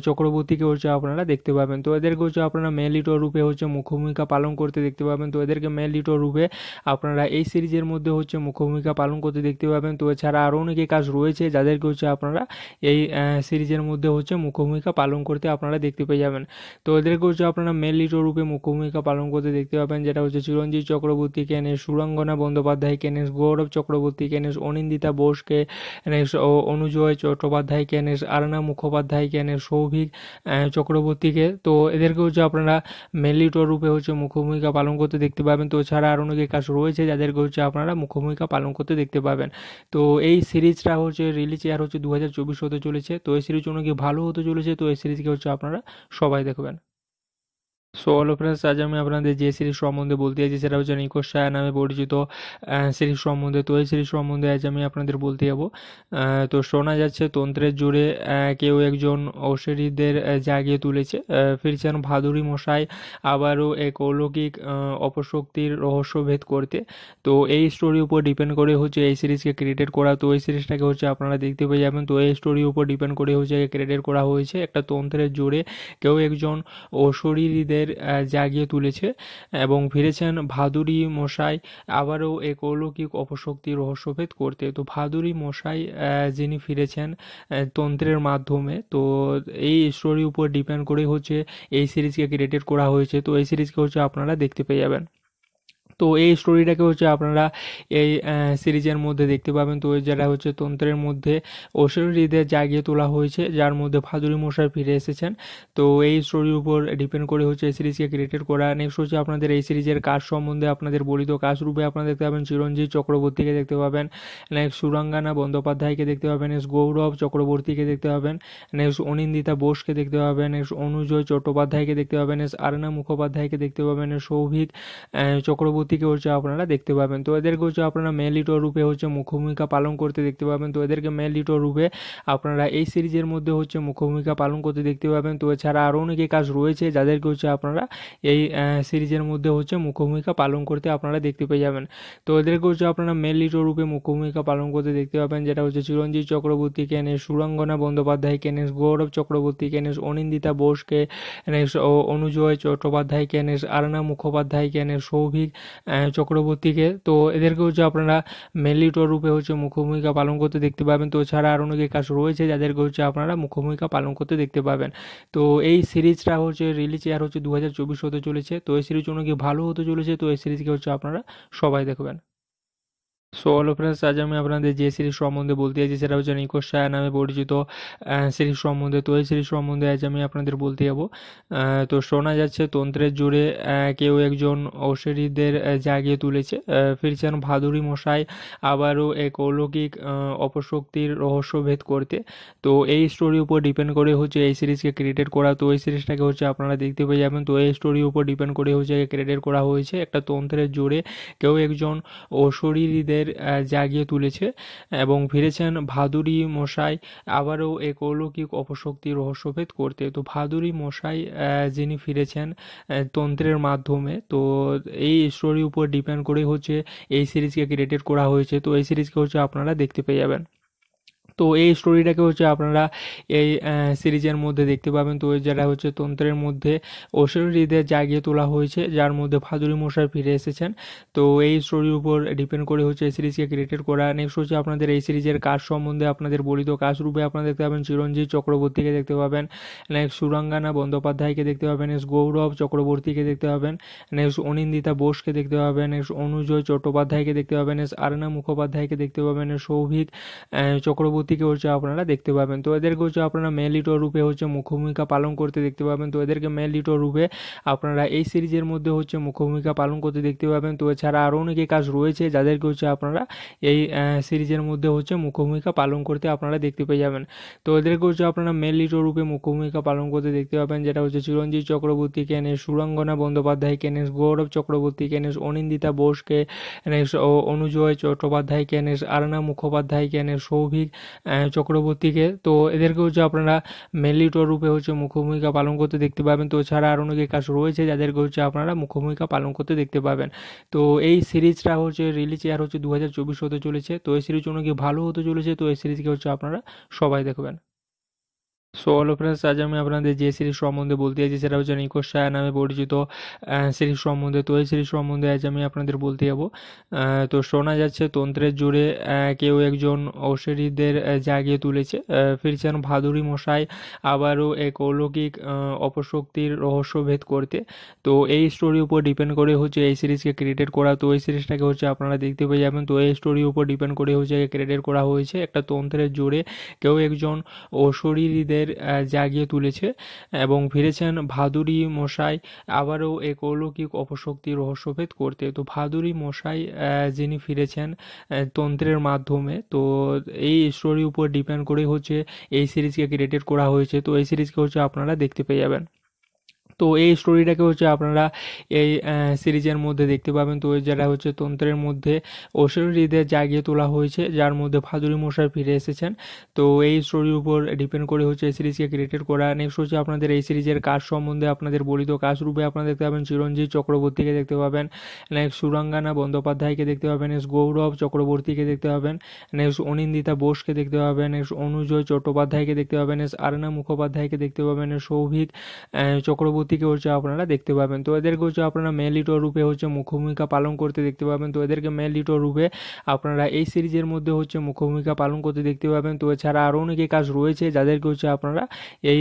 Speaker 1: চক্রবর্তী প্রতীকে হচ্ছে আপনারা দেখতে পাবেন তো এদেরকে হচ্ছে আপনারা মেল লিটো রূপে হচ্ছে মুখ্য পালন করতে দেখতে পাবেন তো এদেরকে মেল লিটো রূপে আপনারা এই সিরিজের মধ্যে হচ্ছে মুখ্যভূমিকা পালন করতে দেখতে পাবেন তো এছাড়া আরও অনেকে কাজ রয়েছে যাদেরকে হচ্ছে আপনারা এই সিরিজের মধ্যে হচ্ছে মুখ্য পালন করতে আপনারা দেখতে পেয়ে যাবেন তো এদেরকে হচ্ছে আপনারা মেল লিটো রূপে মুখ্যভূমিকা পালন করতে দেখতে পাবেন যেটা হচ্ছে চিরঞ্জিত চক্রবর্তী কেনেশ সুরঙ্গনা বন্দ্যোপাধ্যায় কেনেশ গৌরব চক্রবর্তী কেনেশ অনিন্দিতা বোসকে অনুজয় চট্টোপাধ্যায় কেনেশ আরনা মুখোপাধ্যায় কেনেশ সৌভিক চক্রবর্তীকে তো এদেরকে হচ্ছে আপনারা মেলিটর রূপে হচ্ছে মুখ্যভূমিকা পালন করতে দেখতে পাবেন তো ছাড়া আরও অনেকে কাজ রয়েছে যাদেরকে হচ্ছে আপনারা মুখ্যভূমিকা পালন করতে দেখতে পাবেন তো এই সিরিজটা হচ্ছে রিলিজ ইয়ার হচ্ছে দু হাজার চব্বিশ হতে চলেছে তো এই সিরিজ অনেক ভালো হতে চলেছে তো এই সিরিজকে হচ্ছে আপনারা সবাই দেখবেন সো হ্যালো ফ্রেন্ডস আজ আমি আপনাদের যে সিরিজ সম্বন্ধে বলতে চাইছি সেটা হচ্ছে নিকোশ সায়া নামে পরিচিত সিরিজ সম্বন্ধে তো এই সিরিজ সম্বন্ধে আজ আমি আপনাদের বলতে যাবো তো শোনা যাচ্ছে তন্ত্রের জোরে কেউ একজন ঔষধীদের জাগিয়ে তুলেছে ফিরছেন ভাদুরী মশাই আবারও এক অলৌকিক অপশক্তির রহস্যভেদ করতে তো এই স্টোরির উপর ডিপেন্ড করে হচ্ছে এই সিরিজকে ক্রিয়েটেড করা তো এই সিরিজটাকে হচ্ছে আপনারা দেখতে পেয়ে যাবেন তো এই স্টোরির উপর ডিপেন্ড করে হচ্ছে ক্রিয়েটেড করা হয়েছে একটা তন্ত্রের জোরে কেউ একজন ঔষধীদের তাদের জাগিয়ে তুলেছে এবং ফিরেছেন ভাদুরি মশাই আবারও এক অলৌকিক অপশক্তি রহস্যভেদ করতে তো ভাদুরী মশাই যিনি ফিরেছেন তন্ত্রের মাধ্যমে তো এই স্টোরির উপর ডিপেন্ড করেই হচ্ছে এই সিরিজকে ক্রিয়েটেড করা হয়েছে তো এই সিরিজকে হচ্ছে আপনারা দেখতে পেয়ে যাবেন তো এই স্টোরিটাকে হচ্ছে আপনারা এই সিরিজের মধ্যে দেখতে পাবেন তো যেটা হচ্ছে তন্ত্রের মধ্যে ঐশ্বরীদের জাগিয়ে তোলা হয়েছে যার মধ্যে ফাদুরি মশাই ফিরে এসেছেন তো এই স্টোরির উপর ডিপেন্ড করে হচ্ছে এই সিরিজকে ক্রিয়েটেড করা নেক্সট হচ্ছে আপনাদের এই সিরিজের কাজ সম্বন্ধে আপনাদের বলিত কাজ রূপে আপনারা দেখতে পাবেন চিরঞ্জিত চক্রবর্তীকে দেখতে পাবেন নেক্সট সুরাঙ্গানা বন্দ্যোপাধ্যায়কে দেখতে পাবেন নেক্সট গৌরব চক্রবর্তীকে দেখতে পাবেন নেক্সট অনিন্দিতা বোসকে দেখতে পাবেন নেক্সট অনুজয় চট্টোপাধ্যায়কে দেখতে পাবেন নেক্সট আরনা মুখোপাধ্যায়কে দেখতে পাবেন সৌভিক চক্রবর্তী দিকে হচ্ছে আপনারা দেখতে পাবেন তো এদেরকে হচ্ছে আপনারা মেল লিটো রূপে হচ্ছে মুখ্য ভূমিকা পালন করতে দেখতে পাবেন তো এদেরকে মেল লিটো রূপে আপনারা এই সিরিজের মধ্যে হচ্ছে মুখ্য ভূমিকা পালন করতে দেখতে পাবেন তো এছাড়া আরও অনেকে কাজ রয়েছে যাদেরকে হচ্ছে আপনারা এই সিরিজের মধ্যে হচ্ছে মুখ্য ভূমিকা পালন করতে আপনারা দেখতে পেয়ে যাবেন তো এদেরকে হচ্ছে আপনারা মেন লিটো রূপে মুখ্য ভূমিকা পালন করতে দেখতে পাবেন যেটা হচ্ছে চিরঞ্জিত চক্রবর্তী কেনেশ সুরঙ্গনা বন্দ্যোপাধ্যায় কেনেশ গৌরব চক্রবর্তী কেনেশ অনিন্দিতা বোসকে অনুজয় চট্টোপাধ্যায় কেনেশ আরনা মুখোপাধ্যায় কেনেশ সৌভিক চক্রবর্তীকে তো এদেরকে হচ্ছে আপনারা মেলিটর রূপে হচ্ছে মুখ্যভূমিকা পালন করতে দেখতে পাবেন তো ছাড়া আর অনেকে কাজ রয়েছে যাদেরকে হচ্ছে আপনারা মুখ্যভূমিকা পালন করতে দেখতে পাবেন তো এই সিরিজটা হচ্ছে রিলিজ ইয়ার হচ্ছে দু হাজার চব্বিশ হতে চলেছে তো এই সিরিজ অনেকে ভালো হতে চলেছে তো এই সিরিজকে হচ্ছে আপনারা সবাই দেখবেন সো হ্যালো ফ্রেন্ডস আজ আমি আপনাদের যে সিরিজ সম্বন্ধে বলতে চাইছি সেটা হচ্ছে নিকোশ নামে পরিচিত সিরিজ সম্বন্ধে তো এই সিরিজ সম্বন্ধে আজ আমি আপনাদের বলতে যাব তো শোনা যাচ্ছে তন্ত্রের জোরে কেউ একজন অশ্বরীদের জাগিয়ে তুলেছে ফিরছেন ভাদুরী মশাই আবারও এক অলৌকিক অপশক্তির রহস্যভেদ করতে তো এই স্টোরির উপর ডিপেন্ড করে হচ্ছে এই সিরিজকে ক্রিয়েটেড করা তো এই সিরিজটাকে হচ্ছে আপনারা দেখতে পেয়ে যাবেন তো এই স্টোরির উপর ডিপেন্ড করে হচ্ছে ক্রিয়েটেড করা হয়েছে একটা তন্ত্রের জোরে কেউ একজন অশরীরীদের তাদের জাগিয়ে তুলেছে এবং ফিরেছেন ভাদুরি মশাই আবারও এক অলৌকিক অপশক্তি রহস্যভেদ করতে তো ভাদুরি মশাই যিনি ফিরেছেন তন্ত্রের মাধ্যমে তো এই স্টোরির উপর ডিপেন্ড করে হচ্ছে এই সিরিজকে ক্রিয়েটেড করা হয়েছে তো এই সিরিজকে হচ্ছে আপনারা দেখতে পেয়ে যাবেন তো এই স্টোরিটাকে হচ্ছে আপনারা এই সিরিজের মধ্যে দেখতে পাবেন তো যেটা হচ্ছে তন্ত্রের মধ্যে ঐশ্বরীদের জাগিয়ে তোলা হয়েছে যার মধ্যে ফাদুরি মশাই ফিরে এসেছেন তো এই স্টোরির উপর ডিপেন্ড করে হচ্ছে এই সিরিজকে ক্রিয়েটেড করা নেক্সট হচ্ছে আপনাদের এই সিরিজের কাজ সম্বন্ধে আপনাদের বলিত কাজ রূপে আপনারা দেখতে পাবেন চিরঞ্জিত চক্রবর্তীকে দেখতে পাবেন নেক্সট সুরাঙ্গানা বন্দ্যোপাধ্যায়কে দেখতে পাবেন নেক্সট গৌরব চক্রবর্তীকে দেখতে পাবেন নেক্সট অনিন্দিতা বোসকে দেখতে পাবেন নেক্সট অনুজয় চট্টোপাধ্যায়কে দেখতে পাবেন নেক্সট আরনা মুখোপাধ্যায়কে দেখতে পাবেন সৌভিক চক্রবর্তী থেকে হচ্ছে আপনারা দেখতে পাবেন তো এদেরকে হচ্ছে আপনারা মেন লিটো রূপে হচ্ছে মুখ্যভূমিকা পালন করতে দেখতে পাবেন তো এদেরকে মেল লিটো রূপে আপনারা এই সিরিজের মধ্যে হচ্ছে মুখ্যভূমিকা পালন করতে দেখতে পাবেন তো এছাড়া আরও অনেকে কাজ রয়েছে যাদেরকে হচ্ছে আপনারা এই সিরিজের মধ্যে হচ্ছে মুখ্যভূমিকা পালন করতে আপনারা দেখতে পেয়ে যাবেন তো এদেরকে হচ্ছে আপনারা মেন লিটো রূপে মুখ্যভূমিকা পালন করতে দেখতে পাবেন যেটা হচ্ছে চিরঞ্জিত চক্রবর্তী কেনেশ সুরঙ্গনা বন্দ্যোপাধ্যায় কেনেশ গৌরব চক্রবর্তী কেনেশ অনিন্দিতা বোসকে অনুজয় চট্টোপাধ্যায় কেনেশ আরনা মুখোপাধ্যায় কেনেশ সৌভিক চক্রবর্তীকে তো এদেরকে হচ্ছে আপনারা মেলিটর রূপে হচ্ছে মুখ্যভূমিকা পালন করতে দেখতে পাবেন তো ছাড়া আরও অনেকে কাজ রয়েছে যাদেরকে হচ্ছে আপনারা মুখ্যভূমিকা পালন করতে দেখতে পাবেন তো এই সিরিজটা হচ্ছে রিলিজ এয়ার হচ্ছে দু হাজার চব্বিশ হতে চলেছে তো এই সিরিজ অনেক ভালো হতে চলেছে তো এই সিরিজকে হচ্ছে আপনারা সবাই দেখবেন সো হ্যালো ফ্রেন্ডস আজ আমি আপনাদের যে সিরিজ সম্বন্ধে বলতে চাইছি সেটা হচ্ছে নিকোশ সায়া নামে পরিচিত সিরিজ সম্বন্ধে তো এই সিরিজ সম্বন্ধে আজ আমি আপনাদের বলতে যাবো তো শোনা যাচ্ছে তন্ত্রের জোরে কেউ একজন ঔষধীদের জাগিয়ে তুলেছে ফিরছেন ভাদুরী মশাই আবারও এক অলৌকিক অপশক্তির রহস্যভেদ করতে তো এই স্টোরির উপর ডিপেন্ড করে হচ্ছে এই সিরিজকে ক্রিয়েটেড করা তো এই সিরিজটাকে হচ্ছে আপনারা দেখতে পেয়ে যাবেন তো এই স্টোরির উপর ডিপেন্ড করে হচ্ছে ক্রিয়েটেড করা হয়েছে একটা তন্ত্রের জোরে কেউ একজন অশরীরীদের তাদের জাগিয়ে তুলেছে এবং ফিরেছেন ভাদুরি মশাই আবারও এক অলৌকিক অপশক্তি রহস্যভেদ করতে তো ভাদুরি মশাই যিনি ফিরেছেন তন্ত্রের মাধ্যমে তো এই স্টোরির উপর ডিপেন্ড করেই হচ্ছে এই সিরিজকে ক্রিয়েটেড করা হয়েছে তো এই সিরিজকে হচ্ছে আপনারা দেখতে পেয়ে যাবেন তো এই স্টোরিটাকে হচ্ছে আপনারা এই সিরিজের মধ্যে দেখতে পাবেন তো যেটা হচ্ছে তন্ত্রের মধ্যে ঐশ্বরীদের জাগিয়ে তোলা হয়েছে যার মধ্যে ফাদুরি মশাই ফিরে এসেছেন তো এই স্টোরির উপর ডিপেন্ড করে হচ্ছে এই সিরিজকে ক্রিয়েটেড করা নেক্সট হচ্ছে আপনাদের এই সিরিজের কাজ সম্বন্ধে আপনাদের বলিত কাজ রূপে আপনারা দেখতে পাবেন চিরঞ্জিত চক্রবর্তীকে দেখতে পাবেন নেক্সট সুরাঙ্গানা বন্দ্যোপাধ্যায়কে দেখতে পাবেন নেক্সট গৌরব চক্রবর্তীকে দেখতে পাবেন নেক্সট অনিন্দিতা বোসকে দেখতে পাবেন নেক্সট অনুজয় চট্টোপাধ্যায়কে দেখতে পাবেন নেক্সট আরনা মুখোপাধ্যায়কে দেখতে পাবেন সৌভিক চক্রবর্তী দিকে হচ্ছে আপনারা দেখতে পাবেন তো এদেরকে হচ্ছে আপনারা মেল লিটো রূপে হচ্ছে মুখ্য ভূমিকা পালন করতে দেখতে পাবেন তো এদেরকে মেল লিটো রূপে আপনারা এই সিরিজের মধ্যে হচ্ছে মুখ্য ভূমিকা পালন করতে দেখতে পাবেন তো এছাড়া আরও অনেকে কাজ রয়েছে যাদেরকে হচ্ছে আপনারা এই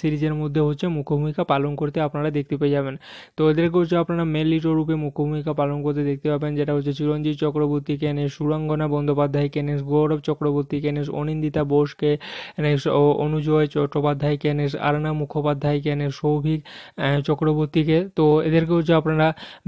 Speaker 1: সিরিজের মধ্যে হচ্ছে মুখ্য ভূমিকা পালন করতে আপনারা দেখতে পেয়ে যাবেন তো এদেরকে হচ্ছে আপনারা মেল লিটো রূপে মুখ্য ভূমিকা পালন করতে দেখতে পাবেন যেটা হচ্ছে চিরঞ্জিত চক্রবর্তী কেনেশ সুরঙ্গনা বন্দ্যোপাধ্যায় কেনেশ গৌরব চক্রবর্তী কেনেশ অনিন্দিতা বোসকে অনুজয় চট্টোপাধ্যায় কেনেশ আরনা মুখোপাধ্যায় কেনেশ সৌভিক চক্রবর্তীকে তো এদেরকে হচ্ছে আপনারা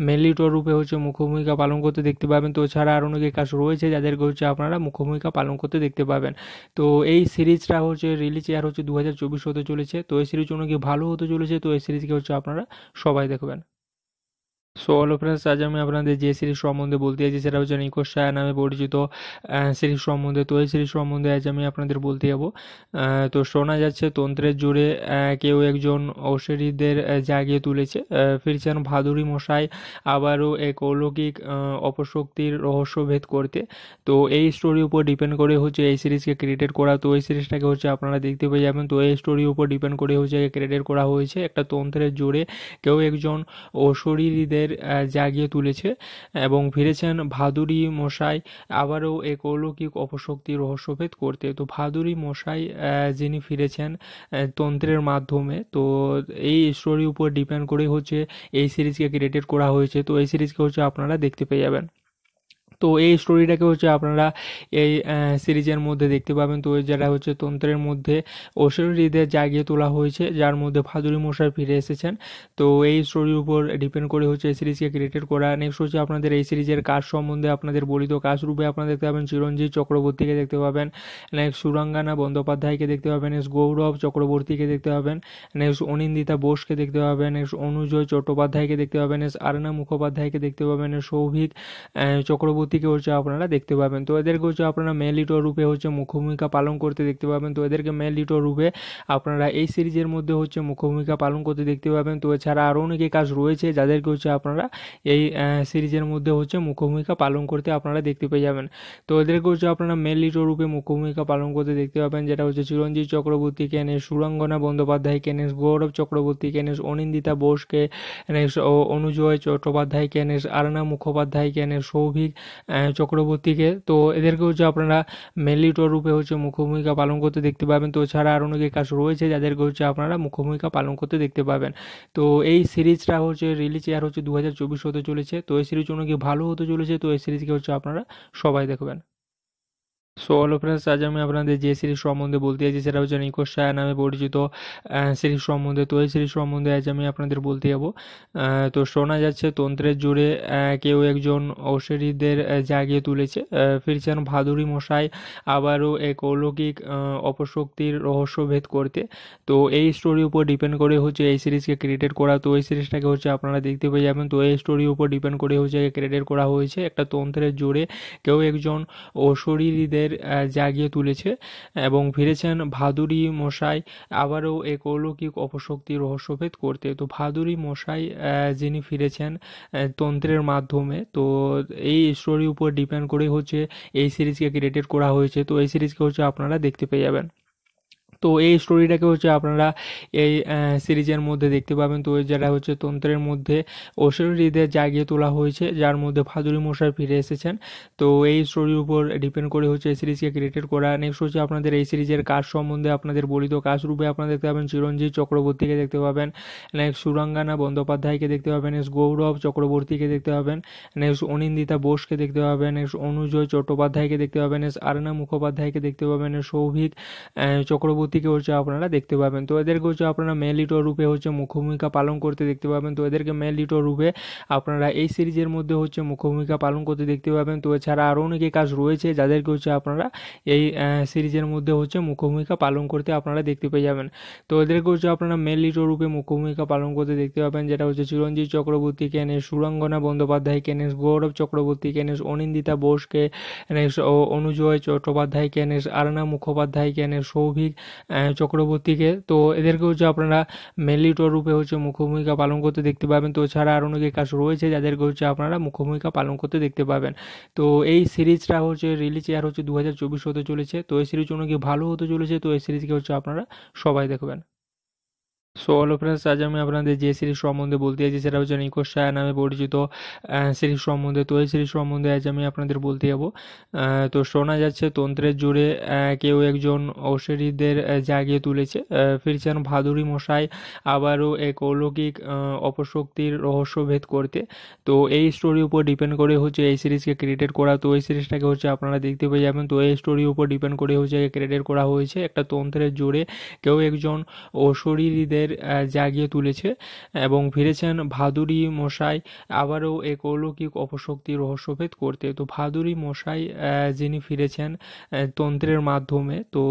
Speaker 1: মেলিটর রূপে হচ্ছে মুখ্যভূমিকা পালন করতে দেখতে পাবেন তো ছাড়া আরও অনেকে কাজ রয়েছে যাদেরকে হচ্ছে আপনারা মুখ্যভূমিকা পালন করতে দেখতে পাবেন তো এই সিরিজটা হচ্ছে রিলিজ ইয়ার হচ্ছে দু হাজার চব্বিশ হতে চলেছে তো এই সিরিজ অনেকে ভালো হতে চলেছে তো এই সিরিজকে হচ্ছে আপনারা সবাই দেখবেন সো হ্যালো ফ্রেন্ডস আজ আমি আপনাদের যে সিরিজ সম্বন্ধে বলতে চাইছি সেটা হচ্ছে নিকোশ সায়া নামে পরিচিত সিরিজ সম্বন্ধে তো এই সিরিজ সম্বন্ধে আজ আমি আপনাদের বলতে যাব তো শোনা যাচ্ছে তন্ত্রের জোরে কেউ একজন অশ্বরীদের জাগিয়ে তুলেছে ফিরছেন ভাদুরী মশাই আবারও এক অলৌকিক অপশক্তির রহস্যভেদ করতে তো এই স্টোরির উপর ডিপেন্ড করে হচ্ছে এই সিরিজকে ক্রিয়েটেড করা তো এই সিরিজটাকে হচ্ছে আপনারা দেখতে পেয়ে যাবেন তো এই স্টোরির উপর ডিপেন্ড করে হচ্ছে ক্রিয়েটেড করা হয়েছে একটা তন্ত্রের জোরে কেউ একজন অশরীরীদের তাদের জাগিয়ে তুলেছে এবং ফিরেছেন ভাদুরী মশাই আবারও এক অলৌকিক অপশক্তি রহস্যভেদ করতে তো ভাদুরী মশাই যিনি ফিরেছেন তন্ত্রের মাধ্যমে তো এই স্টোরির উপর ডিপেন্ড করে হচ্ছে এই সিরিজকে ক্রিয়েটেড করা হয়েছে তো এই সিরিজকে হচ্ছে আপনারা দেখতে পেয়ে যাবেন তো এই স্টোরিটাকে হচ্ছে আপনারা এই সিরিজের মধ্যে দেখতে পাবেন তো যেটা হচ্ছে তন্ত্রের মধ্যে ঐশ্বরীদের জাগিয়ে তোলা হয়েছে যার মধ্যে ফাদুরি মশাই ফিরে এসেছেন তো এই স্টোরির উপর ডিপেন্ড করে হচ্ছে এই সিরিজকে ক্রিয়েটেড করা নেক্সট হচ্ছে আপনাদের এই সিরিজের কাজ সম্বন্ধে আপনাদের বলিত কাজ রূপে আপনারা দেখতে পাবেন চিরঞ্জিত চক্রবর্তীকে দেখতে পাবেন নেক্সট সুরাঙ্গানা বন্দ্যোপাধ্যায়কে দেখতে পাবেন নেক্সট গৌরব চক্রবর্তীকে দেখতে পাবেন নেক্সট অনিন্দিতা বোসকে দেখতে পাবেন নেক্সট অনুজয় চট্টোপাধ্যায়কে দেখতে পাবেন নেক্সট আরনা মুখোপাধ্যায়কে দেখতে পাবেন সৌভিক চক্রবর্তী প্রতীকে হচ্ছে আপনারা দেখতে পাবেন তো এদেরকে হচ্ছে আপনারা মেল লিটো রূপে হচ্ছে মুখভূমিকা পালন করতে দেখতে পাবেন তো এদেরকে মেল লিটো রূপে আপনারা এই সিরিজের মধ্যে হচ্ছে মুখ্য পালন করতে দেখতে পাবেন তো এছাড়া আরও অনেকে কাজ রয়েছে যাদেরকে হচ্ছে আপনারা এই সিরিজের মধ্যে হচ্ছে মুখভূমিকা পালন করতে আপনারা দেখতে পেয়ে যাবেন তো এদেরকে হচ্ছে আপনারা মেল লিটো রূপে মুখ্য পালন করতে দেখতে পাবেন যেটা হচ্ছে চিরঞ্জিত চক্রবর্তী কেনেশ সুরঙ্গনা বন্দ্যোপাধ্যায় কেনেশ গৌরব চক্রবর্তী কেনেশ অনিন্দিতা বোসকে অনুজয় চট্টোপাধ্যায় কেনেশ আরনা মুখোপাধ্যায় কেনেশ সৌভিক চক্রবর্তীকে তো এদেরকে হচ্ছে আপনারা মেলিটর রূপে হচ্ছে মুখ্যভূমিকা পালন করতে দেখতে পাবেন তো ছাড়া আরও অনেকে কাজ রয়েছে যাদেরকে হচ্ছে আপনারা মুখ্যভূমিকা পালন করতে দেখতে পাবেন তো এই সিরিজটা হচ্ছে রিলিজ ইয়ার হচ্ছে দু হাজার চব্বিশ হতে চলেছে তো এই সিরিজ অনেক ভালো হতে চলেছে তো এই সিরিজকে হচ্ছে আপনারা সবাই দেখবেন সো হ্যালো ফ্রেন্ডস আজ আমি আপনাদের যে সিরিজ সম্বন্ধে বলতে চাইছি সেটা হচ্ছে নিকোশ সায়া নামে পরিচিত সিরিজ সম্বন্ধে তো এই সিরিজ সম্বন্ধে আজ আমি আপনাদের বলতে যাবো তো শোনা যাচ্ছে তন্ত্রের জোরে কেউ একজন ঔষধীদের জাগিয়ে তুলেছে ফিরছেন ভাদুরী মশাই আবারও এক অলৌকিক অপশক্তির রহস্যভেদ করতে তো এই স্টোরির উপর ডিপেন্ড করে হচ্ছে এই সিরিজকে ক্রিয়েটেড করা তো এই সিরিজটাকে হচ্ছে আপনারা দেখতে পেয়ে যাবেন তো এই স্টোরির উপর ডিপেন্ড করে হচ্ছে ক্রিয়েটেড করা হয়েছে একটা তন্ত্রের জোরে কেউ একজন অশরীরীদের তাদের জাগিয়ে তুলেছে এবং ফিরেছেন ভাদুরি মশাই আবারও এক অলৌকিক অপশক্তি রহস্যভেদ করতে তো ভাদুরি মশাই যিনি ফিরেছেন তন্ত্রের মাধ্যমে তো এই স্টোরির উপর ডিপেন্ড করেই হচ্ছে এই সিরিজকে ক্রিয়েটেড করা হয়েছে তো এই সিরিজকে হচ্ছে আপনারা দেখতে পেয়ে যাবেন তো এই স্টোরিটাকে হচ্ছে আপনারা এই সিরিজের মধ্যে দেখতে পাবেন তো যেটা হচ্ছে তন্ত্রের মধ্যে ঐশ্বরীদের জাগিয়ে তোলা হয়েছে যার মধ্যে ফাজুলি মশাই ফিরে এসেছেন তো এই স্টোরির উপর ডিপেন্ড করে হচ্ছে এই সিরিজকে ক্রিয়েটেড করা নেক্সট হচ্ছে আপনাদের এই সিরিজের কাজ সম্বন্ধে আপনাদের বলিত কাজ রূপে আপনারা দেখতে পাবেন চিরঞ্জিত চক্রবর্তীকে দেখতে পাবেন নেক্সট সুরাঙ্গানা বন্দ্যোপাধ্যায়কে দেখতে পাবেন নেক্সট গৌরব চক্রবর্তীকে দেখতে পাবেন নেক্সট অনিন্দিতা বোসকে দেখতে পাবেন নেক্সট অনুজয় চট্টোপাধ্যায়কে দেখতে পাবেন নেক্সট আরনা মুখোপাধ্যায়কে দেখতে পাবেন সৌভিক চক্রবর্তী থেকে হচ্ছে আপনারা দেখতে পাবেন তো এদেরকে হচ্ছে আপনারা মেল লিটো রূপে হচ্ছে মুখ্য ভূমিকা পালন করতে দেখতে পাবেন তো এদেরকে মেল লিটো রূপে আপনারা এই সিরিজের মধ্যে হচ্ছে মুখ্য ভূমিকা পালন করতে দেখতে পাবেন তো এছাড়া আরও অনেকে কাজ রয়েছে যাদেরকে হচ্ছে আপনারা এই সিরিজের মধ্যে হচ্ছে মুখ্য ভূমিকা পালন করতে আপনারা দেখতে পেয়ে যাবেন তো এদেরকে হচ্ছে আপনারা মেল লিটো রূপে মুখ্য ভূমিকা পালন করতে দেখতে পাবেন যেটা হচ্ছে চিরঞ্জিত চক্রবর্তী কেনেশ সুরঙ্গনা বন্দ্যোপাধ্যায় কেনেশ গৌরব চক্রবর্তী কেনেশ অনিন্দিতা বোসকে অনুজয় চট্টোপাধ্যায় কেনেশ আরনা মুখোপাধ্যায় কেনেশ সৌভিক চক্রবর্তীকে তো এদেরকে হচ্ছে আপনারা মেলিটর রূপে হচ্ছে মুখ্যভূমিকা পালন করতে দেখতে পাবেন তো ছাড়া আরও অনেকে কাজ রয়েছে যাদেরকে হচ্ছে আপনারা মুখ্যভূমিকা পালন করতে দেখতে পাবেন তো এই সিরিজটা হচ্ছে রিলিজ ইয়ার হচ্ছে দু হাজার চব্বিশ হতে চলেছে তো এই সিরিজ অনেকে ভালো হতে চলেছে তো এই সিরিজকে হচ্ছে আপনারা সবাই দেখবেন সো হ্যালো ফ্রেন্ডস আজ আমি আপনাদের যে সিরিজ সম্বন্ধে বলতে চাইছি সেটা হচ্ছে নিকোশায়া নামে পরিচিত সিরিজ সম্বন্ধে তো এই সিরিজ সম্বন্ধে আজ আমি আপনাদের বলতে যাব তো শোনা যাচ্ছে তন্ত্রের জোরে কেউ একজন অশ্বরীদের জাগিয়ে তুলেছে ফিরছেন ভাদুরী মশাই আবারও এক অলৌকিক অপশক্তির রহস্যভেদ করতে তো এই স্টোরির উপর ডিপেন্ড করে হচ্ছে এই সিরিজকে ক্রিয়েটেড করা তো এই সিরিজটাকে হচ্ছে আপনারা দেখতে পেয়ে যাবেন তো এই স্টোরির উপর ডিপেন্ড করে হচ্ছে ক্রিয়েটেড করা হয়েছে একটা তন্ত্রের জোরে কেউ একজন অশরীরীদের তাদের জাগিয়ে তুলেছে এবং ফিরেছেন ভাদুরী মশাই আবারও এক অলৌকিক অপশক্তি রহস্যভেদ করতে তো ভাদুরী মশাই যিনি ফিরেছেন তন্ত্রের মাধ্যমে তো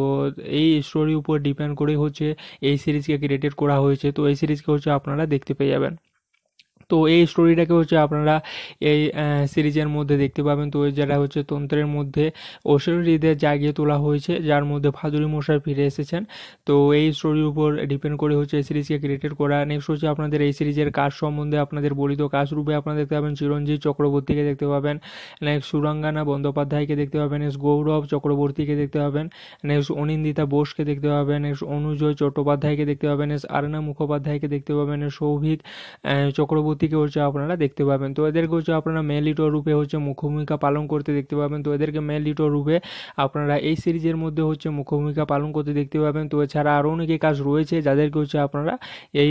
Speaker 1: এই স্টোরির উপর ডিপেন্ড করে হচ্ছে এই সিরিজকে ক্রিয়েটেড করা হয়েছে তো এই সিরিজকে হচ্ছে আপনারা দেখতে পেয়ে যাবেন তো এই স্টোরিটাকে হচ্ছে আপনারা এই সিরিজের মধ্যে দেখতে পাবেন তো যেটা হচ্ছে তন্ত্রের মধ্যে ঐশ্বরীদের জাগিয়ে তোলা হয়েছে যার মধ্যে ফাদুরি মশাই ফিরে এসেছেন তো এই স্টোরির উপর ডিপেন্ড করে হচ্ছে এই সিরিজকে ক্রিয়েটেড করা নেক্সট হচ্ছে আপনাদের এই সিরিজের কাজ সম্বন্ধে আপনাদের বলিত কাজ রূপে আপনারা দেখতে পাবেন চিরঞ্জিত চক্রবর্তীকে দেখতে পাবেন নেক্সট সুরাঙ্গানা বন্দ্যোপাধ্যায়কে দেখতে পাবেন নেক্সট গৌরব চক্রবর্তীকে দেখতে পাবেন নেক্সট অনিন্দিতা বোসকে দেখতে পাবেন নেক্সট অনুজয় চট্টোপাধ্যায়কে দেখতে পাবেন নেক্সট আরনা মুখোপাধ্যায়কে দেখতে পাবেন সৌভিক চক্রবর্তী থেকে হচ্ছে আপনারা দেখতে পাবেন তো এদেরকে হচ্ছে আপনারা মেল লিটো রূপে হচ্ছে মুখ্যভূমিকা পালন করতে দেখতে পাবেন তো এদেরকে মেল লিটো রূপে আপনারা এই সিরিজের মধ্যে হচ্ছে মুখ্যভূমিকা পালন করতে দেখতে পাবেন তো এছাড়া আরও অনেকে কাজ রয়েছে যাদেরকে হচ্ছে আপনারা এই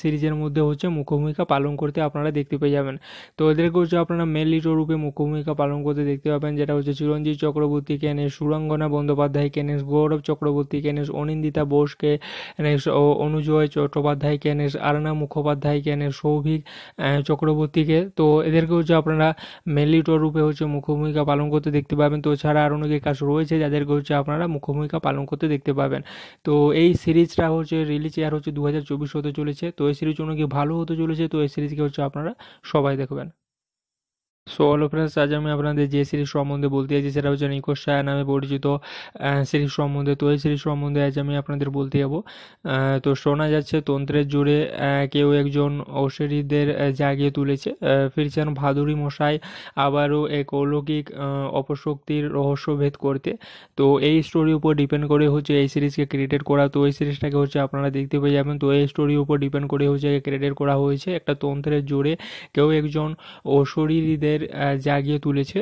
Speaker 1: সিরিজের মধ্যে হচ্ছে মুখ্যভূমিকা পালন করতে আপনারা দেখতে পেয়ে যাবেন তো এদেরকে হচ্ছে আপনারা মেন লিটো রূপে মুখ্যভূমিকা পালন করতে দেখতে পাবেন যেটা হচ্ছে চিরঞ্জিত চক্রবর্তী কেন এস সুরঙ্গনা বন্দ্যোপাধ্যায় কেন এস গৌরব চক্রবর্তী কেন এস অনিন্দিতা বোসকে কেন অনুজয় চট্টোপাধ্যায় কেন এস আরনা মুখোপাধ্যায় কেন এস সৌভিক চক্রবর্তীকে তো এদেরকে হচ্ছে আপনারা মেলিটর রূপে হচ্ছে মুখ্যভূমিকা পালন করতে দেখতে পাবেন তো ছাড়া আরও অনেকে কাজ রয়েছে যাদেরকে হচ্ছে আপনারা মুখ্যভূমিকা পালন করতে দেখতে পাবেন তো এই সিরিজটা হচ্ছে রিলিজ ইয়ার হচ্ছে দু হাজার চব্বিশ হতে চলেছে তো এই সিরিজ অনেক ভালো হতে চলেছে তো এই সিরিজকে হচ্ছে আপনারা সবাই দেখবেন সো হ্যালো ফ্রেন্ডস আজ আমি আপনাদের যে সিরিজ সম্বন্ধে বলতে চাইছি সেটা হচ্ছে নিকোশ সায়া নামে পরিচিত সিরিজ সম্বন্ধে তো এই সিরিজ সম্বন্ধে আজ আমি আপনাদের বলতে যাবো তো শোনা যাচ্ছে তন্ত্রের জোরে কেউ একজন অশ্বরীদের জাগিয়ে তুলেছে ফিরছেন ভাদুরী মশাই আবারও এক অলৌকিক অপশক্তির রহস্যভেদ করতে তো এই স্টোরির উপর ডিপেন্ড করে হচ্ছে এই সিরিজকে ক্রিয়েটেড করা তো এই সিরিজটাকে হচ্ছে আপনারা দেখতে পেয়ে যাবেন তো এই স্টোরির উপর ডিপেন্ড করে হচ্ছে ক্রিয়েটেড করা হয়েছে একটা তন্ত্রের জোরে কেউ একজন অশরীরীদের তাদের জাগিয়ে তুলেছে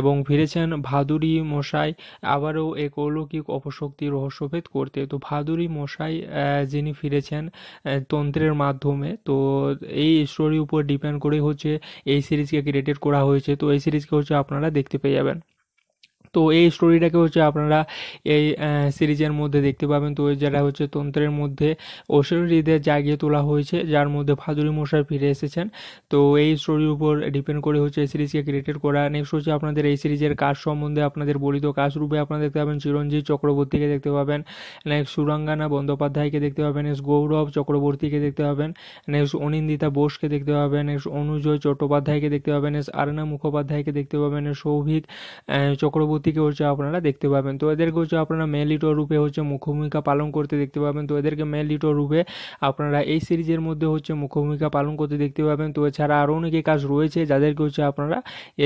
Speaker 1: এবং ফিরেছেন ভাদুরি মশাই আবারও এক অলৌকিক অপশক্তি রহস্যভেদ করতে তো ভাদুরি মশাই যিনি ফিরেছেন তন্ত্রের মাধ্যমে তো এই স্টোরির উপর ডিপেন্ড করে হচ্ছে এই সিরিজকে ক্রিয়েটেড করা হয়েছে তো এই সিরিজকে হচ্ছে আপনারা দেখতে পেয়ে যাবেন তো এই স্টোরিটাকে হচ্ছে আপনারা এই সিরিজের মধ্যে দেখতে পাবেন তো যেটা হচ্ছে তন্ত্রের মধ্যে ঐশ্বরীদের জাগিয়ে তোলা হয়েছে যার মধ্যে ফাজুলি মশাই ফিরে এসেছেন তো এই স্টোরির উপর ডিপেন্ড করে হচ্ছে এই সিরিজকে ক্রিয়েটেড করা নেক্সট হচ্ছে আপনাদের এই সিরিজের কাজ সম্বন্ধে আপনাদের বলিত কাজ রূপে আপনারা দেখতে পাবেন চিরঞ্জিত চক্রবর্তীকে দেখতে পাবেন নেক্সট সুরাঙ্গানা বন্দ্যোপাধ্যায়কে দেখতে পাবেন নেক্সট গৌরব চক্রবর্তীকে দেখতে পাবেন নেক্সট অনিন্দিতা বোসকে দেখতে পাবেন নেক্সট অনুজয় চট্টোপাধ্যায়কে দেখতে পাবেন নেক্সট আরনা মুখোপাধ্যায়কে দেখতে পাবেন সৌভিক চক্রবর্তী থেকে হচ্ছে আপনারা দেখতে পাবেন তো এদেরকে হচ্ছে আপনারা মেল লিটো রূপে হচ্ছে মুখ্য ভূমিকা পালন করতে দেখতে পাবেন তো এদেরকে মেল লিটো রূপে আপনারা এই সিরিজের মধ্যে হচ্ছে মুখ্য ভূমিকা পালন করতে দেখতে পাবেন তো এছাড়া আরও অনেকে কাজ রয়েছে যাদেরকে হচ্ছে আপনারা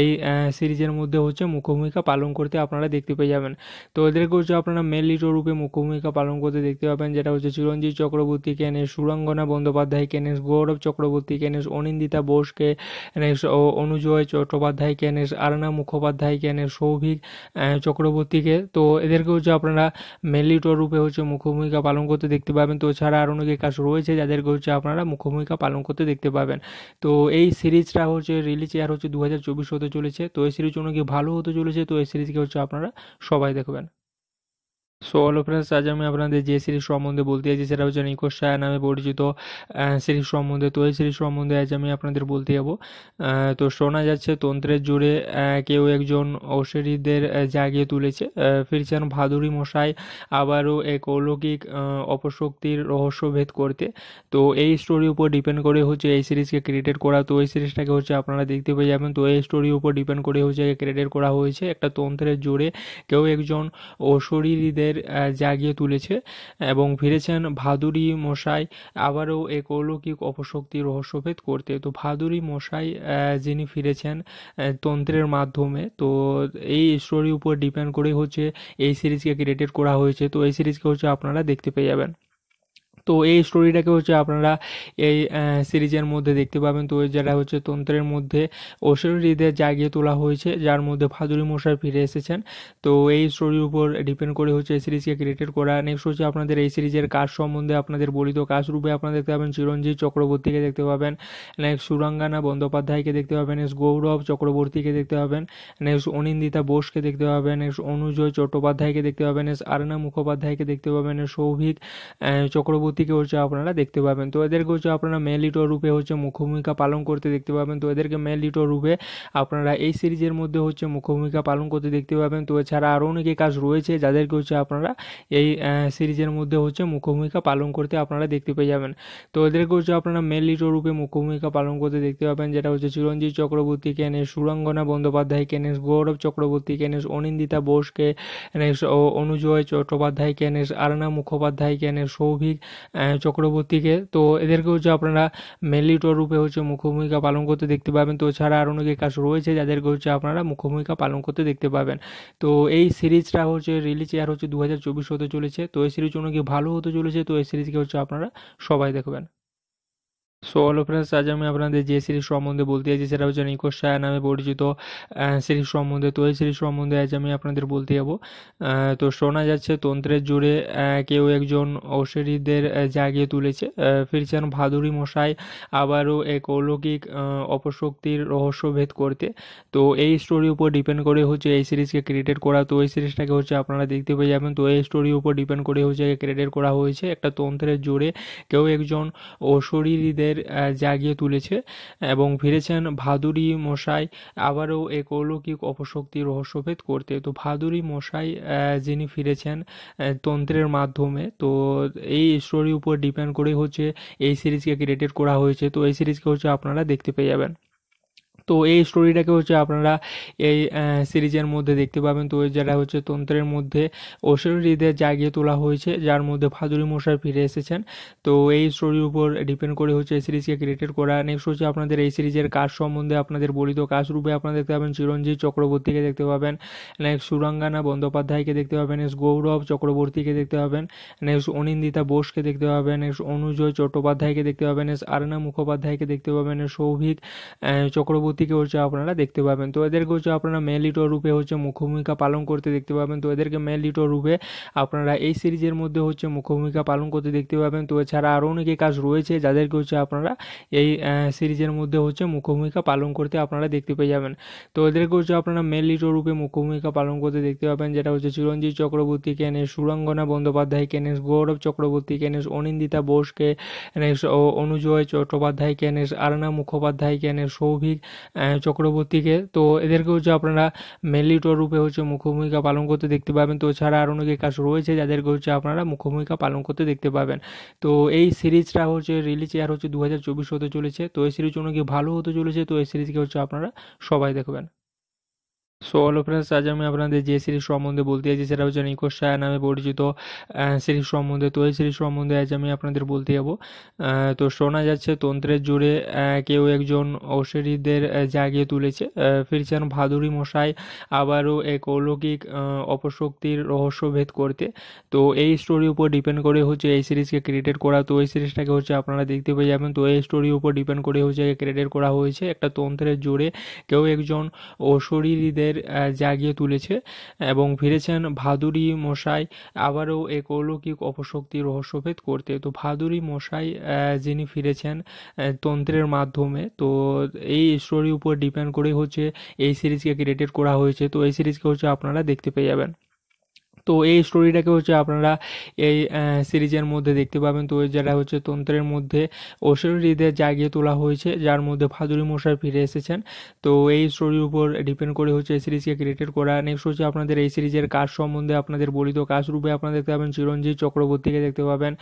Speaker 1: এই সিরিজের মধ্যে হচ্ছে মুখ্য ভূমিকা পালন করতে আপনারা দেখতে পেয়ে যাবেন তো এদেরকে হচ্ছে আপনারা মেল লিটো রূপে মুখ্য ভূমিকা পালন করতে দেখতে পাবেন যেটা হচ্ছে চিরঞ্জিত চক্রবর্তী কেন এস সুরঙ্গনা বন্দ্যোপাধ্যায় কেন গৌরব চক্রবর্তী কেন অনিন্দিতা বোসকে অনুজয় চট্টোপাধ্যায় কেন আরনা মুখোপাধ্যায় কেন সৌভিক চক্রবর্তীকে তো এদেরকে হচ্ছে আপনারা মেলিটর রূপে হচ্ছে মুখ্য ভূমিকা পালন করতে দেখতে পাবেন তো ছাড়া আরও অনেকে কাজ রয়েছে যাদেরকে হচ্ছে আপনারা মুখ্য ভূমিকা পালন করতে দেখতে পাবেন তো এই সিরিজটা হচ্ছে রিলিজ ইয়ার হচ্ছে দু হাজার চব্বিশ হতে চলেছে তো এই সিরিজ অনেকে ভালো হতে চলেছে তো এই সিরিজকে হচ্ছে আপনারা সবাই দেখবেন সো হ্যালো ফ্রেন্ডস আজ আমি আপনাদের যে সিরিজ সম্বন্ধে বলতে চাইছি সেটা হচ্ছে নিকোশায় সায়া নামে পরিচিত সিরিজ সম্বন্ধে তো এই সিরিজ সম্বন্ধে আজ আমি আপনাদের বলতে যাব তো শোনা যাচ্ছে তন্ত্রের জোরে কেউ একজন অশ্বরীদের জাগিয়ে তুলেছে ফিরছেন ভাদুরী মশাই আবারও এক অলৌকিক অপশক্তির রহস্যভেদ করতে তো এই স্টোরির উপর ডিপেন্ড করে হচ্ছে এই সিরিজকে ক্রিয়েটেড করা তো এই সিরিজটাকে হচ্ছে আপনারা দেখতে পেয়ে যাবেন তো এই স্টোরির উপর ডিপেন্ড করে হচ্ছে ক্রিয়েটেড করা হয়েছে একটা তন্ত্রের জোরে কেউ একজন অশরীরীদের তাদের জাগিয়ে তুলেছে এবং ফিরেছেন ভাদুরী মশাই আবারও এক অলৌকিক অপশক্তি রহস্যভেদ করতে তো ভাদুরী মশাই যিনি ফিরেছেন তন্ত্রের মাধ্যমে তো এই স্টোরির উপর ডিপেন্ড করেই হচ্ছে এই সিরিজকে ক্রিয়েটেড করা হয়েছে তো এই সিরিজকে হচ্ছে আপনারা দেখতে পেয়ে যাবেন তো এই স্টোরিটাকে হচ্ছে আপনারা এই সিরিজের মধ্যে দেখতে পাবেন তো যেটা হচ্ছে তন্ত্রের মধ্যে ঐশ্বরীদের জাগিয়ে তোলা হয়েছে যার মধ্যে ফাদুরি মশাই ফিরে এসেছেন তো এই স্টোরির উপর ডিপেন্ড করে হচ্ছে এই সিরিজকে ক্রিয়েটেড করা নেক্সট হচ্ছে আপনাদের এই সিরিজের কাজ সম্বন্ধে আপনাদের বলিত কাজ রূপে আপনারা দেখতে পাবেন চিরঞ্জিত চক্রবর্তীকে দেখতে পাবেন নেক্সট সুরাঙ্গানা বন্দ্যোপাধ্যায়কে দেখতে পাবেন নেক্সট গৌরব চক্রবর্তীকে দেখতে পাবেন নেক্সট অনিন্দিতা বোসকে দেখতে পাবেন নেক্সট অনুজয় চট্টোপাধ্যায়কে দেখতে পাবেন নেক্সট আরনা মুখোপাধ্যায়কে দেখতে পাবেন সৌভিক চক্রবর্তী প্রতীকে হচ্ছে আপনারা দেখতে পাবেন তো এদেরকে হচ্ছে আপনারা মেল লিটো রূপে হচ্ছে মুখভূমিকা পালন করতে দেখতে পাবেন তো এদেরকে মেল লিটো রূপে আপনারা এই সিরিজের মধ্যে হচ্ছে মুখ্যভূমিকা পালন করতে দেখতে পাবেন তো এছাড়া আরও অনেকে কাজ রয়েছে যাদেরকে হচ্ছে আপনারা এই সিরিজের মধ্যে হচ্ছে মুখভূমিকা পালন করতে আপনারা দেখতে পেয়ে যাবেন তো এদেরকে হচ্ছে আপনারা মেল লিটো রূপে মুখ্যভূমিকা পালন করতে দেখতে পাবেন যেটা হচ্ছে চিরঞ্জিত চক্রবর্তী কেন এস সুরঙ্গনা বন্দ্যোপাধ্যায় কেন গৌরব চক্রবর্তী কেন অনিন্দিতা বোসকে অনুজয় চট্টোপাধ্যায় কেন এস আরনা মুখোপাধ্যায় কেন সৌভিক চক্রবর্তীকে তো এদেরকে হচ্ছে আপনারা মেলিটর রূপে হচ্ছে মুখ্যভূমিকা পালন করতে দেখতে পাবেন তো ছাড়া আর অনেকে কাজ রয়েছে যাদেরকে হচ্ছে আপনারা মুখ্যভূমিকা পালন করতে দেখতে পাবেন তো এই সিরিজটা হচ্ছে রিলিজ ইয়ার হচ্ছে দু হাজার চব্বিশ হতে চলেছে তো এই সিরিজ অনেক ভালো হতে চলেছে তো এই সিরিজকে হচ্ছে আপনারা সবাই দেখবেন সো হ্যালো ফ্রেন্ডস আজ আমি আপনাদের যে সিরিজ সম্বন্ধে বলতে চাইছি সেটা হচ্ছে নিকোশ সায়া নামে পরিচিত সিরিজ সম্বন্ধে তো এই সিরিজ সম্বন্ধে আজ আমি আপনাদের বলতে যাবো তো শোনা যাচ্ছে তন্ত্রের জোরে কেউ একজন অশ্বরীদের জাগিয়ে তুলেছে ফিরছেন ভাদুরী মশাই আবারও এক অলৌকিক অপশক্তির রহস্যভেদ করতে তো এই স্টোরির উপর ডিপেন্ড করে হচ্ছে এই সিরিজকে ক্রিয়েটেড করা তো এই সিরিজটাকে হচ্ছে আপনারা দেখতে পেয়ে যাবেন তো এই স্টোরির উপর ডিপেন্ড করে হচ্ছে ক্রিয়েটেড করা হয়েছে একটা তন্ত্রের জোরে কেউ একজন অশরীরীদের তাদের জাগিয়ে তুলেছে এবং ফিরেছেন ভাদুরি মশাই আবারও এক অলৌকিক অপশক্তি রহস্যভেদ করতে তো ভাদুরি মশাই যিনি ফিরেছেন তন্ত্রের মাধ্যমে তো এই স্টোরির উপর ডিপেন্ড করেই হচ্ছে এই সিরিজকে ক্রিয়েটেড করা হয়েছে তো এই সিরিজকে হচ্ছে আপনারা দেখতে পেয়ে যাবেন তো এই স্টোরিটাকে হচ্ছে আপনারা এই সিরিজের মধ্যে দেখতে পাবেন তো যেটা হচ্ছে তন্ত্রের মধ্যে ঐশ্বরীদের জাগিয়ে তোলা হয়েছে যার মধ্যে ফাজুলি মশাই ফিরে এসেছেন তো এই স্টোরির উপর ডিপেন্ড করে হচ্ছে এই সিরিজকে ক্রিয়েটেড করা নেক্সট হচ্ছে আপনাদের এই সিরিজের কাজ সম্বন্ধে আপনাদের বলিত কাজ রূপে আপনারা দেখতে পাবেন চিরঞ্জিত চক্রবর্তীকে দেখতে পাবেন নেক্সট সুরাঙ্গানা বন্দ্যোপাধ্যায়কে দেখতে পাবেন নেক্সট গৌরব চক্রবর্তীকে দেখতে পাবেন নেক্সট অনিন্দিতা বোসকে দেখতে পাবেন নেক্সট অনুজয় চট্টোপাধ্যায়কে দেখতে পাবেন নেক্সট আরনা মুখোপাধ্যায়কে দেখতে পাবেন সৌভিক চক্রবর্তী থেকে হচ্ছে আপনারা দেখতে পাবেন তো এদেরকে হচ্ছে আপনারা মেল লিটো রূপে হচ্ছে মুখ্য ভূমিকা পালন করতে দেখতে পাবেন তো এদেরকে মেল লিটো রূপে আপনারা এই সিরিজের মধ্যে হচ্ছে মুখ্য ভূমিকা পালন করতে দেখতে পাবেন তো এছাড়া আরও অনেকে কাজ রয়েছে যাদেরকে হচ্ছে আপনারা এই সিরিজের মধ্যে হচ্ছে মুখ্য ভূমিকা পালন করতে আপনারা দেখতে পেয়ে যাবেন তো এদেরকে হচ্ছে আপনারা মেন লিটো রূপে মুখ্য ভূমিকা পালন করতে দেখতে পাবেন যেটা হচ্ছে চিরঞ্জিত চক্রবর্তী কেন এস সুরঙ্গনা বন্দ্যোপাধ্যায় কেন গৌরব চক্রবর্তী কেন অনিন্দিতা বোসকে অনুজয় চট্টোপাধ্যায় কেন আরনা মুখোপাধ্যায় কেন সৌভিক চক্রবর্তীকে তো এদেরকে হচ্ছে আপনারা মেলিটর রূপে হচ্ছে মুখ্য ভূমিকা পালন করতে দেখতে পাবেন তো ছাড়া আর অনেকে কাজ রয়েছে যাদেরকে হচ্ছে আপনারা মুখ্য ভূমিকা পালন করতে দেখতে পাবেন তো এই সিরিজটা হচ্ছে রিলিজ ইয়ার হচ্ছে দু হাজার চব্বিশ হতে চলেছে তো এই সিরিজ অনেক ভালো হতে চলেছে তো এই সিরিজকে হচ্ছে আপনারা সবাই দেখবেন সো হ্যালো ফ্রেন্ডস আজ আমি আপনাদের যে সিরিজ সম্বন্ধে বলতে চাইছি সেটা হচ্ছে নিকোশ সায়া নামে পরিচিত সিরিজ সম্বন্ধে তো এই সিরিজ সম্বন্ধে আজ আমি আপনাদের বলতে যাব তো শোনা যাচ্ছে তন্ত্রের জোরে কেউ একজন ঔষধীদের জাগিয়ে তুলেছে ফিরছেন ভাদুরী মশাই আবারও এক অলৌকিক অপশক্তির রহস্যভেদ করতে তো এই স্টোরির উপর ডিপেন্ড করে হচ্ছে এই সিরিজকে ক্রিয়েটেড করা তো এই সিরিজটাকে হচ্ছে আপনারা দেখতে পেয়ে যাবেন তো এই স্টোরির উপর ডিপেন্ড করে হচ্ছে ক্রিয়েটেড করা হয়েছে একটা তন্ত্রের জোরে কেউ একজন অশরীরীদের আমাদের জাগিয়ে তুলেছে এবং ফিরেছেন ভাদুরী মশাই আবারও এক অলৌকিক অপশক্তি রহস্যভেদ করতে তো ভাদুরী মশাই যিনি ফিরেছেন তন্ত্রের মাধ্যমে তো এই স্টোরির উপর ডিপেন্ড করেই হচ্ছে এই সিরিজকে ক্রিয়েটেড করা হয়েছে তো এই সিরিজকে হচ্ছে আপনারা দেখতে পেয়ে যাবেন তো এই স্টোরিটাকে হচ্ছে আপনারা এই সিরিজের মধ্যে দেখতে পাবেন তো যেটা হচ্ছে তন্ত্রের মধ্যে ঐশ্বরীদের জাগিয়ে তোলা হয়েছে যার মধ্যে ফাদুরি মশাই ফিরে এসেছেন তো এই স্টোরির উপর ডিপেন্ড করে হচ্ছে এই সিরিজকে ক্রিয়েটেড করা নেক্সট হচ্ছে আপনাদের এই সিরিজের কাজ সম্বন্ধে আপনাদের বলিত কাজ রূপে আপনারা দেখতে পাবেন চিরঞ্জিত চক্রবর্তীকে দেখতে পাবেন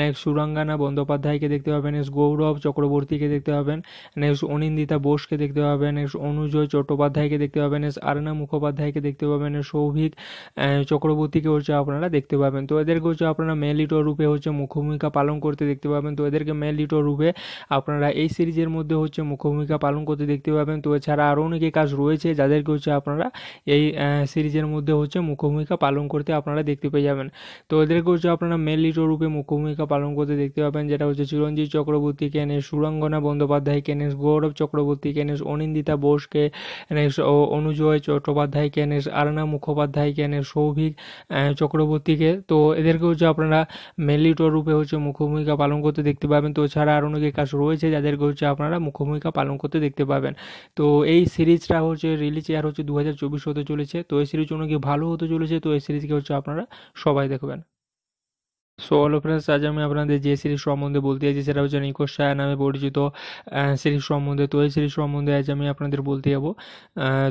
Speaker 1: নেক্সট সুরাঙ্গানা বন্দ্যোপাধ্যায়কে দেখতে পাবেন নেক্সট গৌরব চক্রবর্তীকে দেখতে পাবেন নেক্সট অনিন্দিতা বোসকে দেখতে পাবেন নেক্সট অনুজয় চট্টোপাধ্যায়কে দেখতে পাবেন নেক্সট আরনা মুখোপাধ্যায়কে দেখতে পাবেন সৌভিক চক্রবর্তী থেকে হচ্ছে আপনারা দেখতে পাবেন তো এদেরকে হচ্ছে আপনারা মেন লিটো রূপে হচ্ছে মুখ্যভূমিকা পালন করতে দেখতে পাবেন তো এদেরকে মেল লিটো রূপে আপনারা এই সিরিজের মধ্যে হচ্ছে মুখ্যভূমিকা পালন করতে দেখতে পাবেন তো এছাড়া আরও অনেকে কাজ রয়েছে যাদেরকে হচ্ছে আপনারা এই সিরিজের মধ্যে হচ্ছে মুখ্যভূমিকা পালন করতে আপনারা দেখতে পেয়ে যাবেন তো এদেরকে হচ্ছে আপনারা মেন লিটো রূপে মুখ্যভূমিকা পালন করতে দেখতে পাবেন যেটা হচ্ছে চিরঞ্জিত চক্রবর্তী কেন এস সুরঙ্গনা বন্দ্যোপাধ্যায় কেন গৌরব চক্রবর্তী কেন অনিন্দিতা বোসকে অনুজয় চট্টোপাধ্যায় কেন এস আরনা মুখোপাধ্যায় কেন সৌভিক চক্রবর্তীকে তো এদেরকে হচ্ছে আপনারা মেলিটর রূপে হচ্ছে মুখ্যভূমিকা পালন করতে দেখতে পাবেন তো ছাড়া আরও অনেকে কাজ রয়েছে যাদেরকে হচ্ছে আপনারা মুখ্যভূমিকা পালন করতে দেখতে পাবেন তো এই সিরিজটা হচ্ছে রিলিজ এয়ার হচ্ছে দু হাজার চব্বিশ হতে চলেছে তো এই সিরিজ অনেক ভালো হতে চলেছে তো এই সিরিজকে হচ্ছে আপনারা সবাই দেখবেন সো হ্যালো ফ্রেন্ডস আজ আমি আপনাদের যে সিরিজ সম্বন্ধে বলতে চাইছি সেটা হচ্ছে নিকোশ সায়া নামে পরিচিত সিরিজ সম্বন্ধে তো এই সিরিজ সম্বন্ধে আজ আমি আপনাদের বলতে যাবো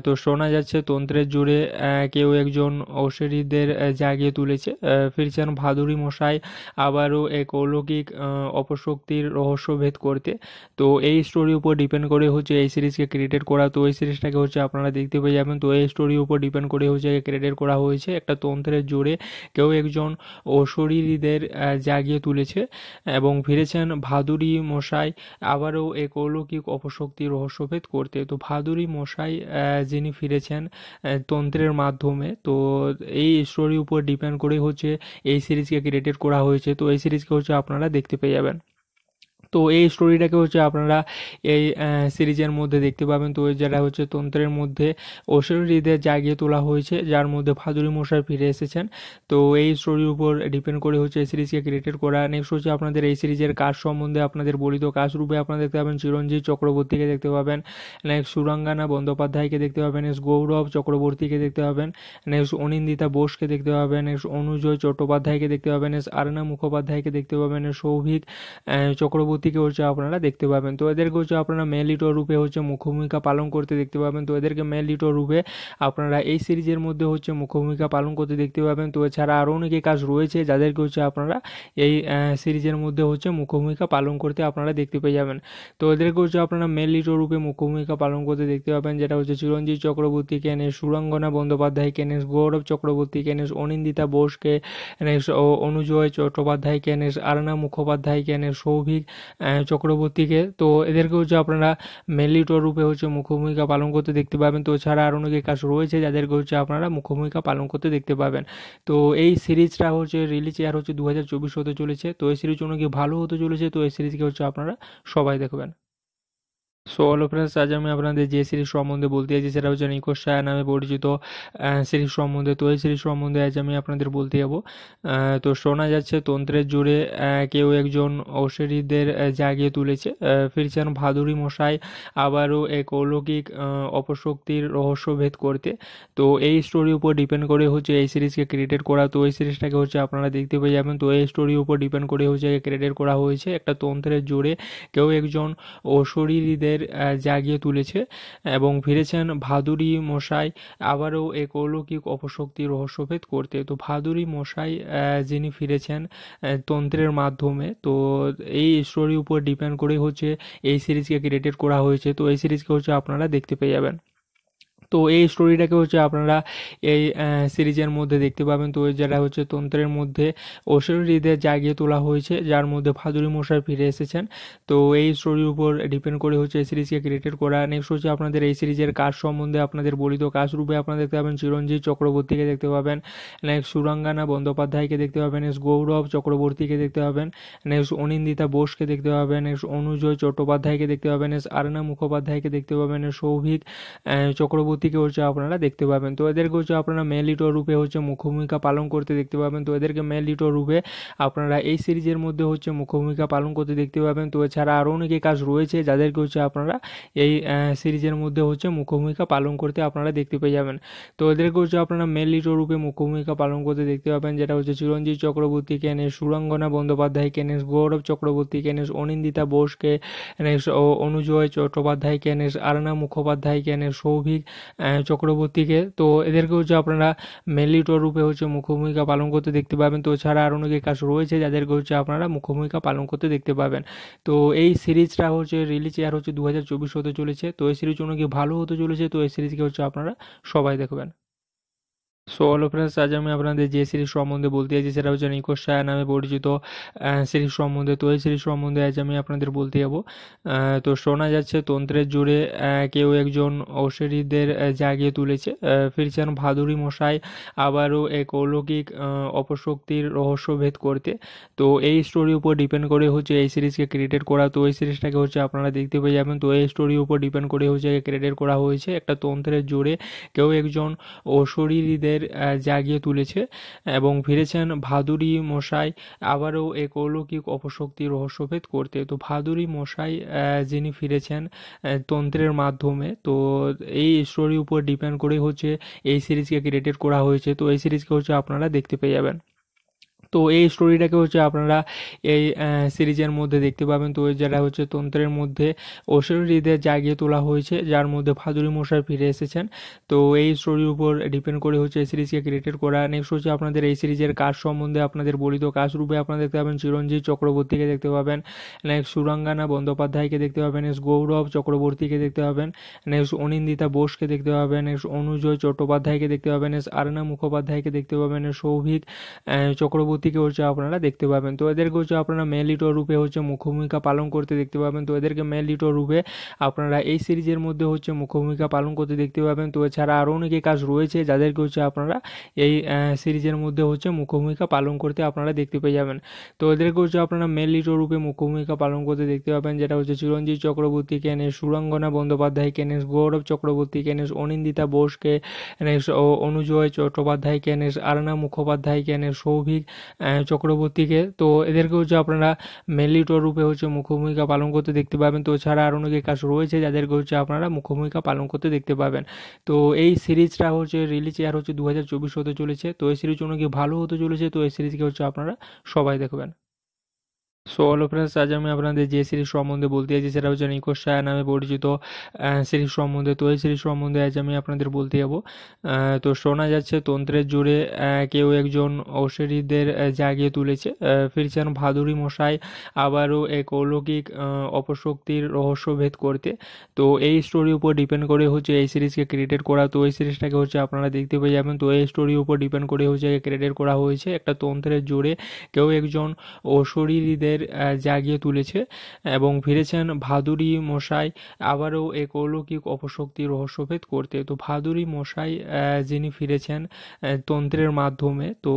Speaker 1: তো শোনা যাচ্ছে তন্ত্রের জোরে কেউ একজন অশ্বরীদের জাগিয়ে তুলেছে ফিরছেন ভাদুরী মশাই আবারও এক অলৌকিক অপশক্তির রহস্যভেদ করতে তো এই স্টোরির উপর ডিপেন্ড করে হচ্ছে এই সিরিজকে ক্রিয়েটেড করা তো এই সিরিজটাকে হচ্ছে আপনারা দেখতে পেয়ে যাবেন তো এই স্টোরির উপর ডিপেন্ড করে হচ্ছে ক্রিয়েটেড করা হয়েছে একটা তন্ত্রের জোরে কেউ একজন অশরীরীদের তাদের জাগিয়ে তুলেছে এবং ফিরেছেন ভাদুরি মশাই আবারও এক অলৌকিক অপশক্তি রহস্যভেদ করতে তো ভাদুরি মশাই যিনি ফিরেছেন তন্ত্রের মাধ্যমে তো এই স্টোরির উপর ডিপেন্ড করেই হচ্ছে এই সিরিজকে ক্রিয়েটেড করা হয়েছে তো এই সিরিজকে হচ্ছে আপনারা দেখতে পেয়ে যাবেন তো এই স্টোরিটাকে হচ্ছে আপনারা এই সিরিজের মধ্যে দেখতে পাবেন তো যেটা হচ্ছে তন্ত্রের মধ্যে ঐশ্বরীদের জাগিয়ে তোলা হয়েছে যার মধ্যে ফাদুরি মশাই ফিরে এসেছেন তো এই স্টোরির উপর ডিপেন্ড করে হচ্ছে এই সিরিজকে ক্রিয়েটেড করা নেক্সট হচ্ছে আপনাদের এই সিরিজের কাজ সম্বন্ধে আপনাদের বলিত কাজ রূপে আপনারা দেখতে পাবেন চিরঞ্জিত চক্রবর্তীকে দেখতে পাবেন নেক্সট সুরাঙ্গানা বন্দ্যোপাধ্যায়কে দেখতে পাবেন নেক্সট গৌরব চক্রবর্তীকে দেখতে পাবেন নেক্সট অনিন্দিতা বোসকে দেখতে পাবেন নেক্সট অনুজয় চট্টোপাধ্যায়কে দেখতে পাবেন নেক্সট আরনা মুখোপাধ্যায়কে দেখতে পাবেন সৌভিক চক্রবর্তী থেকে হচ্ছে আপনারা দেখতে পাবেন তো এদেরকে হচ্ছে আপনারা মেল লিটো রূপে হচ্ছে মুখ্যভূমিকা পালন করতে দেখতে পাবেন তো এদেরকে মেল লিটো রূপে আপনারা এই সিরিজের মধ্যে হচ্ছে মুখ্যভূমিকা পালন করতে দেখতে পাবেন তো এছাড়া আরও অনেকে কাজ রয়েছে যাদেরকে হচ্ছে আপনারা এই সিরিজের মধ্যে হচ্ছে মুখ্যভূমিকা পালন করতে আপনারা দেখতে পেয়ে যাবেন তো এদেরকে হচ্ছে আপনারা মেন লিটো রূপে মুখ্যভূমিকা পালন করতে দেখতে পাবেন যেটা হচ্ছে চিরঞ্জিত চক্রবর্তী কেন এস সুরঙ্গনা বন্দ্যোপাধ্যায় কেন গৌরব চক্রবর্তী কেন অনিন্দিতা বোস কে অনুজয় চট্টোপাধ্যায় কেন আরনা মুখোপাধ্যায় কেন সৌভিক চক্রবর্তীকে তো এদেরকে হচ্ছে আপনারা মেলিটর রূপে হচ্ছে মুখ্য ভূমিকা পালন করতে দেখতে পাবেন তো ছাড়া আরও অনেকে কাজ রয়েছে যাদেরকে হচ্ছে আপনারা মুখ্য ভূমিকা পালন করতে দেখতে পাবেন তো এই সিরিজটা হচ্ছে রিলিজ ইয়ার হচ্ছে দু হাজার চব্বিশ হতে চলেছে তো এই সিরিজ অনেক ভালো হতে চলেছে তো এই সিরিজকে হচ্ছে আপনারা সবাই দেখবেন সো হ্যালো ফ্রেন্ডস আজ আমি আপনাদের যে সিরিজ সম্বন্ধে বলতে চাইছি সেটা হচ্ছে নিকোশ সায়া নামে পরিচিত সিরিজ সম্বন্ধে তো এই সিরিজ সম্বন্ধে আজ আমি আপনাদের বলতে যাব তো শোনা যাচ্ছে তন্ত্রের জোরে কেউ একজন ঔষধীদের জাগিয়ে তুলেছে ফিরছেন ভাদুরী মশাই আবারও এক অলৌকিক অপশক্তির রহস্যভেদ করতে তো এই স্টোরির উপর ডিপেন্ড করে হচ্ছে এই সিরিজকে ক্রিয়েটেড করা তো এই সিরিজটাকে হচ্ছে আপনারা দেখতে পেয়ে যাবেন তো এই স্টোরির উপর ডিপেন্ড করে হচ্ছে ক্রিয়েটেড করা হয়েছে একটা তন্ত্রের জোরে কেউ একজন অশরীরীদের আমাদের জাগিয়ে তুলেছে এবং ফিরেছেন ভাদুরী মশাই আবারও এক অলৌকিক অপশক্তি রহস্যভেদ করতে তো ভাদুরী মশাই যিনি ফিরেছেন তন্ত্রের মাধ্যমে তো এই স্টোরির উপর ডিপেন্ড করেই হচ্ছে এই সিরিজকে ক্রিয়েটেড করা হয়েছে তো এই সিরিজকে হচ্ছে আপনারা দেখতে পেয়ে যাবেন তো এই স্টোরিটাকে হচ্ছে আপনারা এই সিরিজের মধ্যে দেখতে পাবেন তো যেটা হচ্ছে তন্ত্রের মধ্যে ঐশ্বরীদের জাগিয়ে তোলা হয়েছে যার মধ্যে ফাদুরি মশাই ফিরে এসেছেন তো এই স্টোরির উপর ডিপেন্ড করে হচ্ছে এই সিরিজকে ক্রিয়েটেড করা নেক্সট হচ্ছে আপনাদের এই সিরিজের কাজ সম্বন্ধে আপনাদের বলিত কাজ রূপে আপনারা দেখতে পাবেন চিরঞ্জিত চক্রবর্তীকে দেখতে পাবেন নেক্সট সুরাঙ্গানা বন্দ্যোপাধ্যায়কে দেখতে পাবেন নেক্সট গৌরব চক্রবর্তীকে দেখতে পাবেন নেক্সট অনিন্দিতা বোসকে দেখতে পাবেন নেক্সট অনুজয় চট্টোপাধ্যায়কে দেখতে পাবেন নেক্সট আরনা মুখোপাধ্যায়কে দেখতে পাবেন সৌভিক চক্রবর্তী থেকে হচ্ছে আপনারা দেখতে পাবেন তো এদেরকে হচ্ছে আপনারা মেল লিটো রূপে হচ্ছে মুখ্যভূমিকা পালন করতে দেখতে পাবেন তো এদেরকে মেল লিটো রূপে আপনারা এই সিরিজের মধ্যে হচ্ছে মুখ্যভূমিকা পালন করতে দেখতে পাবেন তো এছাড়া আরও অনেকে কাজ রয়েছে যাদেরকে হচ্ছে আপনারা এই সিরিজের মধ্যে হচ্ছে মুখ্যভূমিকা পালন করতে আপনারা দেখতে পেয়ে যাবেন তো এদেরকে হচ্ছে আপনারা মেল লিটো রূপে মুখ্যভূমিকা পালন করতে দেখতে পাবেন যেটা হচ্ছে চিরঞ্জিত চক্রবর্তী কেনেশ সুরঙ্গনা বন্দ্যোপাধ্যায় কেনেশ গৌরব চক্রবর্তী কেনেশ অনিন্দিতা বোসকে অনুজয় চট্টোপাধ্যায় কেনেশ আরনা মুখোপাধ্যায় কেনেশ সৌভিক চক্রবর্তীকে তো এদেরকে হচ্ছে আপনারা মেলিটর রূপে হচ্ছে মুখ্যভূমিকা পালন করতে দেখতে পাবেন তো ছাড়া আরও অনেকে কাজ রয়েছে যাদেরকে হচ্ছে আপনারা মুখ্যভূমিকা পালন করতে দেখতে পাবেন তো এই সিরিজটা হচ্ছে রিলিজ ইয়ার হচ্ছে দু হাজার চব্বিশ হতে চলেছে তো এই সিরিজ অনেক ভালো হতে চলেছে তো এই সিরিজকে হচ্ছে আপনারা সবাই দেখবেন সো হ্যালো ফ্রেন্ডস আজ আমি আপনাদের যে সিরিজ সম্বন্ধে বলতে চাইছি সেটা হচ্ছে নিকোশ নামে পরিচিত সিরিজ সম্বন্ধে তো এই সিরিজ সম্বন্ধে আজ আমি আপনাদের বলতে যাবো তো শোনা যাচ্ছে তন্ত্রের জোরে কেউ একজন অশ্বরীদের জাগিয়ে তুলেছে ফিরছেন ভাদুরী মশাই আবারও এক অলৌকিক অপশক্তির রহস্যভেদ করতে তো এই স্টোরির উপর ডিপেন্ড করে হচ্ছে এই সিরিজকে ক্রিয়েটেড করা তো এই সিরিজটাকে হচ্ছে আপনারা দেখতে পেয়ে যাবেন তো এই স্টোরির উপর ডিপেন্ড করে হচ্ছে ক্রিয়েটেড করা হয়েছে একটা তন্ত্রের জোরে কেউ একজন অশরীরীদের তাদের জাগিয়ে তুলেছে এবং ফিরেছেন ভাদুরি মশাই আবারও এক অলৌকিক অপশক্তি রহস্যভেদ করতে তো ভাদুরি মশাই যিনি ফিরেছেন তন্ত্রের মাধ্যমে তো এই স্টোরির উপর ডিপেন্ড করেই হচ্ছে এই সিরিজকে ক্রিয়েটেড করা হয়েছে তো এই সিরিজকে হচ্ছে আপনারা দেখতে পেয়ে যাবেন তো এই স্টোরিটাকে হচ্ছে আপনারা এই সিরিজের মধ্যে দেখতে পাবেন তো যেটা হচ্ছে তন্ত্রের মধ্যে ঐশ্বরীদের জাগিয়ে তোলা হয়েছে যার মধ্যে ফাদুরি মশাই ফিরে এসেছেন তো এই স্টোরির উপর ডিপেন্ড করে হচ্ছে এই সিরিজকে ক্রিয়েটেড করা নেক্সট হচ্ছে আপনাদের এই সিরিজের কাজ সম্বন্ধে আপনাদের বলিত কাজ রূপে আপনারা দেখতে পাবেন চিরঞ্জিত চক্রবর্তীকে দেখতে পাবেন নেক্সট সুরাঙ্গানা বন্দ্যোপাধ্যায়কে দেখতে পাবেন নেক্সট গৌরব চক্রবর্তীকে দেখতে পাবেন নেক্সট অনিন্দিতা বোসকে দেখতে পাবেন নেক্সট অনুজয় চট্টোপাধ্যায়কে দেখতে পাবেন নেক্সট আরনা মুখোপাধ্যায়কে দেখতে পাবেন সৌভিক চক্রবর্তী থেকে হচ্ছে আপনারা দেখতে পাবেন তো এদেরকে হচ্ছে আপনারা মেন লিটো রূপে হচ্ছে মুখ্য ভূমিকা পালন করতে দেখতে পাবেন তো এদেরকে মেল লিটো রূপে আপনারা এই সিরিজের মধ্যে হচ্ছে মুখ্য ভূমিকা পালন করতে দেখতে পাবেন তো এছাড়া আরও অনেকে কাজ রয়েছে যাদেরকে হচ্ছে আপনারা এই সিরিজের মধ্যে হচ্ছে মুখ্য ভূমিকা পালন করতে আপনারা দেখতে পেয়ে যাবেন তো এদেরকে হচ্ছে আপনারা মেন লিটো রূপে মুখ্য ভূমিকা পালন করতে দেখতে পাবেন যেটা হচ্ছে চিরঞ্জিত চক্রবর্তী কেনেশ সুরঙ্গনা বন্দ্যোপাধ্যায় কেনেশ গৌরব চক্রবর্তী কেনেশ অনিন্দিতা বোসকে অনুজয় চট্টোপাধ্যায় কেনেশ আরনা মুখোপাধ্যায় কেনেশ সৌভিক চক্রবর্তীকে তো এদেরকে হচ্ছে আপনারা মেলিটর রূপে হচ্ছে মুখ্যভূমিকা পালন করতে দেখতে পাবেন তো ছাড়া আর অনেকে কাজ রয়েছে যাদেরকে হচ্ছে আপনারা মুখ্যভূমিকা পালন করতে দেখতে পাবেন তো এই সিরিজটা হচ্ছে রিলিজ ইয়ার হচ্ছে দু হাজার চব্বিশ হতে চলেছে তো এই সিরিজ অনেক ভালো হতে চলেছে তো এই সিরিজকে হচ্ছে আপনারা সবাই দেখবেন সো হ্যালো ফ্রেন্ডস আজ আমি আপনাদের যে সিরিজ সম্বন্ধে বলতে চাইছি সেটা হচ্ছে নিকোশায়া নামে পরিচিত সিরিজ সম্বন্ধে তো এই সিরিজ সম্বন্ধে আজ আমি আপনাদের বলতে যাব তো শোনা যাচ্ছে তন্ত্রের জোরে কেউ একজন অশ্বরীদের জাগিয়ে তুলেছে ফিরছেন ভাদুরী মশাই আবারও এক অলৌকিক অপশক্তির রহস্যভেদ করতে তো এই স্টোরির উপর ডিপেন্ড করে হচ্ছে এই সিরিজকে ক্রিয়েট করা তো এই সিরিজটাকে হচ্ছে আপনারা দেখতে পেয়ে যাবেন তো এই স্টোরির উপর ডিপেন্ড করে হচ্ছে ক্রিয়েট করা হয়েছে একটা তন্ত্রের জোরে কেউ একজন অশরীরীদের আমাদের জাগিয়ে তুলেছে এবং ফিরেছেন ভাদুরী মশাই আবারও এক অলৌকিক অপশক্তি রহস্যভেদ করতে তো ভাদুরী মশাই যিনি ফিরেছেন তন্ত্রের মাধ্যমে তো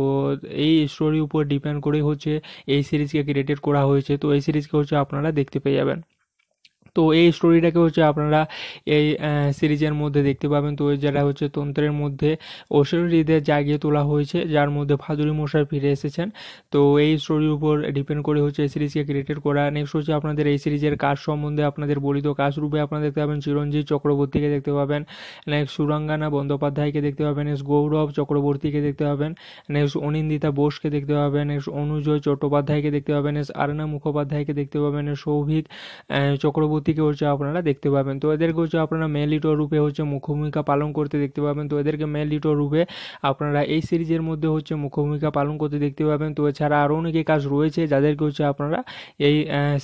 Speaker 1: এই স্টোরির উপর ডিপেন্ড করেই হচ্ছে এই সিরিজকে ক্রিয়েটেড করা হয়েছে তো এই সিরিজকে হচ্ছে আপনারা দেখতে পেয়ে যাবেন তো এই স্টোরিটাকে হচ্ছে আপনারা এই সিরিজের মধ্যে দেখতে পাবেন তো যেটা হচ্ছে তন্ত্রের মধ্যে ঐশ্বরীদের জাগিয়ে তোলা হয়েছে যার মধ্যে ফাদুরি মশাই ফিরে এসেছেন তো এই স্টোরির উপর ডিপেন্ড করে হচ্ছে এই সিরিজকে ক্রিয়েটেড করা নেক্সট হচ্ছে আপনাদের এই সিরিজের কাজ সম্বন্ধে আপনাদের বলিত কাজ রূপে আপনারা দেখতে পাবেন চিরঞ্জিত চক্রবর্তীকে দেখতে পাবেন নেক্সট সুরাঙ্গানা বন্দ্যোপাধ্যায়কে দেখতে পাবেন নেক্সট গৌরব চক্রবর্তীকে দেখতে পাবেন নেক্সট অনিন্দিতা বোসকে দেখতে পাবেন নেক্সট অনুজয় চট্টোপাধ্যায়কে দেখতে পাবেন নেক্সট আরনা মুখোপাধ্যায়কে দেখতে পাবেন সৌভিক চক্রবর্তী থেকে হচ্ছে আপনারা দেখতে পাবেন তো এদেরকে হচ্ছে আপনারা মেন লিটো রূপে হচ্ছে মুখ্য ভূমিকা পালন করতে দেখতে পাবেন তো এদেরকে মেল লিটো রূপে আপনারা এই সিরিজের মধ্যে হচ্ছে মুখ্য ভূমিকা পালন করতে দেখতে পাবেন তো এছাড়া আরও অনেকে কাজ রয়েছে যাদেরকে হচ্ছে আপনারা এই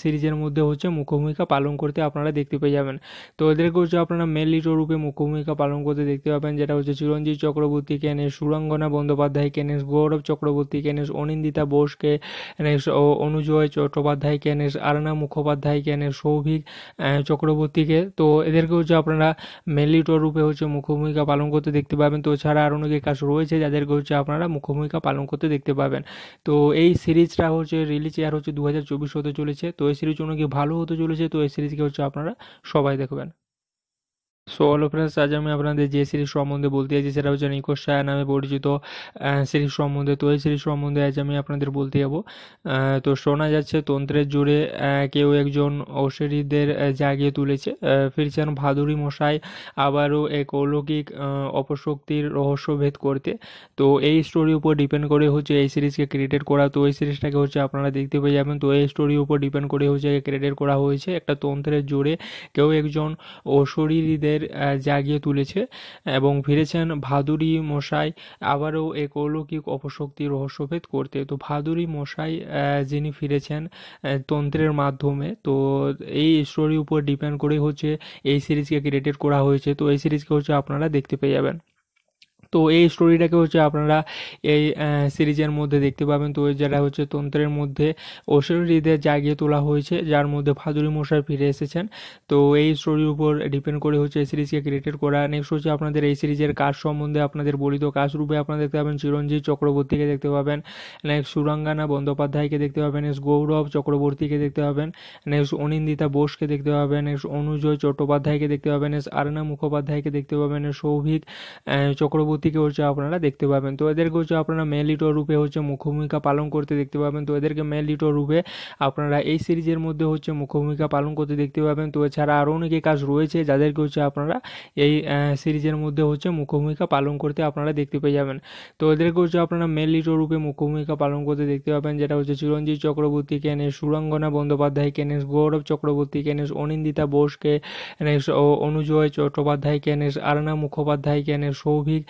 Speaker 1: সিরিজের মধ্যে হচ্ছে মুখ্য ভূমিকা পালন করতে আপনারা দেখতে পেয়ে যাবেন তো এদেরকে হচ্ছে আপনারা মেন লিটো রূপে মুখ্য ভূমিকা পালন করতে দেখতে পাবেন যেটা হচ্ছে চিরঞ্জিত চক্রবর্তী কেন সুরঙ্গনা বন্দ্যোপাধ্যায় কেন গৌরব চক্রবর্তী কেন অনিন্দিতা বোসকে অনুজয় চট্টোপাধ্যায় কেন আরনা মুখোপাধ্যায় কেন সৌভিক চক্রবর্তীকে তো এদেরকে হচ্ছে আপনারা মেলিটর রূপে হচ্ছে মুখ্যভূমিকা পালন করতে দেখতে পাবেন তো ছাড়া আরও অনেকে কাজ রয়েছে যাদেরকে হচ্ছে আপনারা মুখ্যভূমিকা পালন করতে দেখতে পাবেন তো এই সিরিজটা হচ্ছে রিলিজ এয়ার হচ্ছে দু হাজার চব্বিশ হতে চলেছে তো এই সিরিজ অনেক ভালো হতে চলেছে তো এই সিরিজকে হচ্ছে আপনারা সবাই দেখবেন সো হ্যালো ফ্রেন্ডস আজ আমি আপনাদের যে সিরিজ সম্বন্ধে বলতে চাইছি সেটা হচ্ছে নিকোশ সায়া নামে পরিচিত সিরিজ সম্বন্ধে তো এই সিরিজ সম্বন্ধে আজ আমি আপনাদের বলতে যাবো তো শোনা যাচ্ছে তন্ত্রের জোরে কেউ একজন অশ্বরীদের জাগিয়ে তুলেছে ফিরছেন ভাদুরী মশাই আবারও এক অলৌকিক অপশক্তির রহস্যভেদ করতে তো এই স্টোরির উপর ডিপেন্ড করে হচ্ছে এই সিরিজকে ক্রিয়েটেড করা তো এই সিরিজটাকে হচ্ছে আপনারা দেখতে পেয়ে যাবেন তো এই স্টোরির উপর ডিপেন্ড করে হচ্ছে ক্রিয়েটেড করা হয়েছে একটা তন্ত্রের জোরে কেউ একজন অশরীরীদের তাদের জাগিয়ে তুলেছে এবং ফিরেছেন ভাদুরি মশাই আবারও এক অলৌকিক অপশক্তি রহস্যভেদ করতে তো ভাদুরি মশাই যিনি ফিরেছেন তন্ত্রের মাধ্যমে তো এই স্টোরির উপর ডিপেন্ড করেই হচ্ছে এই সিরিজকে ক্রিয়েটেড করা হয়েছে তো এই সিরিজকে হচ্ছে আপনারা দেখতে পেয়ে যাবেন তো এই স্টোরিটাকে হচ্ছে আপনারা এই সিরিজের মধ্যে দেখতে পাবেন তো যেটা হচ্ছে তন্ত্রের মধ্যে ঐশ্বরীদের জাগিয়ে তোলা হয়েছে যার মধ্যে ফাদুরি মশাই ফিরে এসেছেন তো এই স্টোরির উপর ডিপেন্ড করে হচ্ছে এই সিরিজকে ক্রিয়েটেড করা নেক্সট হচ্ছে আপনাদের এই সিরিজের কাজ সম্বন্ধে আপনাদের বলিত কাজ রূপে আপনারা দেখতে পাবেন চিরঞ্জিত চক্রবর্তীকে দেখতে পাবেন নেক্সট সুরাঙ্গানা বন্দ্যোপাধ্যায়কে দেখতে পাবেন নেক্সট গৌরব চক্রবর্তীকে দেখতে পাবেন নেক্সট অনিন্দিতা বোসকে দেখতে পাবেন নেক্সট অনুজয় চট্টোপাধ্যায়কে দেখতে পাবেন নেক্সট আরনা মুখোপাধ্যায়কে দেখতে পাবেন সৌভিক চক্রবর্তী থেকে হচ্ছে আপনারা দেখতে পাবেন তো এদেরকে হচ্ছে আপনারা মেন লিটো রূপে হচ্ছে মুখ্য ভূমিকা পালন করতে দেখতে পাবেন তো এদেরকে মেল লিটো রূপে আপনারা এই সিরিজের মধ্যে হচ্ছে মুখ্য ভূমিকা পালন করতে দেখতে পাবেন তো এছাড়া আরও অনেকে কাজ রয়েছে যাদেরকে হচ্ছে আপনারা এই সিরিজের মধ্যে হচ্ছে মুখ্য ভূমিকা পালন করতে আপনারা দেখতে পেয়ে যাবেন তো এদেরকে হচ্ছে আপনারা মেন লিটো রূপে মুখ্য ভূমিকা পালন করতে দেখতে পাবেন যেটা হচ্ছে চিরঞ্জিত চক্রবর্তী কেনেশ সুরঙ্গনা বন্দ্যোপাধ্যায় কেনেশ গৌরব চক্রবর্তী কেনেশ অনিন্দিতা বোসকে অনুজয় চট্টোপাধ্যায় কেনেশ আরনা মুখোপাধ্যায় কেনেশ সৌভিক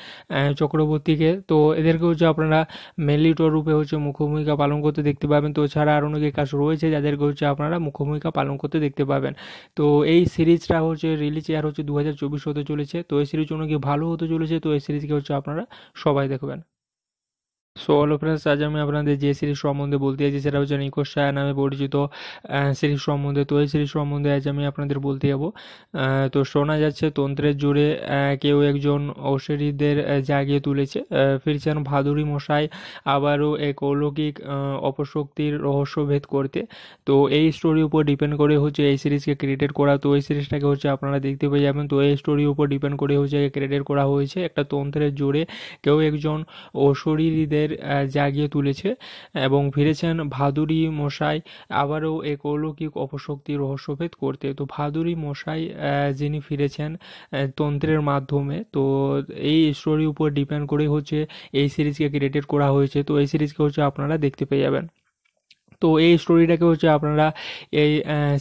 Speaker 1: চক্রবর্তীকে তো এদেরকে হচ্ছে আপনারা মেলিটর রূপে হচ্ছে মুখ্য ভূমিকা পালন করতে দেখতে পাবেন তো ছাড়া আরও অনেকে কাজ রয়েছে যাদেরকে হচ্ছে আপনারা মুখ্য ভূমিকা পালন করতে দেখতে পাবেন তো এই সিরিজটা হচ্ছে রিলিজ এয়ার হচ্ছে দু হাজার চব্বিশ হতে চলেছে তো এই সিরিজ অনেক ভালো হতে চলেছে তো এই সিরিজকে হচ্ছে আপনারা সবাই দেখবেন সো হ্যালো ফ্রেন্ডস আজ আমি আপনাদের যে সিরিজ সম্বন্ধে বলতে চাইছি সেটা হচ্ছে নিকোশ নামে পরিচিত সিরিজ সম্বন্ধে তো এই সিরিজ সম্বন্ধে আজ আমি আপনাদের বলতে যাব তো শোনা যাচ্ছে তন্ত্রের জোরে কেউ একজন ঔষধীদের জাগিয়ে তুলেছে ফিরছেন ভাদুরী মশাই আবারও এক অলৌকিক অপশক্তির রহস্যভেদ করতে তো এই স্টোরির উপর ডিপেন্ড করে হচ্ছে এই সিরিজকে ক্রিয়েটেড করা তো এই সিরিজটাকে হচ্ছে আপনারা দেখতে পেয়ে যাবেন তো এই স্টোরির উপর ডিপেন্ড করে হচ্ছে ক্রিয়েটেড করা হয়েছে একটা তন্ত্রের জোরে কেউ একজন ঔষধীদের আমাদের জাগিয়ে তুলেছে এবং ফিরেছেন ভাদুরী মশাই আবারও এক অলৌকিক অপশক্তি রহস্যভেদ করতে তো ভাদুরী মশাই যিনি ফিরেছেন তন্ত্রের মাধ্যমে তো এই স্টোরির উপর ডিপেন্ড করেই হচ্ছে এই সিরিজকে ক্রিয়েটেড করা হয়েছে তো এই সিরিজকে হচ্ছে আপনারা দেখতে পেয়ে যাবেন তো এই স্টোরিটাকে হচ্ছে আপনারা এই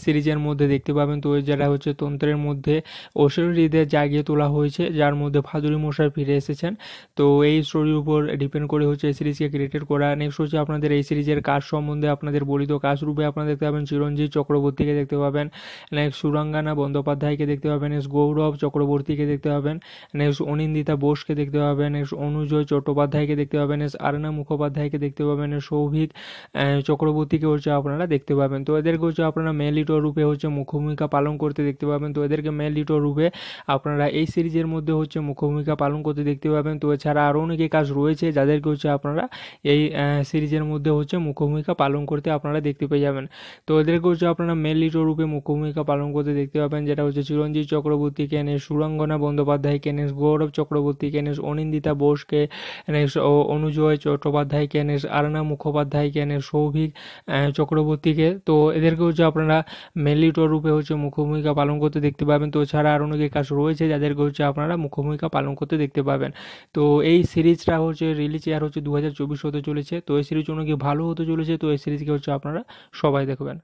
Speaker 1: সিরিজের মধ্যে দেখতে পাবেন তো যেটা হচ্ছে তন্ত্রের মধ্যে ঐশ্বরীদের জাগিয়ে তোলা হয়েছে যার মধ্যে ফাদুরি মশাই ফিরে এসেছেন তো এই স্টোরির উপর ডিপেন্ড করে হচ্ছে এই সিরিজকে ক্রিয়েটেড করা নেক্সট হচ্ছে আপনাদের এই সিরিজের কাজ সম্বন্ধে আপনাদের বলিত কাজ রূপে আপনারা দেখতে পাবেন চিরঞ্জিত চক্রবর্তীকে দেখতে পাবেন নেক্সট সুরাঙ্গানা বন্দ্যোপাধ্যায়কে দেখতে পাবেন নেক্সট গৌরব চক্রবর্তীকে দেখতে পাবেন নেক্সট অনিন্দিতা বোসকে দেখতে পাবেন নেক্সট অনুজয় চট্টোপাধ্যায়কে দেখতে পাবেন নেক্সট আরনা মুখোপাধ্যায়কে দেখতে পাবেন সৌভিক চক্রবর্তী প্রতীকে হচ্ছে আপনারা দেখতে পাবেন তো এদেরকে হচ্ছে আপনারা মেল লিটো রূপে হচ্ছে মুখ্য পালন করতে দেখতে পাবেন তো এদেরকে মেল লিটো রূপে আপনারা এই সিরিজের মধ্যে হচ্ছে মুখ্য পালন করতে দেখতে পাবেন তো এছাড়া আরও অনেকে কাজ রয়েছে যাদেরকে হচ্ছে আপনারা এই সিরিজের মধ্যে হচ্ছে মুখ্য পালন করতে আপনারা দেখতে পেয়ে যাবেন তো এদেরকে হচ্ছে আপনারা মেল লিটো রূপে মুখ্যভূমিকা পালন করতে দেখতে পাবেন যেটা হচ্ছে চিরঞ্জিত চক্রবর্তী কেনেস সুরঙ্গনা বন্দ্যোপাধ্যায় কেনেস গৌরব চক্রবর্তী কেনেস অনিন্দিতা বোসকে অনুজয় চট্টোপাধ্যায় কেনেস আরনা মুখোপাধ্যায় কেনেস সৌভিক চক্রবর্তীকে তো এদেরকে হচ্ছে আপনারা মেলিটর রূপে হচ্ছে মুখ্যভূমিকা পালন করতে দেখতে পাবেন তো ছাড়া আরও অনেক কাজ রয়েছে যাদেরকে হচ্ছে আপনারা মুখ্যভূমিকা পালন করতে দেখতে পাবেন তো এই সিরিজটা হচ্ছে রিলিজ ইয়ার হচ্ছে দু হাজার চব্বিশ হতে চলেছে তো এই সিরিজ অনেক ভালো হতে চলেছে তো এই সিরিজকে হচ্ছে আপনারা সবাই দেখবেন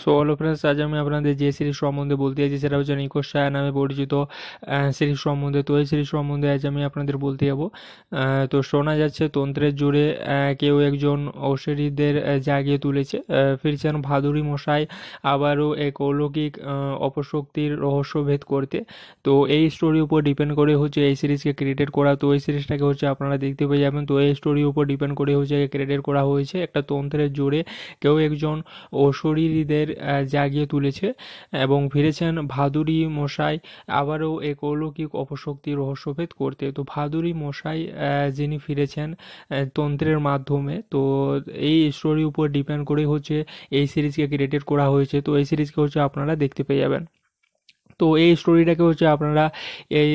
Speaker 1: সো হ্যালো ফ্রেন্ডস আজ আমি আপনাদের যে সিরিজ সম্বন্ধে বলতে চাইছি সেটা হচ্ছে নিকোশ সায়া নামে পরিচিত সিরিজ সম্বন্ধে তো এই সিরিজ সম্বন্ধে আজ আমি আপনাদের বলতে যাবো তো শোনা যাচ্ছে তন্ত্রের জোরে কেউ একজন অশ্বরীদের জাগিয়ে তুলেছে ফিরছেন ভাদুরী মশাই আবারও এক অলৌকিক অপশক্তির রহস্যভেদ করতে তো এই স্টোরির উপর ডিপেন্ড করে হচ্ছে এই সিরিজকে ক্রিয়েটেড করা তো এই সিরিজটাকে হচ্ছে আপনারা দেখতে পেয়ে যাবেন তো এই স্টোরির উপর ডিপেন্ড করে হচ্ছে ক্রিয়েটেড করা হয়েছে একটা তন্ত্রের জোরে কেউ একজন অশরীরীদের তাদের জাগিয়ে তুলেছে এবং ফিরেছেন ভাদুরি মশাই আবারও এক অলৌকিক অপশক্তি রহস্যভেদ করতে তো ভাদুরি মশাই যিনি ফিরেছেন তন্ত্রের মাধ্যমে তো এই স্টোরির উপর ডিপেন্ড করেই হচ্ছে এই সিরিজকে ক্রিয়েটেড করা হয়েছে তো এই সিরিজকে হচ্ছে আপনারা দেখতে পেয়ে যাবেন তো এই স্টোরিটাকে হচ্ছে আপনারা এই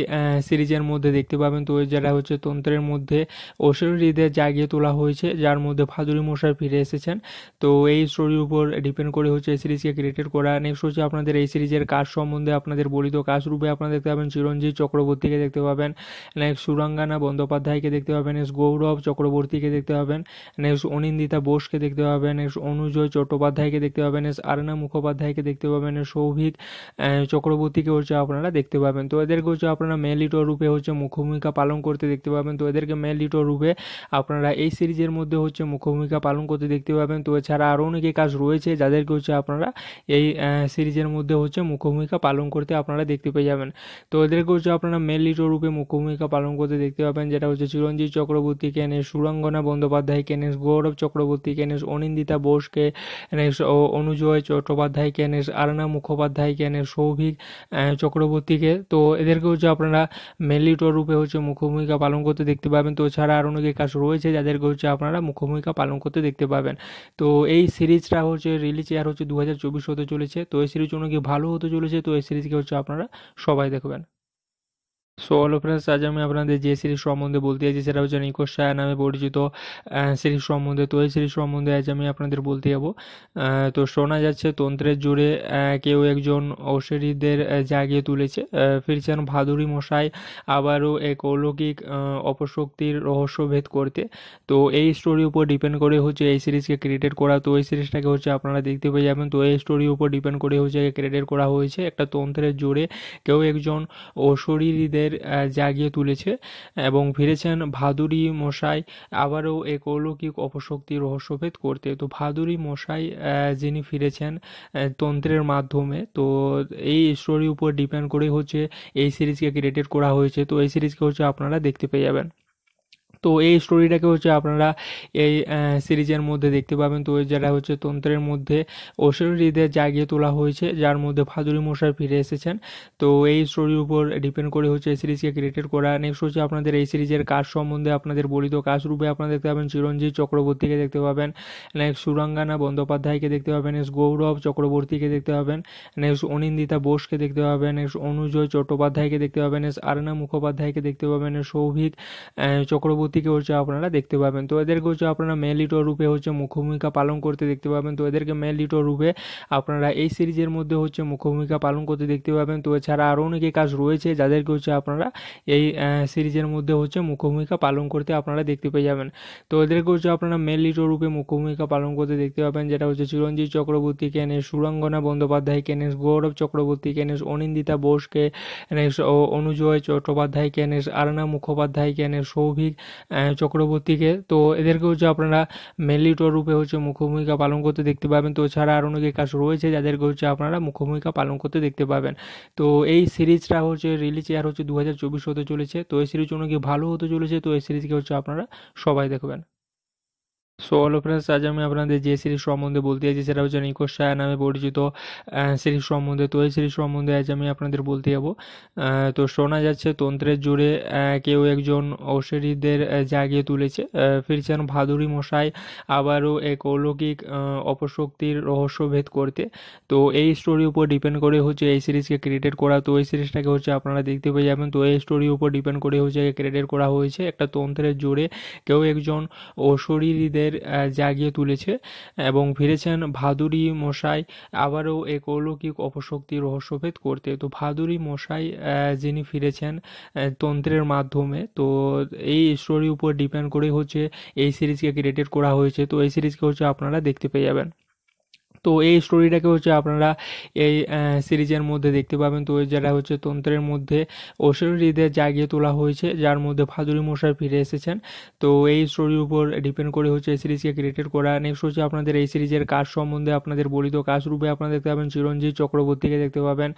Speaker 1: সিরিজের মধ্যে দেখতে পাবেন তো যেটা হচ্ছে তন্ত্রের মধ্যে ঐশ্বরীদের জাগিয়ে তোলা হয়েছে যার মধ্যে ফাদুরি মশাই ফিরে এসেছেন তো এই স্টোরির উপর ডিপেন্ড করে হচ্ছে এই সিরিজকে ক্রিয়েটেড করা নেক্সট হচ্ছে আপনাদের এই সিরিজের কাজ সম্বন্ধে আপনাদের বলিত কাজ রূপে আপনারা দেখতে পাবেন চিরঞ্জিত চক্রবর্তীকে দেখতে পাবেন নেক্সট সুরাঙ্গানা বন্দ্যোপাধ্যায়কে দেখতে পাবেন নেক্সট গৌরব চক্রবর্তীকে দেখতে পাবেন নেক্সট অনিন্দিতা বোসকে দেখতে পাবেন নেক্সট অনুজয় চট্টোপাধ্যায়কে দেখতে পাবেন নেক্সট আরনা মুখোপাধ্যায়কে দেখতে পাবেন সৌভিক চক্রবর্তী থেকে হচ্ছে আপনারা দেখতে পাবেন তো এদেরকে হচ্ছে আপনারা মেন লিটো রূপে হচ্ছে মুখ্যভূমিকা পালন করতে দেখতে পাবেন তো এদেরকে মেল লিটো রূপে আপনারা এই সিরিজের মধ্যে হচ্ছে মুখ্যভূমিকা পালন করতে দেখতে পাবেন তো এছাড়া আরও অনেকে কাজ রয়েছে যাদেরকে হচ্ছে আপনারা এই সিরিজের মধ্যে হচ্ছে মুখ্যভূমিকা পালন করতে আপনারা দেখতে পেয়ে যাবেন তো এদেরকে হচ্ছে আপনারা মেন লিটো রূপে মুখ্যভূমিকা পালন করতে দেখতে পাবেন যেটা হচ্ছে চিরঞ্জিত চক্রবর্তী কেনেশ সুরঙ্গনা বন্দ্যোপাধ্যায় কেনেশ গৌরব চক্রবর্তী কেনেশ অনিন্দিতা বোসকে অনুজয় চট্টোপাধ্যায় কেনেশ আরনা মুখোপাধ্যায় কেনেশ সৌভিক চক্রবর্তীকে তো এদেরকে হচ্ছে আপনারা মেলিটর রূপে হচ্ছে মুখ্যভূমিকা পালন করতে দেখতে পাবেন তো ছাড়া আরও অনেকে কাজ রয়েছে যাদেরকে হচ্ছে আপনারা মুখ্যভূমিকা পালন করতে দেখতে পাবেন তো এই সিরিজটা হচ্ছে রিলিজ ইয়ার হচ্ছে দু হাজার চব্বিশ হতে চলেছে তো এই সিরিজ অনেক ভালো হতে চলেছে তো এই সিরিজকে হচ্ছে আপনারা সবাই দেখবেন সো হ্যালো ফ্রেন্ডস আজ আমি আপনাদের যে সিরিজ সম্বন্ধে বলতে চাইছি সেটা হচ্ছে নিকোশ নামে পরিচিত সিরিজ সম্বন্ধে তো এই সিরিজ সম্বন্ধে আজ আমি আপনাদের বলতে যাব তো শোনা যাচ্ছে তন্ত্রের জোরে কেউ একজন অশ্বরীদের জাগিয়ে তুলেছে ফিরছেন ভাদুরী মশাই আবারও এক অলৌকিক অপশক্তির রহস্যভেদ করতে তো এই স্টোরির উপর ডিপেন্ড করে হচ্ছে এই সিরিজকে ক্রিয়েটেড করা তো এই সিরিজটাকে হচ্ছে আপনারা দেখতে পেয়ে যাবেন তো এই স্টোরির উপর ডিপেন্ড করে হচ্ছে ক্রিয়েটেড করা হয়েছে একটা তন্ত্রের জোরে কেউ একজন অশরীরীদের তাদের জাগিয়ে তুলেছে এবং ফিরেছেন ভাদুরী মশাই আবারও এক অলৌকিক অপশক্তি রহস্যভেদ করতে তো ভাদুরী মশাই যিনি ফিরেছেন তন্ত্রের মাধ্যমে তো এই স্টোরির উপর ডিপেন্ড করেই হচ্ছে এই সিরিজকে ক্রিয়েটেড করা হয়েছে তো এই সিরিজকে হচ্ছে আপনারা দেখতে পেয়ে যাবেন তো এই স্টোরিটাকে হচ্ছে আপনারা এই সিরিজের মধ্যে দেখতে পাবেন তো যারা হচ্ছে তন্ত্রের মধ্যে ঐশ্বরীদের জাগিয়ে তোলা হয়েছে যার মধ্যে ফাদুরি মশাই ফিরে এসেছেন তো এই স্টোরির উপর ডিপেন্ড করে হচ্ছে এই সিরিজকে ক্রিয়েটেড করা নেক্সট হচ্ছে আপনাদের এই সিরিজের কাজ সম্বন্ধে আপনাদের বলিত কাজ রূপে আপনারা দেখতে পাবেন চিরঞ্জিত চক্রবর্তীকে দেখতে পাবেন নেক্সট সুরাঙ্গানা বন্দ্যোপাধ্যায়কে দেখতে পাবেন নেক্সট গৌরব চক্রবর্তীকে দেখতে পাবেন নেক্সট অনিন্দিতা বোসকে দেখতে পাবেন নেক্সট অনুজয় চট্টোপাধ্যায়কে দেখতে পাবেন নেক্সট আরনা মুখোপাধ্যায়কে দেখতে পাবেন সৌভিক চক্রবর্তী পরবর্তীকে হচ্ছে আপনারা দেখতে পাবেন তো এদেরকে হচ্ছে আপনারা মেল লিটো রূপে হচ্ছে মুখ্য পালন করতে দেখতে পাবেন তো এদেরকে মেল লিটো রূপে আপনারা এই সিরিজের মধ্যে হচ্ছে মুখ্য পালন করতে দেখতে পাবেন তো এছাড়া আরও অনেকে কাজ রয়েছে যাদেরকে হচ্ছে আপনারা এই সিরিজের মধ্যে হচ্ছে মুখ্য পালন করতে আপনারা দেখতে পেয়ে যাবেন তো এদেরকে হচ্ছে আপনারা মেল লিটো রূপে মুখ্যভূমিকা পালন করতে দেখতে পাবেন যেটা হচ্ছে চিরঞ্জিত চক্রবর্তী কেনেস সুরঙ্গনা বন্দ্যোপাধ্যায় কেনেস গৌরব চক্রবর্তী কেনেস অনিন্দিতা বোসকে অনুজয় চট্টোপাধ্যায় কেনেস আরনা মুখোপাধ্যায় কেনেস সৌভিক চক্রবর্তীকে তো এদেরকে হচ্ছে আপনারা মেলিটর রূপে হচ্ছে মুখ্যভূমিকা পালন করতে দেখতে পাবেন তো ছাড়া আরও অনেক কাজ রয়েছে যাদেরকে হচ্ছে আপনারা মুখ্যভূমিকা পালন করতে দেখতে পাবেন তো এই সিরিজটা হচ্ছে রিলিজ ইয়ার হচ্ছে দু হাজার চব্বিশ হতে চলেছে তো এই সিরিজ অনেক ভালো হতে চলেছে তো এই সিরিজকে হচ্ছে আপনারা সবাই দেখবেন সো হ্যালো ফ্রেন্ডস আজ আমি আপনাদের যে সিরিজ সম্বন্ধে বলতে চাইছি সেটা হচ্ছে নিকোশ সায়া নামে পরিচিত সিরিজ সম্বন্ধে তো এই সিরিজ সম্বন্ধে আজ আমি আপনাদের বলতে যাব তো শোনা যাচ্ছে তন্ত্রের জোরে কেউ একজন অশ্বরীদের জাগিয়ে তুলেছে ফিরছেন ভাদুরী মশাই আবারও এক অলৌকিক অপশক্তির রহস্যভেদ করতে তো এই স্টোরির উপর ডিপেন্ড করে হচ্ছে এই সিরিজকে ক্রিয়েটেড করা তো এই সিরিজটাকে হচ্ছে আপনারা দেখতে পেয়ে যাবেন তো এই স্টোরির উপর ডিপেন্ড করে হচ্ছে ক্রিয়েটেড করা হয়েছে একটা তন্ত্রের জোরে কেউ একজন অশরীরীদের তাদের জাগিয়ে তুলেছে এবং ফিরেছেন ভাদুরী মশাই আবারও এক অলৌকিক অপশক্তি রহস্যভেদ করতে তো ভাদুরী মশাই যিনি ফিরেছেন তন্ত্রের মাধ্যমে তো এই স্টোরির উপর ডিপেন্ড করে হচ্ছে এই সিরিজকে ক্রিয়েটেড করা হয়েছে তো এই সিরিজকে হচ্ছে আপনারা দেখতে পেয়ে যাবেন তো এই স্টোরিটাকে হচ্ছে আপনারা এই সিরিজের মধ্যে দেখতে পাবেন তো যেটা হচ্ছে তন্ত্রের মধ্যে ঐশ্বরীদের জাগিয়ে তোলা হয়েছে যার মধ্যে ফাদুরি মশাই ফিরে এসেছেন তো এই স্টোরির উপর ডিপেন্ড করে হচ্ছে এই সিরিজকে ক্রিয়েটেড করা নেক্সট হচ্ছে আপনাদের এই সিরিজের কাজ সম্বন্ধে আপনাদের বলিত কাজ রূপে আপনারা দেখতে পাবেন চিরঞ্জিত চক্রবর্তীকে দেখতে পাবেন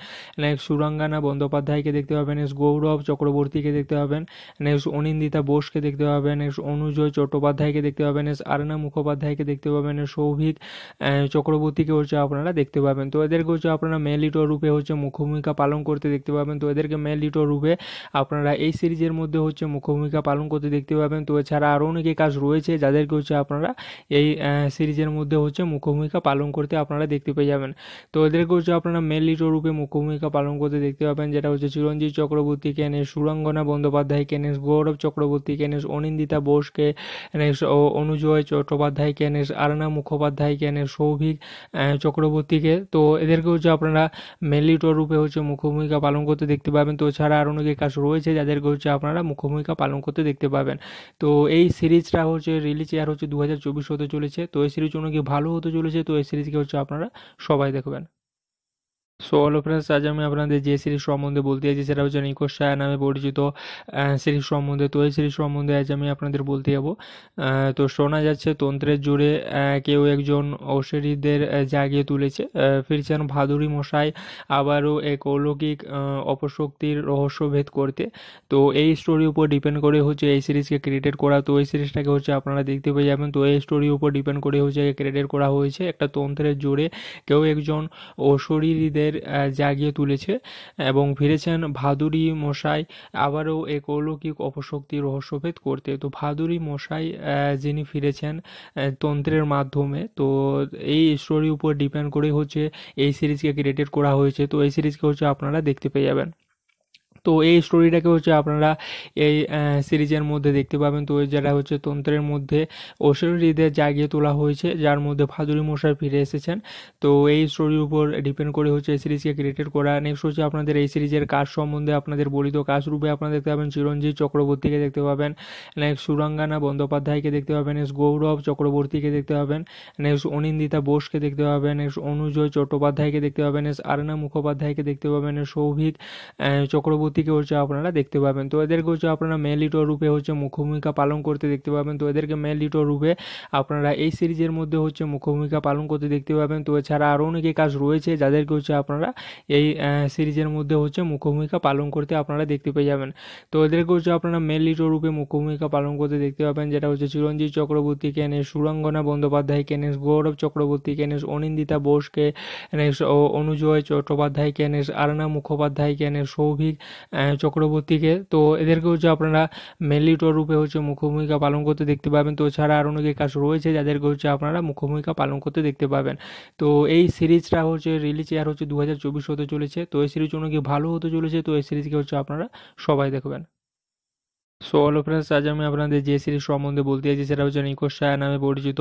Speaker 1: নেক্সট সুরাঙ্গানা বন্দ্যোপাধ্যায়কে দেখতে পাবেন নেক্সট গৌরব চক্রবর্তীকে দেখতে পাবেন নেক্সট অনিন্দিতা বোসকে দেখতে পাবেন নেক্সট অনুজয় চট্টোপাধ্যায়কে দেখতে পাবেন নেক্সট আরনা মুখোপাধ্যায়কে দেখতে পাবেন সৌভিক চক্রবর্তী থেকে হচ্ছে আপনারা দেখতে পাবেন তো এদেরকে হচ্ছে আপনারা মেন লিটো রূপে হচ্ছে মুখ্য ভূমিকা পালন করতে দেখতে পাবেন তো এদেরকে মেল লিটো রূপে আপনারা এই সিরিজের মধ্যে হচ্ছে মুখ্য ভূমিকা পালন করতে দেখতে পাবেন তো এছাড়া আরও অনেকে কাজ রয়েছে যাদেরকে হচ্ছে আপনারা এই সিরিজের মধ্যে হচ্ছে মুখ্য ভূমিকা পালন করতে আপনারা দেখতে পেয়ে যাবেন তো এদেরকে হচ্ছে আপনারা মেন লিটো রূপে মুখ্য ভূমিকা পালন করতে দেখতে পাবেন যেটা হচ্ছে চিরঞ্জিত চক্রবর্তী কেনেশ সুরঙ্গনা বন্দ্যোপাধ্যায় কেনেশ গৌরব চক্রবর্তী কেনেশ অনিন্দিতা বোসকে অনুজয় চট্টোপাধ্যায় কেনেশ আরনা মুখোপাধ্যায় কেনেশ সৌভিক চক্রবর্তীকে তো এদেরকে হচ্ছে আপনারা মেলিটর রূপে হচ্ছে মুখ্যভূমিকা পালন করতে দেখতে পাবেন তো ছাড়া আরও অনেকে কাজ রয়েছে যাদেরকে হচ্ছে আপনারা মুখ্যভূমিকা পালন করতে দেখতে পাবেন তো এই সিরিজটা হচ্ছে রিলিজ এয়ার হচ্ছে দু হাজার চব্বিশ হতে চলেছে তো এই সিরিজ অনেক ভালো হতে চলেছে তো এই সিরিজকে হচ্ছে আপনারা সবাই দেখবেন সো হ্যালো ফ্রেন্ডস আজ আমি আপনাদের যে সিরিজ সম্বন্ধে বলতে চাইছি সেটা হচ্ছে নিকোশ নামে পরিচিত সিরিজ সম্বন্ধে তো এই সিরিজ সম্বন্ধে আজ আমি আপনাদের বলতে যাব তো শোনা যাচ্ছে তন্ত্রের জোরে কেউ একজন ঔষধীদের জাগিয়ে তুলেছে ফিরছেন ভাদুরী মশাই আবারও এক অলৌকিক অপশক্তির রহস্যভেদ করতে তো এই স্টোরির উপর ডিপেন্ড করে হচ্ছে এই সিরিজকে ক্রিয়েটেড করা তো এই সিরিজটাকে হচ্ছে আপনারা দেখতে পেয়ে যাবেন তো এই স্টোরির উপর ডিপেন্ড করে হচ্ছে ক্রিয়েটেড করা হয়েছে একটা তন্ত্রের জোরে কেউ একজন ঔষধীদের আমাদের জাগিয়ে তুলেছে এবং ফিরেছেন ভাদুরী মশাই আবারও এক অলৌকিক অপশক্তি রহস্যভেদ করতে তো ভাদুরী মশাই যিনি ফিরেছেন তন্ত্রের মাধ্যমে তো এই স্টোরির উপর ডিপেন্ড করে হচ্ছে এই সিরিজকে ক্রিয়েটেড করা হয়েছে তো এই সিরিজকে হচ্ছে আপনারা দেখতে পেয়ে যাবেন তো এই স্টোরিটাকে হচ্ছে আপনারা এই সিরিজের মধ্যে দেখতে পাবেন তো যারা হচ্ছে তন্ত্রের মধ্যে ঐশ্বরীদের জাগিয়ে তোলা হয়েছে যার মধ্যে ফাদুরি মশাই ফিরে এসেছেন তো এই স্টোরির উপর ডিপেন্ড করে হচ্ছে এই সিরিজকে ক্রিয়েটেড করা নেক্সট হচ্ছে আপনাদের এই সিরিজের কাজ সম্বন্ধে আপনাদের বলিত কাজ রূপে আপনারা দেখতে পাবেন চিরঞ্জিত চক্রবর্তীকে দেখতে পাবেন নেক্সট সুরাঙ্গানা বন্দ্যোপাধ্যায়কে দেখতে পাবেন নেক্সট গৌরব চক্রবর্তীকে দেখতে পাবেন নেক্সট অনিন্দিতা বোসকে দেখতে পাবেন নেক্সট অনুজয় চট্টোপাধ্যায়কে দেখতে পাবেন নেক্সট আরনা মুখোপাধ্যায়কে দেখতে পাবেন সৌভিক চক্রবর্তী পরবর্তীকে হচ্ছে আপনারা দেখতে পাবেন তো এদেরকে হচ্ছে আপনারা মেল লিটো রূপে হচ্ছে মুখ্য পালন করতে দেখতে পাবেন তো এদেরকে মেল লিটো রূপে আপনারা এই সিরিজের মধ্যে হচ্ছে মুখ্য পালন করতে দেখতে পাবেন তো এছাড়া আরও অনেকে কাজ রয়েছে যাদেরকে হচ্ছে আপনারা এই সিরিজের মধ্যে হচ্ছে মুখ্য পালন করতে আপনারা দেখতে পেয়ে যাবেন তো এদেরকে হচ্ছে আপনারা মেল লিটো রূপে মুখ্যভূমিকা পালন করতে দেখতে পাবেন যেটা হচ্ছে চিরঞ্জিত চক্রবর্তী কেন এস সুরঙ্গনা বন্দ্যোপাধ্যায় কেন গৌরব চক্রবর্তী কেন অনিন্দিতা বোসকে অনুজয় চট্টোপাধ্যায় কেন আরনা মুখোপাধ্যায় কেন সৌভিক চক্রবর্তীকে তো এদেরকে হচ্ছে আপনারা মেলিটর রূপে হচ্ছে মুখ্য ভূমিকা পালন করতে দেখতে পাবেন তো ছাড়া আরও অনেকে কাজ রয়েছে যাদেরকে হচ্ছে আপনারা মুখ্য ভূমিকা পালন করতে দেখতে পাবেন তো এই সিরিজটা হচ্ছে রিলিজ ইয়ার হচ্ছে দু হাজার চব্বিশ হতে চলেছে তো এই সিরিজ অনেক ভালো হতে চলেছে তো এই সিরিজকে হচ্ছে আপনারা সবাই দেখবেন সো হ্যালো ফ্রেন্ডস আজ আমি আপনাদের যে সিরিজ সম্বন্ধে বলতে চাইছি সেটা হচ্ছে নিকোশ নামে পরিচিত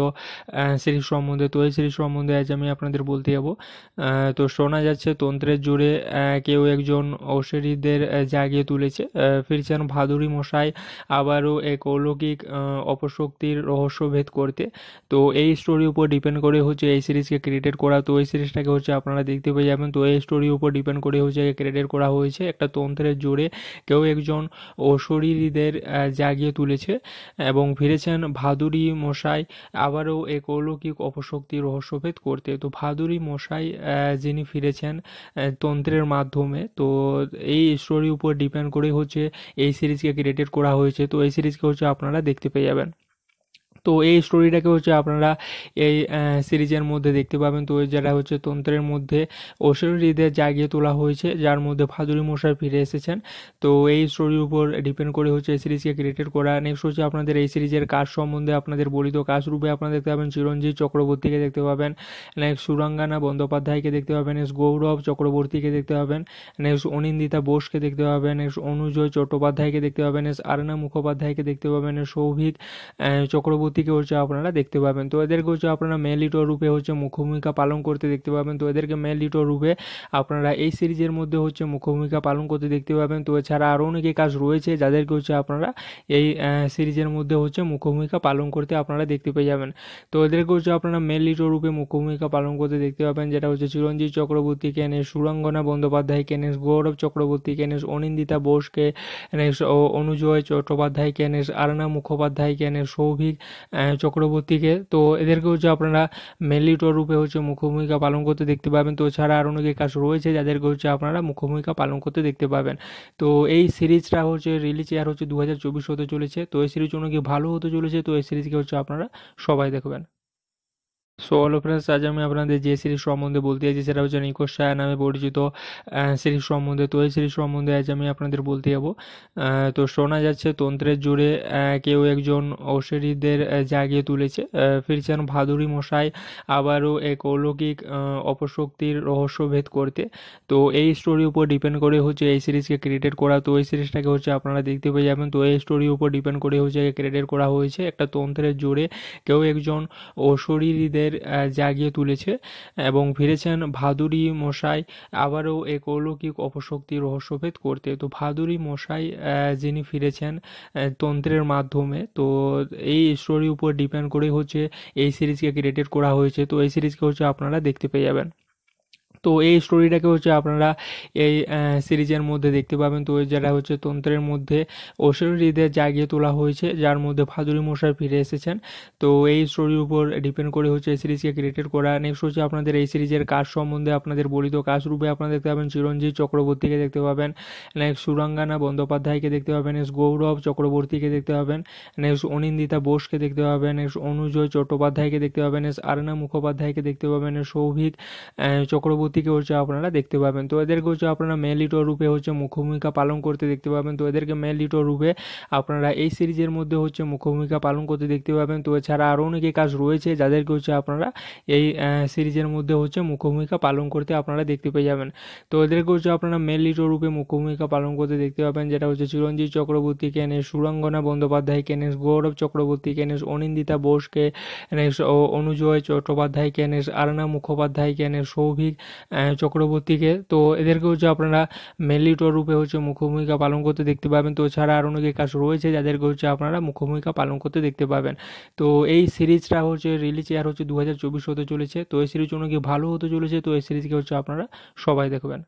Speaker 1: সিরিজ সম্বন্ধে তো এই সিরিজ সম্বন্ধে আজ আমি আপনাদের বলতে যাব তো শোনা যাচ্ছে তন্ত্রের জোরে কেউ একজন অশ্বরীদের জাগিয়ে তুলেছে ফিরছেন ভাদুরী মশাই আবারও এক অলৌকিক অপশক্তির রহস্যভেদ করতে তো এই স্টোরির উপর ডিপেন্ড করে হচ্ছে এই সিরিজকে ক্রিয়েটেড করা তো এই সিরিজটাকে হচ্ছে আপনারা দেখতে পেয়ে যাবেন তো এই স্টোরির উপর ডিপেন্ড করে হচ্ছে ক্রিয়েটেড করা হয়েছে একটা তন্ত্রের জোরে কেউ একজন অশরীরীদের তাদের জাগিয়ে তুলেছে এবং ফিরেছেন ভাদুরী মশাই আবারও এক অলৌকিক অপশক্তি রহস্যভেদ করতে তো ভাদুরী মশাই যিনি ফিরেছেন তন্ত্রের মাধ্যমে তো এই স্টোরির উপর ডিপেন্ড করে হচ্ছে এই সিরিজকে ক্রিয়েটেড করা হয়েছে তো এই সিরিজকে হচ্ছে আপনারা দেখতে পেয়ে যাবেন তো এই স্টোরিটাকে হচ্ছে আপনারা এই সিরিজের মধ্যে দেখতে পাবেন তো যেটা হচ্ছে তন্ত্রের মধ্যে ঐশ্বরীদের জাগিয়ে তোলা হয়েছে যার মধ্যে ফাদুরি মশাই ফিরে এসেছেন তো এই স্টোরির উপর ডিপেন্ড করে হচ্ছে এই সিরিজকে ক্রিয়েটেড করা নেক্সট হচ্ছে আপনাদের এই সিরিজের কাজ সম্বন্ধে আপনাদের বলিত কাজ রূপে আপনারা দেখতে পাবেন চিরঞ্জিত চক্রবর্তীকে দেখতে পাবেন নেক্সট সুরাঙ্গানা বন্দ্যোপাধ্যায়কে দেখতে পাবেন নেক্সট গৌরব চক্রবর্তীকে দেখতে পাবেন নেক্সট অনিন্দিতা বোসকে দেখতে পাবেন নেক্সট অনুজয় চট্টোপাধ্যায়কে দেখতে পাবেন নেক্সট আরনা মুখোপাধ্যায়কে দেখতে পাবেন সৌভিক চক্রবর্তী থেকে হচ্ছে আপনারা দেখতে পাবেন তো এদেরকে হচ্ছে আপনারা মেন লিটো রূপে হচ্ছে মুখ্যভূমিকা পালন করতে দেখতে পাবেন তো এদেরকে মেল লিটো রূপে আপনারা এই সিরিজের মধ্যে হচ্ছে মুখ্যভূমিকা পালন করতে দেখতে পাবেন তো এছাড়া আরও অনেকে কাজ রয়েছে যাদেরকে হচ্ছে আপনারা এই সিরিজের মধ্যে হচ্ছে মুখ্যভূমিকা পালন করতে আপনারা দেখতে পেয়ে যাবেন তো এদেরকে হচ্ছে আপনারা মেন লিটো রূপে মুখ্যভূমিকা পালন করতে দেখতে পাবেন যেটা হচ্ছে চিরঞ্জিত চক্রবর্তী কেন এস সুরঙ্গনা বন্দ্যোপাধ্যায় কেন গৌরব চক্রবর্তী কেন অনিন্দিতা বোসকে অনুজয় চট্টোপাধ্যায় কেন এস আরনা মুখোপাধ্যায় কেন সৌভিক চক্রবর্তীকে তো এদেরকে হচ্ছে আপনারা মেলিটর রূপে হচ্ছে মুখ্য ভূমিকা পালন করতে দেখতে পাবেন তো ছাড়া আরও অনেকে কাজ রয়েছে যাদেরকে হচ্ছে আপনারা মুখ্য ভূমিকা পালন করতে দেখতে পাবেন তো এই সিরিজটা হচ্ছে রিলিজ ইয়ার হচ্ছে দু হাজার চব্বিশ হতে চলেছে তো এই সিরিজ অনেক ভালো হতে চলেছে তো এই সিরিজকে হচ্ছে আপনারা সবাই দেখবেন সো হ্যালো ফ্রেন্ডস আজ আমি আপনাদের যে সিরিজ সম্বন্ধে বলতে চাইছি সেটা হচ্ছে নিকোশ নামে পরিচিত সিরিজ সম্বন্ধে তো এই সিরিজ সম্বন্ধে আজ আমি আপনাদের বলতে যাব তো শোনা যাচ্ছে তন্ত্রের জোরে কেউ একজন ঔষধীদের জাগিয়ে তুলেছে ফিরছেন ভাদুরী মশাই আবারও এক অলৌকিক অপশক্তির রহস্যভেদ করতে তো এই স্টোরির উপর ডিপেন্ড করে হচ্ছে এই সিরিজকে ক্রিয়েটেড করা তো এই সিরিজটাকে হচ্ছে আপনারা দেখতে পেয়ে যাবেন তো এই স্টোরির উপর ডিপেন্ড করে হচ্ছে ক্রিয়েটেড করা হয়েছে একটা তন্ত্রের জোরে কেউ একজন ঔষধীদের আমাদের জাগিয়ে তুলেছে এবং ফিরেছেন ভাদুরী মশাই আবারও এক অলৌকিক অপশক্তি রহস্যভেদ করতে তো ভাদুরী মশাই যিনি ফিরেছেন তন্ত্রের মাধ্যমে তো এই স্টোরির উপর ডিপেন্ড করে হচ্ছে এই সিরিজকে ক্রিয়েটেড করা হয়েছে তো এই সিরিজকে হচ্ছে আপনারা দেখতে পেয়ে যাবেন তো এই স্টোরিটাকে হচ্ছে আপনারা এই সিরিজের মধ্যে দেখতে পাবেন তো যারা হচ্ছে তন্ত্রের মধ্যে ঐশ্বরীদের জাগিয়ে তোলা হয়েছে যার মধ্যে ফাদুরি মশাই ফিরে এসেছেন তো এই স্টোরির উপর ডিপেন্ড করে হচ্ছে এই সিরিজকে ক্রিয়েটেড করা নেক্সট হচ্ছে আপনাদের এই সিরিজের কাজ সম্বন্ধে আপনাদের বলিত কাজ রূপে আপনারা দেখতে পাবেন চিরঞ্জিত চক্রবর্তীকে দেখতে পাবেন নেক্সট সুরাঙ্গানা বন্দ্যোপাধ্যায়কে দেখতে পাবেন নেক্সট গৌরব চক্রবর্তীকে দেখতে পাবেন নেক্সট অনিন্দিতা বোসকে দেখতে পাবেন নেক্সট অনুজয় চট্টোপাধ্যায়কে দেখতে পাবেন নেক্সট আরনা মুখোপাধ্যায়কে দেখতে পাবেন সৌভিক চক্রবর্তী পরবর্তীকে হচ্ছে আপনারা দেখতে পাবেন তো এদেরকে হচ্ছে আপনারা মেল লিটো রূপে হচ্ছে মুখভূমিকা পালন করতে দেখতে পাবেন তো এদেরকে মেল লিটো রূপে আপনারা এই সিরিজের মধ্যে হচ্ছে মুখ্যভূমিকা পালন করতে দেখতে পাবেন তো এছাড়া আরও অনেকে কাজ রয়েছে যাদেরকে হচ্ছে আপনারা এই সিরিজের মধ্যে হচ্ছে মুখভূমিকা পালন করতে আপনারা দেখতে পেয়ে যাবেন তো এদেরকে হচ্ছে আপনারা মেল লিটো রূপে মুখ্যভূমিকা পালন করতে দেখতে পাবেন যেটা হচ্ছে চিরঞ্জিত চক্রবর্তী কেন এস সুরঙ্গনা বন্দ্যোপাধ্যায় কেন এস গৌরব চক্রবর্তী কেন এস অনিন্দিতা বোসকে এস অনুজয় চট্টোপাধ্যায় কেন এস আরানা মুখোপাধ্যায় কেন এস সৌভিক চক্রবর্তীকে তো এদেরকে হচ্ছে আপনারা মেলিটর রূপে হচ্ছে মুখ্য ভূমিকা পালন করতে দেখতে পাবেন তো ছাড়া আরও অনেকে কাজ রয়েছে যাদেরকে হচ্ছে আপনারা মুখ্য ভূমিকা পালন করতে দেখতে পাবেন তো এই সিরিজটা হচ্ছে রিলিজ ইয়ার হচ্ছে দু হাজার চব্বিশ হতে চলেছে তো এই সিরিজ অনেক ভালো হতে চলেছে তো এই সিরিজকে হচ্ছে আপনারা সবাই দেখবেন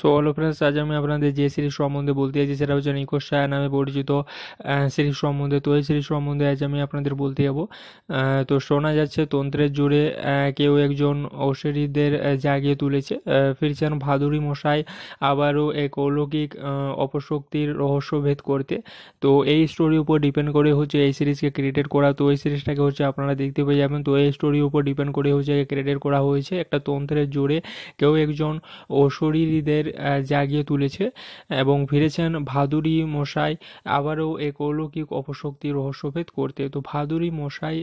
Speaker 1: সো অল ফ্রেন্ডস আজ আমি আপনাদের যে সিরিজ সম্বন্ধে বলতে চাইছি সেটা হচ্ছে নিকোশায়া নামে পরিচিত সিরিজ সম্বন্ধে তো এই সিরিজ সম্বন্ধে আজ আমি আপনাদের বলতে যাব তো শোনা যাচ্ছে তন্ত্রের জোরে কেউ একজন অশ্বরীদের জাগিয়ে তুলেছে ফিরছেন ভাদুরি মশাই আবারও এক অলৌকিক অপশক্তির রহস্যভেদ করতে তো এই স্টোরির উপর ডিপেন্ড করে হচ্ছে এই সিরিজকে ক্রিয়েটেড করা তো এই সিরিজটাকে হচ্ছে আপনারা দেখতে পেয়ে যাবেন তো এই স্টোরির উপর ডিপেন্ড করে হচ্ছে ক্রিয়েটেড করা হয়েছে একটা তন্ত্রের জোরে কেউ একজন অশরীরীদের আমাদের জাগিয়ে তুলেছে এবং ফিরেছেন ভাদুরী মশাই আবারও এক অলৌকিক অপশক্তি রহস্যভেদ করতে তো ভাদুরী মশাই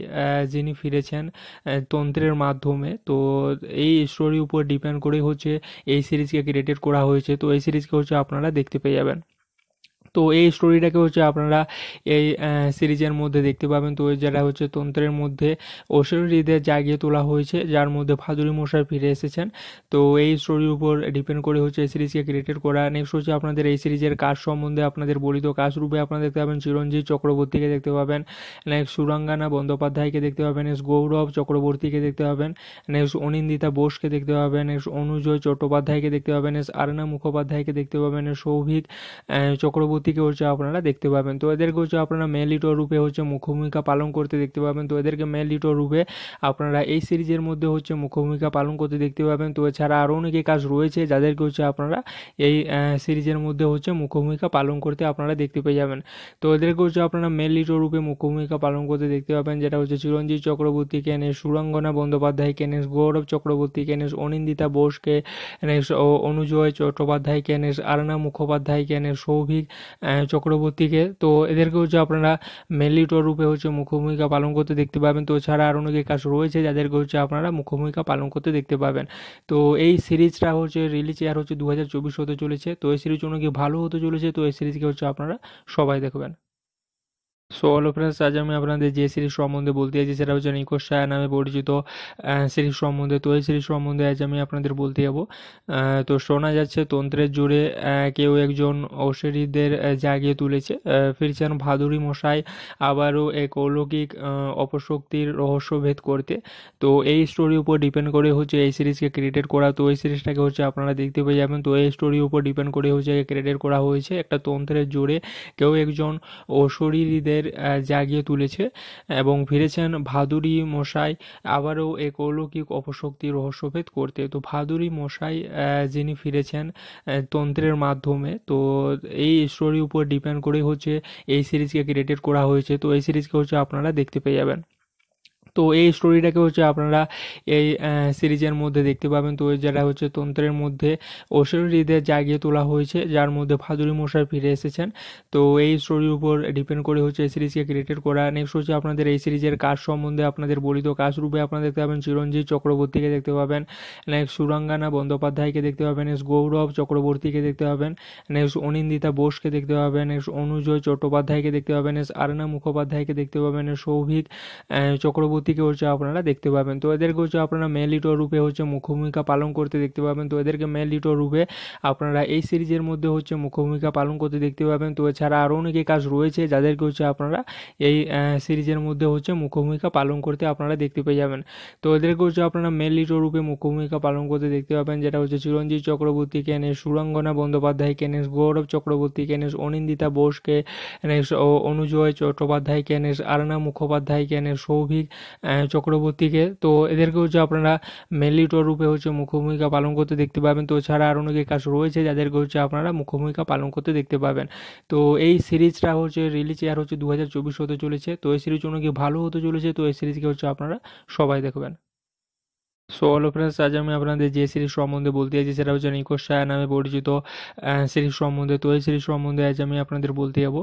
Speaker 1: যিনি ফিরেছেন তন্ত্রের মাধ্যমে তো এই স্টোরির উপর ডিপেন্ড করে হচ্ছে এই সিরিজকে ক্রিয়েটেড করা হয়েছে তো এই সিরিজকে হচ্ছে আপনারা দেখতে পেয়ে যাবেন তো এই স্টোরিটাকে হচ্ছে আপনারা এই সিরিজের মধ্যে দেখতে পাবেন তো যারা হচ্ছে তন্ত্রের মধ্যে ঐশ্বরীদের জাগিয়ে তোলা হয়েছে যার মধ্যে ফাদুরি মশাই ফিরে এসেছেন তো এই স্টোরির উপর ডিপেন্ড করে হচ্ছে এই সিরিজকে ক্রিয়েটেড করা নেক্সট হচ্ছে আপনাদের এই সিরিজের কাজ সম্বন্ধে আপনাদের বলিত কাজ রূপে আপনারা দেখতে পাবেন চিরঞ্জিত চক্রবর্তীকে দেখতে পাবেন নেক্সট সুরাঙ্গানা বন্দ্যোপাধ্যায়কে দেখতে পাবেন নেক্সট গৌরব চক্রবর্তীকে দেখতে পাবেন নেক্সট অনিন্দিতা বোসকে দেখতে পাবেন নেক্সট অনুজয় চট্টোপাধ্যায়কে দেখতে পাবেন নেক্সট আরনা মুখোপাধ্যায়কে দেখতে পাবেন সৌভিক চক্রবর্তী গতিকে হচ্ছে আপনারা দেখতে পাবেন তো এদেরকে হচ্ছে আপনারা মেলিটো রূপে হচ্ছে মুখ্যভূমিকা পালন করতে দেখতে পাবেন তো এদেরকে মেলিটো রূপে আপনারা এই সিরিজের মধ্যে হচ্ছে মুখ্যভূমিকা পালন করতে দেখতে পাবেন তো এছাড়া আরও অনেকে কাজ রয়েছে যাদেরকে হচ্ছে আপনারা এই সিরিজের মধ্যে হচ্ছে মুখ্যভূমিকা পালন করতে আপনারা দেখতে পেয়ে যাবেন তো এদেরকে হচ্ছে আপনারা মেলিটো রূপে মুখ্যভূমিকা পালন করতে দেখতে পাবেন যেটা হচ্ছে চিরঞ্জিত চক্রবর্তী কেন এস সুরঙ্গনা বন্দ্যোপাধ্যায় কেন এস গৌরব চক্রবর্তী কেন এস অনিন্দিতা বোসকে এস অনুজয় চট্টোপাধ্যায় কেন এস আরানা মুখোপাধ্যায় কেন এস সৌভিক চক্রবর্তীকে তো এদেরকে হচ্ছে আপনারা মেলিটর রূপে হচ্ছে মুখ্য ভূমিকা পালন করতে দেখতে পাবেন তো ছাড়া আরও অনেকে কাজ রয়েছে যাদেরকে হচ্ছে আপনারা মুখ্য ভূমিকা পালন করতে দেখতে পাবেন তো এই সিরিজটা হচ্ছে রিলিজ এয়ার হচ্ছে দু হাজার চব্বিশ হতে চলেছে তো এই সিরিজ অনেক ভালো হতে চলেছে তো এই সিরিজকে হচ্ছে আপনারা সবাই দেখবেন সো হ্যালো ফ্রেন্ডস আজ আমি আপনাদের যে সিরিজ সম্বন্ধে বলতে চাইছি সেটা হচ্ছে নিকোশ নামে পরিচিত সিরিজ সম্বন্ধে তো এই সিরিজ সম্বন্ধে আজ আমি আপনাদের বলতে যাবো তো শোনা যাচ্ছে তন্ত্রের জোরে কেউ একজন ঔষধীদের জাগিয়ে তুলেছে ফিরছেন ভাদুরী মশাই আবারও এক অলৌকিক অপশক্তির রহস্যভেদ করতে তো এই স্টোরির উপর ডিপেন্ড করে হচ্ছে এই সিরিজকে ক্রিয়েটেড করা তো এই সিরিজটাকে হচ্ছে আপনারা দেখতে পেয়ে যাবেন তো এই স্টোরির উপর ডিপেন্ড করে হচ্ছে ক্রিয়েটেড করা হয়েছে একটা তন্ত্রের জোরে কেউ একজন অশরীরীদের তাদের জাগিয়ে তুলেছে এবং ফিরেছেন ভাদুরী মশাই আবারও এক অলৌকিক অপশক্তি রহস্যভেদ করতে তো ভাদুরী মশাই যিনি ফিরেছেন তন্ত্রের মাধ্যমে তো এই স্টোরির উপর ডিপেন্ড করেই হচ্ছে এই সিরিজকে ক্রিয়েটেড করা হয়েছে তো এই সিরিজকে হচ্ছে আপনারা দেখতে পেয়ে যাবেন তো এই স্টোরিটাকে হচ্ছে আপনারা এই সিরিজের মধ্যে দেখতে পাবেন তো যারা হচ্ছে তন্ত্রের মধ্যে ঐশ্বরীদের জাগিয়ে তোলা হয়েছে যার মধ্যে ফাদুরি মশাই ফিরে এসেছেন তো এই স্টোরির উপর ডিপেন্ড করে হচ্ছে এই সিরিজকে ক্রিয়েটেড করা নেক্সট হচ্ছে আপনাদের এই সিরিজের কাজ সম্বন্ধে আপনাদের বলিত কাজ রূপে আপনারা দেখতে পাবেন চিরঞ্জিত চক্রবর্তীকে দেখতে পাবেন নেক্সট সুরাঙ্গানা বন্দ্যোপাধ্যায়কে দেখতে পাবেন নেক্সট গৌরব চক্রবর্তীকে দেখতে পাবেন নেক্সট অনিন্দিতা বোসকে দেখতে পাবেন নেক্সট অনুজয় চট্টোপাধ্যায়কে দেখতে পাবেন নেক্সট আরনা মুখোপাধ্যায়কে দেখতে পাবেন সৌভিক চক্রবর্তী পরবর্তীকে হচ্ছে আপনারা দেখতে পাবেন তো এদেরকে হচ্ছে আপনারা মেল লিটো রূপে হচ্ছে মুখভূমিকা পালন করতে দেখতে পাবেন তো এদেরকে মেল লিটো রূপে আপনারা এই সিরিজের মধ্যে হচ্ছে মুখভূমিকা পালন করতে দেখতে পাবেন তো এছাড়া আরও অনেকে কাজ রয়েছে যাদেরকে হচ্ছে আপনারা এই সিরিজের মধ্যে হচ্ছে মুখ্যভূমিকা পালন করতে আপনারা দেখতে পেয়ে যাবেন তো এদেরকে হচ্ছে আপনারা মেল লিটো রূপে মুখ্যভূমিকা পালন করতে দেখতে পাবেন যেটা হচ্ছে চিরঞ্জিত চক্রবর্তী কেন এস সুরঙ্গনা বন্দ্যোপাধ্যায় কেন এস গৌরব চক্রবর্তী কেন এস অনিন্দিতা বোসকে এস অনুজয় চট্টোপাধ্যায় কেন এস আরানা মুখোপাধ্যায় কেন এস সৌভিক চক্রবর্তীকে তো এদেরকে হচ্ছে আপনারা মেলিটর রূপে হচ্ছে মুখ্য ভূমিকা পালন করতে দেখতে পাবেন তো ছাড়া আরও অনেকে কাজ রয়েছে যাদেরকে হচ্ছে আপনারা মুখ্য ভূমিকা পালন করতে দেখতে পাবেন তো এই সিরিজটা হচ্ছে রিলিজ ইয়ার হচ্ছে দু হাজার চব্বিশ হতে চলেছে তো এই সিরিজ অনেক ভালো হতে চলেছে তো এই সিরিজকে হচ্ছে আপনারা সবাই দেখবেন সো অল ফ্রেন্ডস আজ আমি আপনাদের যে সিরিজ সম্বন্ধে বলতে চাইছি সেটা হচ্ছে নিকোশায়া নামে পরিচিত সিরিজ সম্বন্ধে তো এই সিরিজ সম্বন্ধে আজ আমি আপনাদের বলতে যাব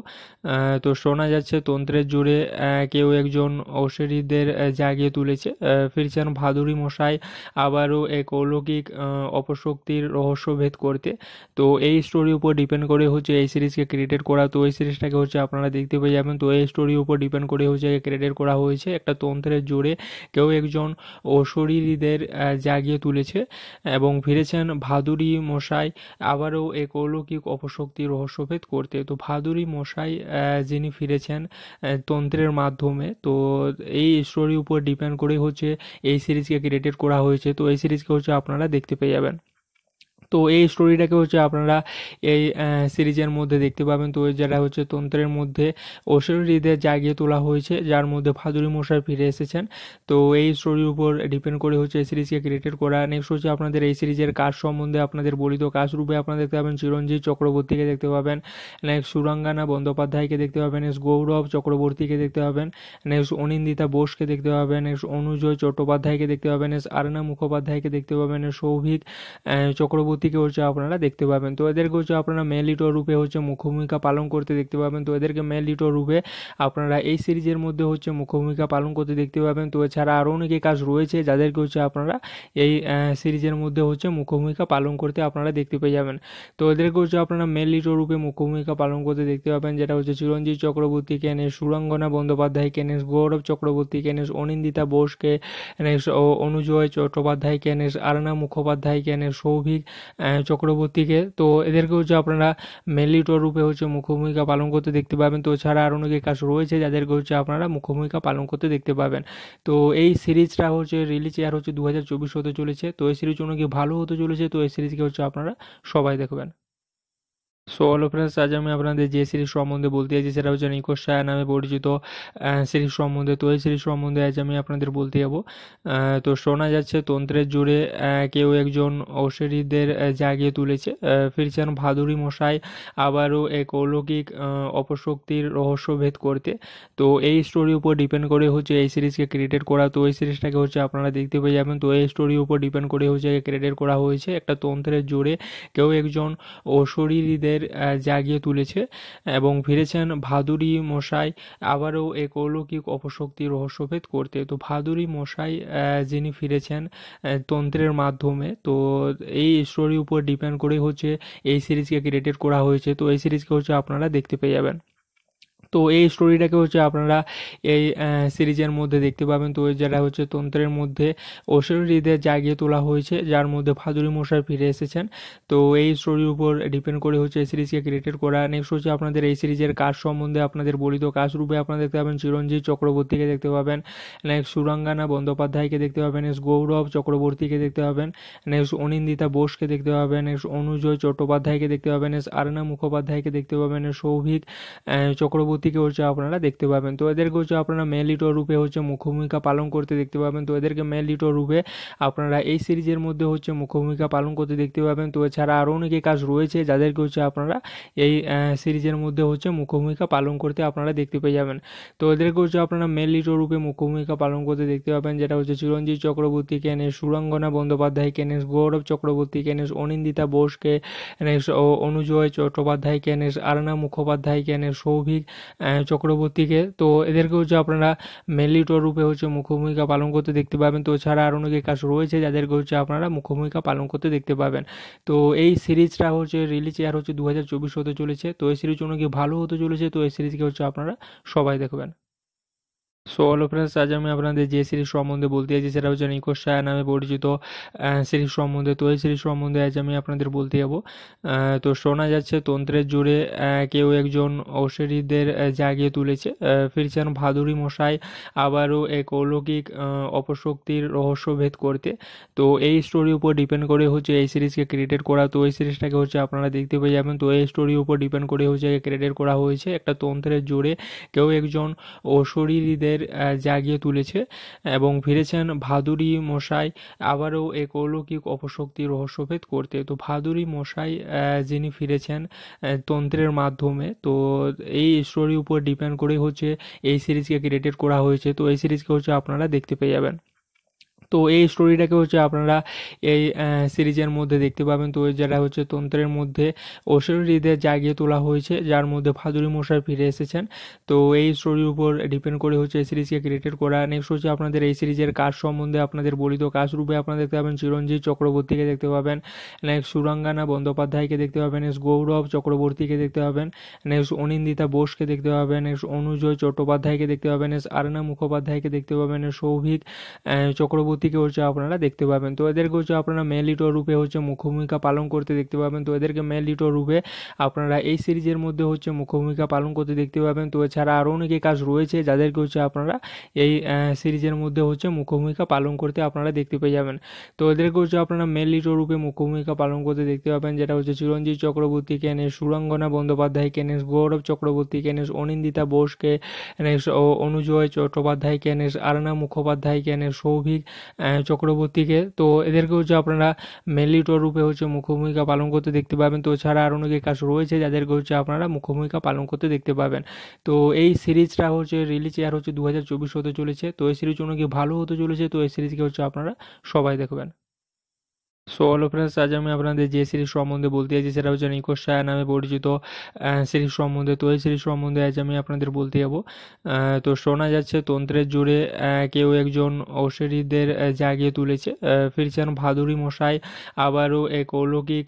Speaker 1: তো শোনা যাচ্ছে তন্ত্রের জোরে কেউ একজন ঔষধীদের জাগিয়ে তুলেছে ফিরছেন ভাদুরি মশাই আবারও এক অলৌকিক অপশক্তির রহস্যভেদ করতে তো এই স্টোরির উপর ডিপেন্ড করে হচ্ছে এই সিরিজকে ক্রিয়েটেড করা তো এই সিরিজটাকে হচ্ছে আপনারা দেখতে পেয়ে যাবেন তো এই স্টোরির উপর ডিপেন্ড করে হচ্ছে ক্রিয়েটেড করা হয়েছে একটা তন্ত্রের জোরে কেউ একজন ঔষধীদের আমাদের জাগিয়ে তুলেছে এবং ফিরেছেন ভাদুরী মশাই আবারও এক অলৌকিক অপশক্তি রহস্যভেদ করতে তো ভাদুরী মশাই যিনি ফিরেছেন তন্ত্রের মাধ্যমে তো এই স্টোরির উপর ডিপেন্ড করেই হচ্ছে এই সিরিজকে ক্রিয়েটেড করা হয়েছে তো এই সিরিজকে হচ্ছে আপনারা দেখতে পেয়ে যাবেন তো এই স্টোরিটাকে হচ্ছে আপনারা এই সিরিজের মধ্যে দেখতে পাবেন তো যারা হচ্ছে তন্ত্রের মধ্যে ঐশ্বরীদের জাগিয়ে তোলা হয়েছে যার মধ্যে ফাদুরি মশাই ফিরে এসেছেন তো এই স্টোরির উপর ডিপেন্ড করে হচ্ছে এই সিরিজকে ক্রিয়েটেড করা নেক্সট হচ্ছে আপনাদের এই সিরিজের কাজ সম্বন্ধে আপনাদের বলিত কাজ রূপে আপনারা দেখতে পাবেন চিরঞ্জিত চক্রবর্তীকে দেখতে পাবেন নেক্সট সুরাঙ্গানা বন্দ্যোপাধ্যায়কে দেখতে পাবেন নেক্সট গৌরব চক্রবর্তীকে দেখতে পাবেন নেক্সট অনিন্দিতা বোসকে দেখতে পাবেন নেক্সট অনুজয় চট্টোপাধ্যায়কে দেখতে পাবেন নেক্সট আরনা মুখোপাধ্যায়কে দেখতে পাবেন সৌভিক চক্রবর্তী গতিকে হচ্ছে আপনারা দেখতে পাবেন তো এদেরকে হচ্ছে আপনারা মেলিটো রূপে হচ্ছে মুখ্যভূমিকা পালন করতে দেখতে পাবেন তো এদেরকে মেলিটো রূপে আপনারা এই সিরিজের মধ্যে হচ্ছে মুখ্যভূমিকা পালন করতে দেখতে পাবেন তো এছাড়া আরও অনেকে কাজ রয়েছে যাদেরকে হচ্ছে আপনারা এই সিরিজের মধ্যে হচ্ছে মুখ্যভূমিকা পালন করতে আপনারা দেখতে পেয়ে যাবেন তো এদেরকে হচ্ছে আপনারা মেলিটো রূপে মুখ্যভূমিকা পালন করতে দেখতে পাবেন যেটা হচ্ছে চিরঞ্জিত চক্রবর্তী কেনেশ সুরঙ্গনা বন্দ্যোপাধ্যায় কেনেশ গৌরব চক্রবর্তী কেনেশ অনিন্দিতা বোসকে কেনেশ অনুজয় চট্টোপাধ্যায় কেনেশ আরনা মুখোপাধ্যায় কেনেশ সৌভিক চক্রবর্তীকে তো এদেরকে হচ্ছে আপনারা মেলিটর রূপে হচ্ছে মুখ্য ভূমিকা পালন করতে দেখতে পাবেন তো ছাড়া আরও অনেকে কাজ রয়েছে যাদেরকে হচ্ছে আপনারা মুখ্য ভূমিকা পালন করতে দেখতে পাবেন তো এই সিরিজটা হচ্ছে রিলিজ এয়ার হচ্ছে দু হাজার চব্বিশ হতে চলেছে তো এই সিরিজ অনেক ভালো হতে চলেছে তো এই সিরিজকে হচ্ছে আপনারা সবাই দেখবেন সো হলো ফ্রেন্ডস আজ আমি আপনাদের যে সিরিজ সম্বন্ধে বলতে চাইছি সেটা হচ্ছে নিকোশায়া নামে পরিচিত সিরিজ সম্বন্ধে তো এই সিরিজ সম্বন্ধে আজ আমি আপনাদের বলতে যাব তো শোনা যাচ্ছে তন্ত্রের জোরে কেউ একজন ঔষধীদের জাগিয়ে তুলেছে ফিরছেন ভাদুরি মশাই আবারও এক অলৌকিক অপশক্তির রহস্যভেদ করতে তো এই স্টোরির উপর ডিপেন্ড করে হচ্ছে এই সিরিজকে ক্রিয়েটেড করা তো এই সিরিজটাকে হচ্ছে আপনারা দেখতে পেয়ে যাবেন তো এই স্টোরির উপর ডিপেন্ড করে হচ্ছে ক্রিয়েটেড করা হয়েছে একটা তন্ত্রের জোরে কেউ একজন অশরীরীদের তাদের জাগিয়ে তুলেছে এবং ফিরেছেন ভাদুরী মশাই আবারও এক অলৌকিক অপশক্তি রহস্যভেদ করতে তো ভাদুরী মশাই যিনি ফিরেছেন তন্ত্রের মাধ্যমে তো এই স্টোরির উপর ডিপেন্ড করেই হচ্ছে এই সিরিজকে ক্রিয়েটেড করা হয়েছে তো এই সিরিজকে হচ্ছে আপনারা দেখতে পেয়ে যাবেন তো এই স্টোরিটাকে হচ্ছে আপনারা এই সিরিজের মধ্যে দেখতে পাবেন তো যারা হচ্ছে তন্ত্রের মধ্যে ঐশ্বরীদের জাগিয়ে তোলা হয়েছে যার মধ্যে ফাদুরি মশাই ফিরে এসেছেন তো এই স্টোরির উপর ডিপেন্ড করে হচ্ছে এই সিরিজকে ক্রিয়েটেড করা নেক্সট হচ্ছে আপনাদের এই সিরিজের কাজ সম্বন্ধে আপনাদের বলিত কাজ রূপে আপনারা দেখতে পাবেন চিরঞ্জিত চক্রবর্তীকে দেখতে পাবেন নেক্সট সুরাঙ্গানা বন্দ্যোপাধ্যায়কে দেখতে পাবেন নেক্সট গৌরব চক্রবর্তীকে দেখতে পাবেন নেক্সট অনিন্দিতা বোসকে দেখতে পাবেন নেক্সট অনুজয় চট্টোপাধ্যায়কে দেখতে পাবেন নেক্সট আরনা মুখোপাধ্যায়কে দেখতে পাবেন সৌভিক চক্রবর্তী থেকে হচ্ছে আপনারা দেখতে পাবেন তো এদেরকে হচ্ছে আপনারা মেলিটো রূপে হচ্ছে মুখ্যভূমিকা পালন করতে দেখতে পাবেন তো এদেরকে মেলিটো রূপে আপনারা এই সিরিজের মধ্যে হচ্ছে মুখ্যভূমিকা পালন করতে দেখতে পাবেন তো এছাড়া আরও অনেকে কাজ রয়েছে যাদেরকে হচ্ছে আপনারা এই সিরিজের মধ্যে হচ্ছে মুখ্যভূমিকা পালন করতে আপনারা দেখতে পেয়ে যাবেন তো এদেরকে হচ্ছে আপনারা মেলিটো রূপে মুখ্যভূমিকা পালন করতে দেখতে পাবেন যেটা হচ্ছে চিরঞ্জিত চক্রবর্তী কেনেশ সুরঙ্গনা বন্দ্যোপাধ্যায় কেনেশ গৌরব চক্রবর্তী কেনেশ অনিন্দিতা বোসকে অনুজয় চট্টোপাধ্যায় কেনেশ আরনা মুখোপাধ্যায় কেনেশ সৌভিক চক্রবর্তীকে তো এদেরকে হচ্ছে আপনারা মেলিটর রূপে হচ্ছে ভূমিকা পালন করতে দেখতে পাবেন তো ছাড়া আরও অনেক কাজ রয়েছে যাদেরকে হচ্ছে আপনারা ভূমিকা পালন করতে দেখতে পাবেন তো এই সিরিজটা হচ্ছে রিলিজ ইয়ার হচ্ছে দু হাজার চব্বিশ হতে চলেছে তো এই সিরিজ অনেক ভালো হতে চলেছে তো এই সিরিজকে হচ্ছে আপনারা সবাই দেখবেন সো অল ফ্রেন্ডস আজ আমি আপনাদের যে সিরিজ সম্বন্ধে বলতে চাইছি সেটা হচ্ছে নিকোশায় নামে পরিচিত সিরিজ সম্বন্ধে তো এই সিরিজ সম্বন্ধে আজ আমি আপনাদের বলতে যাব তো শোনা যাচ্ছে তন্ত্রের জোরে কেউ একজন অশ্বরীদের জাগিয়ে তুলেছে ফিরছেন ভাদুরি মশাই আবারও এক অলৌকিক অপশক্তির রহস্যভেদ করতে তো এই স্টোরির উপর ডিপেন্ড করে হচ্ছে এই সিরিজকে ক্রিয়েটেড করা তো এই সিরিজটাকে হচ্ছে আপনারা দেখতে পেয়ে যাবেন তো এই স্টোরির উপর ডিপেন্ড করে হচ্ছে ক্রিয়েটেড করা হয়েছে একটা তন্ত্রের জোরে কেউ একজন ঔষধীদের আমাদের জাগিয়ে তুলেছে এবং ফিরেছেন ভাদুরী মশাই আবারও এক অলৌকিক অপশক্তি রহস্যভেদ করতে তো ভাদুরী মশাই যিনি ফিরেছেন তন্ত্রের মাধ্যমে তো এই স্টোরির উপর ডিপেন্ড করে হচ্ছে এই সিরিজকে ক্রিয়েটেড করা হয়েছে তো এই সিরিজকে হচ্ছে আপনারা দেখতে পেয়ে যাবেন তো এই স্টোরিটাকে হচ্ছে আপনারা এই সিরিজের মধ্যে দেখতে পাবেন তো যারা হচ্ছে তন্ত্রের মধ্যে ঐশ্বরীদের জাগিয়ে তোলা হয়েছে যার মধ্যে ফাদুরি মশাই ফিরে এসেছেন তো এই স্টোরির উপর ডিপেন্ড করে হচ্ছে এই সিরিজকে ক্রিয়েটেড করা নেক্সট হচ্ছে আপনাদের এই সিরিজের কাজ সম্বন্ধে আপনাদের বলিত কাজ রূপে আপনারা দেখতে পাবেন চিরঞ্জিত চক্রবর্তীকে দেখতে পাবেন নেক্সট সুরাঙ্গানা বন্দ্যোপাধ্যায়কে দেখতে পাবেন নেক্সট গৌরব চক্রবর্তীকে দেখতে পাবেন নেক্সট অনিন্দিতা বোসকে দেখতে পাবেন নেক্সট অনুজয় চট্টোপাধ্যায়কে দেখতে পাবেন নেক্সট আরনা মুখোপাধ্যায়কে দেখতে পাবেন সৌভিক চক্রবর্তী গতিকে হচ্ছে আপনারা দেখতে পাবেন তো এদেরকে হচ্ছে আপনারা মেলিটো রূপে হচ্ছে মুখ্যভূমিকা পালন করতে দেখতে পাবেন তো এদেরকে মেলিটো রূপে আপনারা এই সিরিজের মধ্যে হচ্ছে মুখ্যভূমিকা পালন করতে দেখতে পাবেন তো এছাড়া আরও অনেকে কাজ রয়েছে যাদেরকে হচ্ছে আপনারা এই সিরিজের মধ্যে হচ্ছে মুখ্যভূমিকা পালন করতে আপনারা দেখতে পেয়ে যাবেন তো এদেরকে হচ্ছে আপনারা মেলিটো রূপে মুখ্যভূমিকা পালন করতে দেখতে পাবেন যেটা হচ্ছে চিরঞ্জিত চক্রবর্তী কেনেশ সুরঙ্গনা বন্দ্যোপাধ্যায় কেনেশ গৌরব চক্রবর্তী কেনেশ অনিন্দিতা বোসকে কেনেশ অনুজয় চট্টোপাধ্যায় কেনেশ আরনা মুখোপাধ্যায় কেনেশ সৌভিক চক্রবর্তীকে তো এদেরকে হচ্ছে আপনারা মেলিটর রূপে হচ্ছে মুখ্য ভূমিকা পালন করতে দেখতে পাবেন তো ছাড়া আরও অনেকে কাজ রয়েছে যাদেরকে হচ্ছে আপনারা মুখ্য ভূমিকা পালন করতে দেখতে পাবেন তো এই সিরিজটা হচ্ছে রিলিজ এয়ার হচ্ছে দু হাজার চব্বিশ হতে চলেছে তো এই সিরিজ অনেক ভালো হতে চলেছে তো এই সিরিজকে হচ্ছে আপনারা সবাই দেখবেন সো হলো ফ্রেন্ডস আজ আমি আপনাদের যে সিরিজ সম্বন্ধে বলতে যাচ্ছি সেটা হচ্ছে সায়া নামে পরিচিত সিরিজ সম্বন্ধে তো এই সিরিজ সম্বন্ধে আজ আমি আপনাদের বলতে যাব তো শোনা যাচ্ছে তন্ত্রের জোরে কেউ একজন অশ্বরীদের জাগিয়ে তুলেছে ফিরছেন ভাদুরী মশাই আবারও এক অলৌকিক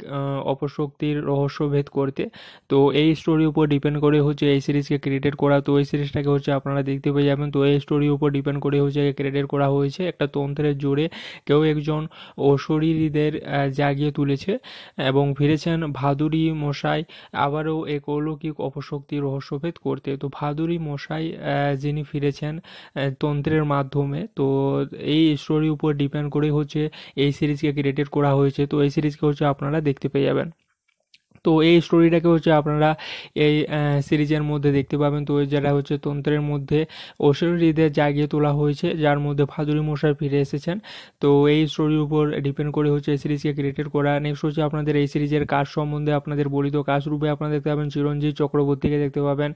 Speaker 1: অপশক্তির রহস্যভেদ করতে তো এই স্টোরির উপর ডিপেন্ড করে হচ্ছে এই সিরিজকে ক্রিয়েটেড করা তো এই সিরিজটাকে হচ্ছে আপনারা দেখতে পেয়ে যাবেন তো এই স্টোরির উপর ডিপেন্ড করে হচ্ছে ক্রিয়েটেড করা হয়েছে একটা তন্ত্রের জোরে কেউ একজন ঔষধীদের আমাদের জাগিয়ে তুলেছে এবং ফিরেছেন ভাদুরী মশাই আবারও এক অলৌকিক অপশক্তি রহস্যভেদ করতে তো ভাদুরী মশাই যিনি ফিরেছেন তন্ত্রের মাধ্যমে তো এই স্টোরির উপর ডিপেন্ড করে হচ্ছে এই সিরিজকে ক্রিয়েটেড করা হয়েছে তো এই সিরিজকে হচ্ছে আপনারা দেখতে পেয়ে যাবেন তো এই স্টোরিটাকে হচ্ছে আপনারা এই সিরিজের মধ্যে দেখতে পাবেন তো যারা হচ্ছে তন্ত্রের মধ্যে ঐশ্বরীদের জাগিয়ে তোলা হয়েছে যার মধ্যে ফাদুরি মশাই ফিরে এসেছেন তো এই স্টোরির উপর ডিপেন্ড করে হচ্ছে এই সিরিজকে ক্রিয়েটেড করা নেক্সট হচ্ছে আপনাদের এই সিরিজের কাজ সম্বন্ধে আপনাদের বলিত কাজ রূপে আপনারা দেখতে পাবেন চিরঞ্জিত চক্রবর্তীকে দেখতে পাবেন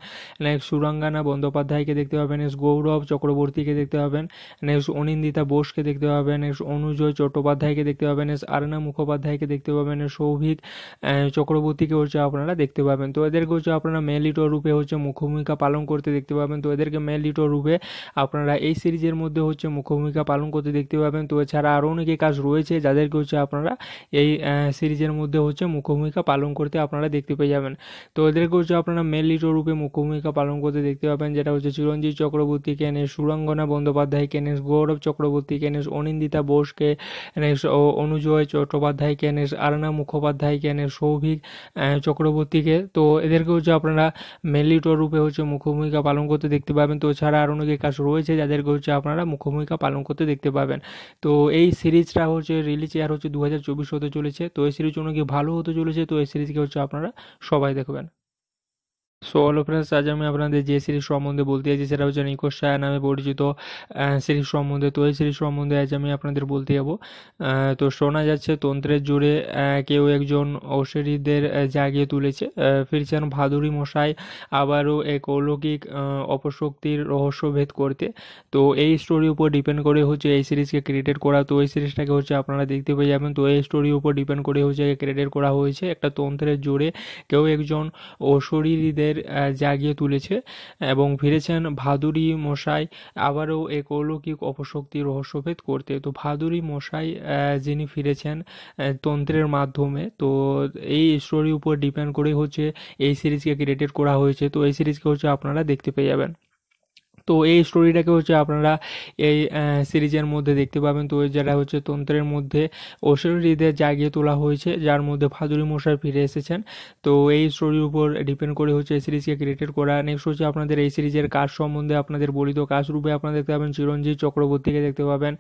Speaker 1: নেক্সট সুরাঙ্গানা বন্দ্যোপাধ্যায়কে দেখতে পাবেন নেক্সট গৌরব চক্রবর্তীকে দেখতে পাবেন নেক্সট অনিন্দিতা বোসকে দেখতে পাবেন নেক্সট অনুজয় চট্টোপাধ্যায়কে দেখতে পাবেন নেক্সট আরনা মুখোপাধ্যায়কে দেখতে পাবেন সৌভিক চক্রবর্তী থেকে হচ্ছে আপনারা দেখতে পাবেন তো এদেরকে হচ্ছে আপনারা মেল লিটো রূপে হচ্ছে মুখ্যভূমিকা পালন করতে দেখতে পাবেন তো এদেরকে মেল লিটো রূপে আপনারা এই সিরিজের মধ্যে হচ্ছে মুখ্যভূমিকা পালন করতে দেখতে পাবেন তো এছাড়া আরও অনেকে কাজ রয়েছে যাদেরকে হচ্ছে আপনারা এই সিরিজের মধ্যে হচ্ছে মুখ্যভূমিকা পালন করতে আপনারা দেখতে পেয়ে যাবেন তো এদেরকে হচ্ছে আপনারা মেল লিটো রূপে মুখ্যভূমিকা পালন করতে দেখতে পাবেন যেটা হচ্ছে চিরঞ্জিত চক্রবর্তী কেন এস সুরঙ্গনা বন্দ্যোপাধ্যায় কেন এস গৌরব চক্রবর্তী কেন এস অনিন্দিতা বোসকে কেন এস অনুজয় চট্টোপাধ্যায় কেন এস আরানা মুখোপাধ্যায় কেন এস সৌভিক চক্রবর্তীকে তো এদেরকে হচ্ছে আপনারা মেলিটর রূপে হচ্ছে মুখ্যভূমিকা পালন করতে দেখতে পাবেন তো ছাড়া আরও অনেক কাজ রয়েছে যাদেরকে হচ্ছে আপনারা মুখ্যভূমিকা পালন করতে দেখতে পাবেন তো এই সিরিজটা হচ্ছে রিলিজ এয়ার হচ্ছে দু হাজার চব্বিশ হতে চলেছে তো এই সিরিজ অনেক ভালো হতে চলেছে তো এই সিরিজকে হচ্ছে আপনারা সবাই দেখবেন সো অল ফ্রেন্ডস আজ আমি আপনাদের যে সিরিজ সম্বন্ধে বলতে চাইছি সেটা হচ্ছে নিকোশায় নামে পরিচিত সিরিজ সম্বন্ধে তো এই সিরিজ সম্বন্ধে আজ আমি আপনাদের বলতে যাব তো শোনা যাচ্ছে তন্ত্রের জোরে কেউ একজন ঔষধীদের জাগিয়ে তুলেছে ফিরছেন ভাদুরি মশাই আবারও এক অলৌকিক অপশক্তির রহস্যভেদ করতে তো এই স্টোরির উপর ডিপেন্ড করে হচ্ছে এই সিরিজকে ক্রিয়েট করা তো এই সিরিজটাকে হচ্ছে আপনারা দেখতে পেয়ে যাবেন তো এই স্টোরির উপর ডিপেন্ড করে হচ্ছে ক্রিয়েট করা হয়েছে একটা তন্ত্রের জোরে কেউ একজন ঔষধীদের আমাদের জাগিয়ে তুলেছে এবং ফিরেছেন ভাদুরী মশাই আবারও এক অলৌকিক অপশক্তি রহস্যভেদ করতে তো ভাদুরী মশাই যিনি ফিরেছেন তন্ত্রের মাধ্যমে তো এই স্টোরির উপর ডিপেন্ড করে হচ্ছে এই সিরিজকে ক্রিয়েটেড করা হয়েছে তো এই সিরিজকে হচ্ছে আপনারা দেখতে পেয়ে যাবেন তো এই স্টোরিটাকে হচ্ছে আপনারা এই সিরিজের মধ্যে দেখতে পাবেন তো যারা হচ্ছে তন্ত্রের মধ্যে ঐশ্বরীদের জাগিয়ে তোলা হয়েছে যার মধ্যে ফাদুরি মশাই ফিরে এসেছেন তো এই স্টোরির উপর ডিপেন্ড করে হচ্ছে এই সিরিজকে ক্রিয়েটেড করা নেক্সট হচ্ছে আপনাদের এই সিরিজের কাজ সম্বন্ধে আপনাদের বলিত কাজ রূপে আপনারা দেখতে পাবেন চিরঞ্জিত চক্রবর্তীকে দেখতে পাবেন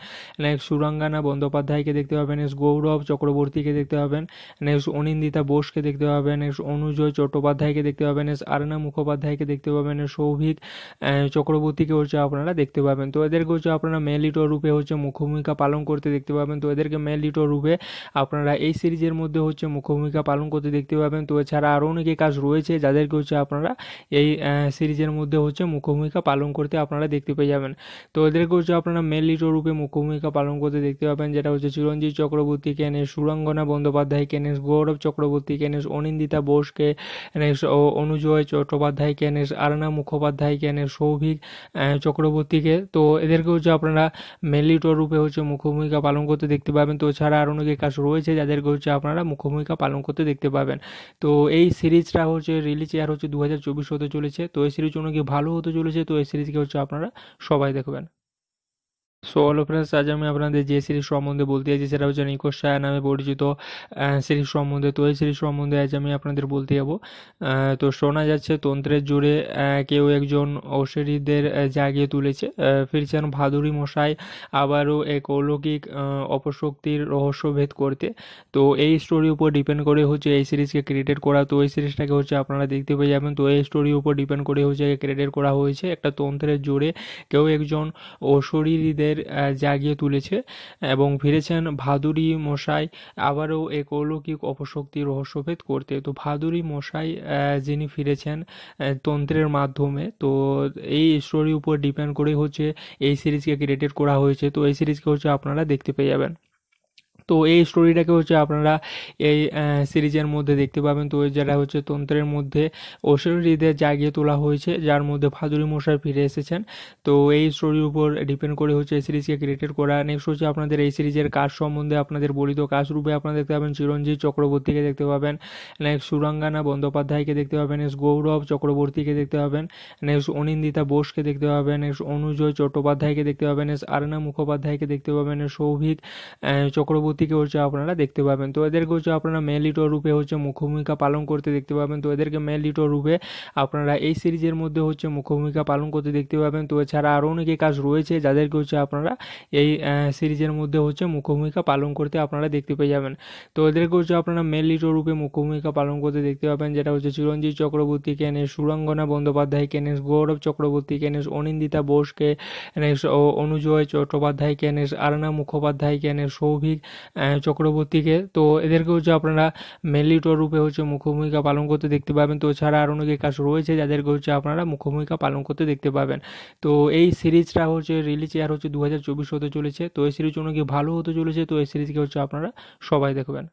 Speaker 1: নেক্সট সুরাঙ্গানা বন্দ্যোপাধ্যায়কে দেখতে পাবেন নেক্সট গৌরব চক্রবর্তীকে দেখতে পাবেন নেক্সট অনিন্দিতা বোসকে দেখতে পাবেন নেক্সট অনুজয় চট্টোপাধ্যায়কে দেখতে পাবেন নেক্সট আরনা মুখোপাধ্যায়কে দেখতে পাবেন সৌভিক চক্রবর্তী গতিকে হচ্ছে আপনারা দেখতে পাবেন তো এদেরকে হচ্ছে আপনারা মেলিটো রূপে হচ্ছে মুখ্যভূমিকা পালন করতে দেখতে পাবেন তো এদেরকে মেলিটো রূপে আপনারা এই সিরিজের মধ্যে হচ্ছে মুখ্যভূমিকা পালন করতে দেখতে পাবেন তো এছাড়া আরও অনেকে কাজ রয়েছে যাদেরকে হচ্ছে আপনারা এই সিরিজের মধ্যে হচ্ছে মুখ্যভূমিকা পালন করতে আপনারা দেখতে পেয়ে যাবেন তো এদেরকে হচ্ছে আপনারা মেলিটো রূপে মুখ্যভূমিকা পালন করতে দেখতে পাবেন যেটা হচ্ছে চিরঞ্জিত চক্রবর্তী কেনেশ সুরঙ্গনা বন্দ্যোপাধ্যায় কেনেশ গৌরব চক্রবর্তী কেনেশ অনিন্দিতা বোসকে অনুজয় চট্টোপাধ্যায় কেনেশ আরনা মুখোপাধ্যায় কেনেশ সৌভিক চক্রবর্তীকে তো এদেরকে হচ্ছে আপনারা মেলিটর রূপে হচ্ছে মুখ্য ভূমিকা পালন করতে দেখতে পাবেন তো ছাড়া আরও অনেকে কাজ রয়েছে যাদেরকে হচ্ছে আপনারা মুখ্য ভূমিকা পালন করতে দেখতে পাবেন তো এই সিরিজটা হচ্ছে রিলিজ এয়ার হচ্ছে দু হাজার চব্বিশ হতে চলেছে তো এই সিরিজ অনেক ভালো হতে চলেছে তো এই সিরিজকে হচ্ছে আপনারা সবাই দেখবেন সো হলো ফ্রেন্ডস আজ আমি আপনাদের যে সিরিজ সম্বন্ধে বলতে যাচ্ছি সেটা হচ্ছে নিকোশায়া নামে পরিচিত সিরিজ সম্বন্ধে তো এই সিরিজ সম্বন্ধে আজ আমি আপনাদের বলতে যাব তো শোনা যাচ্ছে তন্ত্রের জোরে কেউ একজন ঔষধীদের জাগিয়ে তুলেছে ফিরছেন ভাদুরি মশাই আবারও এক অলৌকিক অপশক্তির রহস্যভেদ করতে তো এই স্টোরির উপর ডিপেন্ড করে হচ্ছে এই সিরিজকে ক্রিয়েটেড করা তো এই সিরিজটাকে হচ্ছে আপনারা দেখতে পেয়ে যাবেন তো এই স্টোরির উপর ডিপেন্ড করে হচ্ছে ক্রিয়েটেড করা হয়েছে একটা তন্ত্রের জোরে কেউ একজন ঔষধীদের আমাদের জাগিয়ে তুলেছে এবং ফিরেছেন ভাদুরী মশাই আবারও এক অলৌকিক অপশক্তি রহস্যভেদ করতে তো ভাদুরী মশাই যিনি ফিরেছেন তন্ত্রের মাধ্যমে তো এই স্টোরির উপর ডিপেন্ড করে হচ্ছে এই সিরিজকে ক্রিয়েটেড করা হয়েছে তো এই সিরিজকে হচ্ছে আপনারা দেখতে পেয়ে যাবেন তো এই স্টোরিটাকে হচ্ছে আপনারা এই সিরিজের মধ্যে দেখতে পাবেন তো যারা হচ্ছে তন্ত্রের মধ্যে ঐশ্বরীদের জাগিয়ে তোলা হয়েছে যার মধ্যে ফাদুরি মশাই ফিরে এসেছেন তো এই স্টোরির উপর ডিপেন্ড করে হচ্ছে এই সিরিজকে ক্রিয়েটেড করা নেক্সট হচ্ছে আপনাদের এই সিরিজের কাজ সম্বন্ধে আপনাদের বলিত কাজ রূপে আপনারা দেখতে পাবেন চিরঞ্জিত চক্রবর্তীকে দেখতে পাবেন নেক্সট সুরাঙ্গানা বন্দ্যোপাধ্যায়কে দেখতে পাবেন নেক্সট গৌরব চক্রবর্তীকে দেখতে পাবেন নেক্সট অনিন্দিতা বোসকে দেখতে পাবেন নেক্সট অনুজয় চট্টোপাধ্যায়কে দেখতে পাবেন নেক্সট আরনা মুখোপাধ্যায়কে দেখতে পাবেন সৌভিক চক্রবর্তী থেকে হচ্ছে আপনারা দেখতে পাবেন তো এদেরকে হচ্ছে আপনারা মেল লিটো রূপে হচ্ছে মুখ্যভূমিকা পালন করতে দেখতে পাবেন তো এদেরকে মেল লিটো রূপে আপনারা এই সিরিজের মধ্যে হচ্ছে মুখ্যভূমিকা পালন করতে দেখতে পাবেন তো এছাড়া আরও অনেকে কাজ রয়েছে যাদেরকে হচ্ছে আপনারা এই সিরিজের মধ্যে হচ্ছে মুখ্যভূমিকা পালন করতে আপনারা দেখতে পেয়ে যাবেন তো এদেরকে হচ্ছে আপনারা মেল লিটো রূপে মুখ্যভূমিকা পালন করতে দেখতে পাবেন যেটা হচ্ছে চিরঞ্জিত চক্রবর্তী কেনেশ সুরঙ্গনা বন্দ্যোপাধ্যায় কেনেশ গৌরব চক্রবর্তী কেনেশ অনিন্দিতা বোসকে অনুজয় চট্টোপাধ্যায় কেনেশ আরানা মুখোপাধ্যায় কেনেশ সৌভিক চক্রবর্তীকে তো এদেরকে হচ্ছে আপনারা মেলিটর রূপে হচ্ছে মুখ্য ভূমিকা পালন করতে দেখতে পাবেন তো ছাড়া আরও অনেকে কাজ রয়েছে যাদেরকে হচ্ছে আপনারা মুখ্য ভূমিকা পালন করতে দেখতে পাবেন তো এই সিরিজটা হচ্ছে রিলিজ এয়ার হচ্ছে দু হাজার চব্বিশ হতে চলেছে তো এই সিরিজ অনেক ভালো হতে চলেছে তো এই সিরিজকে হচ্ছে আপনারা সবাই দেখবেন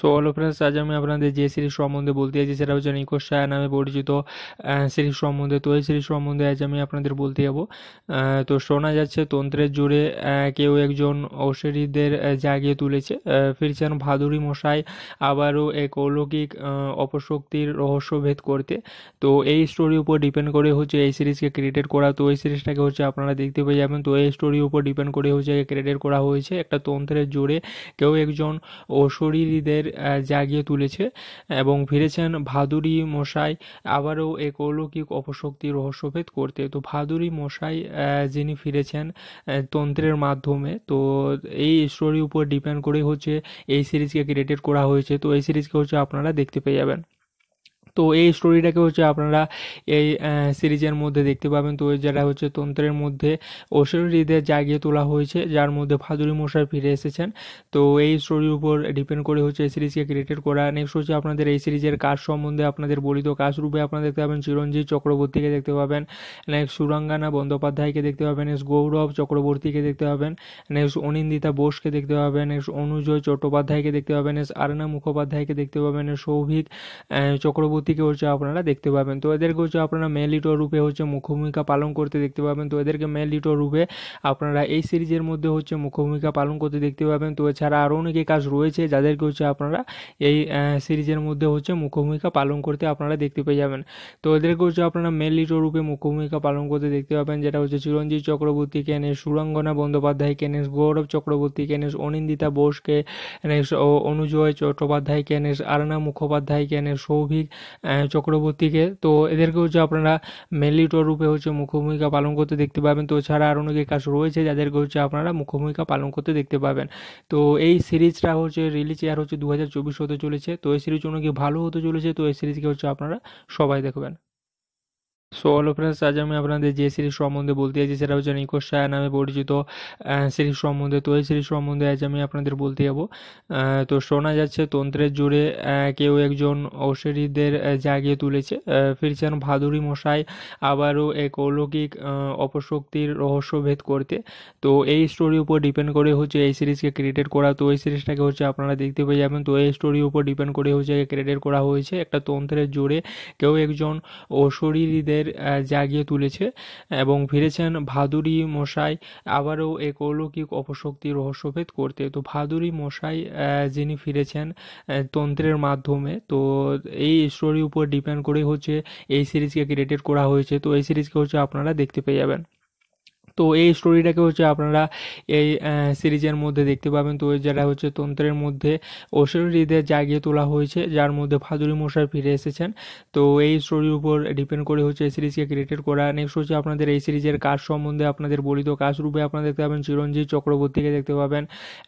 Speaker 1: সো অল ফ্রেন্ডস আজ আমি আপনাদের যে সিরিজ সম্বন্ধে বলতে চাইছি সেটা হচ্ছে নিকোশায় নামে পরিচিত সিরিজ সম্বন্ধে তো এই সিরিজ সম্বন্ধে আজ আমি আপনাদের বলতে যাব তো শোনা যাচ্ছে তন্ত্রের জোরে কেউ একজন ঔষধীদের জাগিয়ে তুলেছে ফিরছেন ভাদুরি মশাই আবারও এক অলৌকিক অপশক্তির রহস্যভেদ করতে তো এই স্টোরির উপর ডিপেন্ড করে হচ্ছে এই সিরিজকে ক্রিয়েট করা তো এই সিরিজটাকে হচ্ছে আপনারা দেখতে পেয়ে যাবেন তো এই স্টোরির উপর ডিপেন্ড করে হচ্ছে ক্রিয়েট করা হয়েছে একটা তন্ত্রের জোরে কেউ একজন ঔষধীদের আমাদের জাগিয়ে তুলেছে এবং ফিরেছেন ভাদুরী মশাই আবারও এক অলৌকিক অপশক্তি রহস্যভেদ করতে তো ভাদুরী মশাই যিনি ফিরেছেন তন্ত্রের মাধ্যমে তো এই স্টোরির উপর ডিপেন্ড করে হচ্ছে এই সিরিজকে ক্রিয়েটেড করা হয়েছে তো এই সিরিজকে হচ্ছে আপনারা দেখতে পেয়ে যাবেন তো এই স্টোরিটাকে হচ্ছে আপনারা এই সিরিজের মধ্যে দেখতে পাবেন তো যারা হচ্ছে তন্ত্রের মধ্যে ঐশ্বরীদের জাগিয়ে তোলা হয়েছে যার মধ্যে ফাদুরি মশাই ফিরে এসেছেন তো এই স্টোরির উপর ডিপেন্ড করে হচ্ছে এই সিরিজকে ক্রিয়েটেড করা নেক্সট হচ্ছে আপনাদের এই সিরিজের কাজ সম্বন্ধে আপনাদের বলিত কাজ রূপে আপনারা দেখতে পাবেন চিরঞ্জিত চক্রবর্তীকে দেখতে পাবেন নেক্সট সুরাঙ্গানা বন্দ্যোপাধ্যায়কে দেখতে পাবেন নেক্সট গৌরব চক্রবর্তীকে দেখতে পাবেন নেক্সট অনিন্দিতা বোসকে দেখতে পাবেন নেক্সট অনুজয় চট্টোপাধ্যায়কে দেখতে পাবেন নেক্সট আরনা মুখোপাধ্যায়কে দেখতে পাবেন সৌভিক চক্রবর্তী গতিকে হচ্ছে আপনারা দেখতে পাবেন তো এদেরকে হচ্ছে আপনারা মেলিটো রূপে হচ্ছে মুখ্যভূমিকা পালন করতে দেখতে পাবেন তো এদেরকে মেলিটো রূপে আপনারা এই সিরিজের মধ্যে হচ্ছে মুখ্যভূমিকা পালন করতে দেখতে পাবেন তো এছাড়া আরও অনেকে কাজ রয়েছে যাদেরকে হচ্ছে আপনারা এই সিরিজের মধ্যে হচ্ছে মুখ্যভূমিকা পালন করতে আপনারা দেখতে পেয়ে যাবেন তো এদেরকে হচ্ছে আপনারা মেলিটো রূপে মুখ্যভূমিকা পালন করতে দেখতে পাবেন যেটা হচ্ছে চিরঞ্জিত চক্রবর্তী কেন সুরঙ্গনা বন্দ্যোপাধ্যায় কেন গৌরব চক্রবর্তী কেন অনিন্দিতা বোসকে অনুজয় চট্টোপাধ্যায় কেন আরনা মুখোপাধ্যায় কেন সৌভিক চক্রবর্তীকে তো এদেরকে হচ্ছে আপনারা মেলিটর রূপে হচ্ছে মুখ্য ভূমিকা পালন করতে দেখতে পাবেন তো ছাড়া আরও অনেকে কাজ রয়েছে যাদেরকে হচ্ছে আপনারা মুখ্য ভূমিকা পালন করতে দেখতে পাবেন তো এই সিরিজটা হচ্ছে রিলিজ এয়ার হচ্ছে দু হাজার চব্বিশ হতে চলেছে তো এই সিরিজ অনেক ভালো হতে চলেছে তো এই সিরিজকে হচ্ছে আপনারা সবাই দেখবেন সো অল ফ্রেন্ডস আজ আমি আপনাদের যে সিরিজ সম্বন্ধে বলতে যাচ্ছি সেটা হচ্ছে নিকোশায়া নামে পরিচিত সিরিজ সম্বন্ধে তো এই সিরিজ সম্বন্ধে আজ আমি আপনাদের বলতে যাব তো শোনা যাচ্ছে তন্ত্রের জোরে কেউ একজন ঔষধীদের জাগিয়ে তুলেছে ফিরছেন ভাদুরী মশাই আবারও এক অলৌকিক অপশক্তির রহস্যভেদ করতে তো এই স্টোরির উপর ডিপেন্ড করে হচ্ছে এই সিরিজকে ক্রিয়েটেড করা তো এই সিরিজটাকে হচ্ছে আপনারা দেখতে পেয়ে যাবেন তো এই স্টোরির উপর ডিপেন্ড করে হচ্ছে ক্রিয়েটেড করা হয়েছে একটা তন্ত্রের জোরে কেউ একজন ঔষধীদের আমাদের জাগিয়ে তুলেছে এবং ফিরেছেন ভাদুরী মশাই আবারও এক অলৌকিক অপশক্তি রহস্যভেদ করতে তো ভাদুরী মশাই যিনি ফিরেছেন তন্ত্রের মাধ্যমে তো এই স্টোরির উপর ডিপেন্ড করে হচ্ছে এই সিরিজকে ক্রিয়েটেড করা হয়েছে তো এই সিরিজকে হচ্ছে আপনারা দেখতে পেয়ে যাবেন তো এই স্টোরিটাকে হচ্ছে আপনারা এই সিরিজের মধ্যে দেখতে পাবেন তো যারা হচ্ছে তন্ত্রের মধ্যে ঐশ্বরীদের জাগিয়ে তোলা হয়েছে যার মধ্যে ফাদুরি মশাই ফিরে এসেছেন তো এই স্টোরির উপর ডিপেন্ড করে হচ্ছে এই সিরিজকে ক্রিয়েটেড করা নেক্সট হচ্ছে আপনাদের এই সিরিজের কাজ সম্বন্ধে আপনাদের বলিত কাজ রূপে আপনারা দেখতে পাবেন চিরঞ্জিত চক্রবর্তীকে দেখতে পাবেন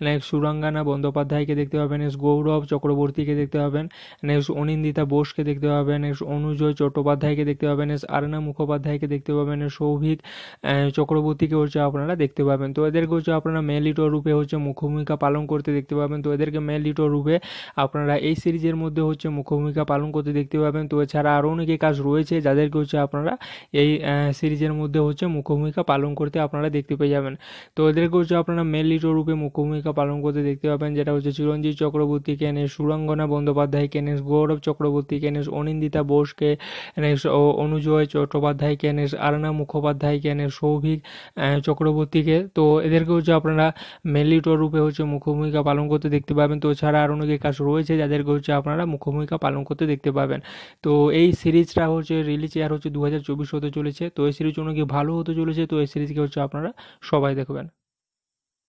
Speaker 1: নেক্সট সুরাঙ্গানা বন্দ্যোপাধ্যায়কে দেখতে পাবেন নেক্সট গৌরব চক্রবর্তীকে দেখতে পাবেন নেক্সট অনিন্দিতা বোসকে দেখতে পাবেন নেক্সট অনুজয় চট্টোপাধ্যায়কে দেখতে পাবেন নেক্সট আরনা মুখোপাধ্যায়কে দেখতে পাবেন সৌভিক চক্রবর্তী থেকে হচ্ছে আপনারা দেখতে পাবেন তো এদেরকে হচ্ছে আপনারা মেন লিটো রূপে হচ্ছে মুখ্যভূমিকা পালন করতে দেখতে পাবেন তো এদেরকে মেল লিটো রূপে আপনারা এই সিরিজের মধ্যে হচ্ছে মুখ্যভূমিকা পালন করতে দেখতে পাবেন তো এছাড়া আরও অনেকে কাজ রয়েছে যাদেরকে হচ্ছে আপনারা এই সিরিজের মধ্যে হচ্ছে মুখ্যভূমিকা পালন করতে আপনারা দেখতে পেয়ে যাবেন তো এদেরকে হচ্ছে আপনারা মেন লিটো রূপে মুখ্যভূমিকা পালন করতে দেখতে পাবেন যেটা হচ্ছে চিরঞ্জিত চক্রবর্তী কেন এস সুরঙ্গনা বন্দ্যোপাধ্যায় কেন এস গৌরব চক্রবর্তী কেন এস অনিন্দিতা বোসকে কেন এস অনুজয় চট্টোপাধ্যায় কেন এস আরানা মুখোপাধ্যায় কেন এস সৌভিক চক্রবর্তীকে তো এদেরকে হচ্ছে আপনারা মেলিটো রূপে হচ্ছে ভূমিকা পালন করতে দেখতে পাবেন তো ছাড়া আরও অনেক কাজ রয়েছে যাদেরকে হচ্ছে আপনারা ভূমিকা পালন করতে দেখতে পাবেন তো এই সিরিজটা হচ্ছে রিলিজ এয়ার হচ্ছে দু হাজার চব্বিশ হতে চলেছে তো এই সিরিজ অনেক ভালো হতে চলেছে তো এই সিরিজকে হচ্ছে আপনারা সবাই দেখবেন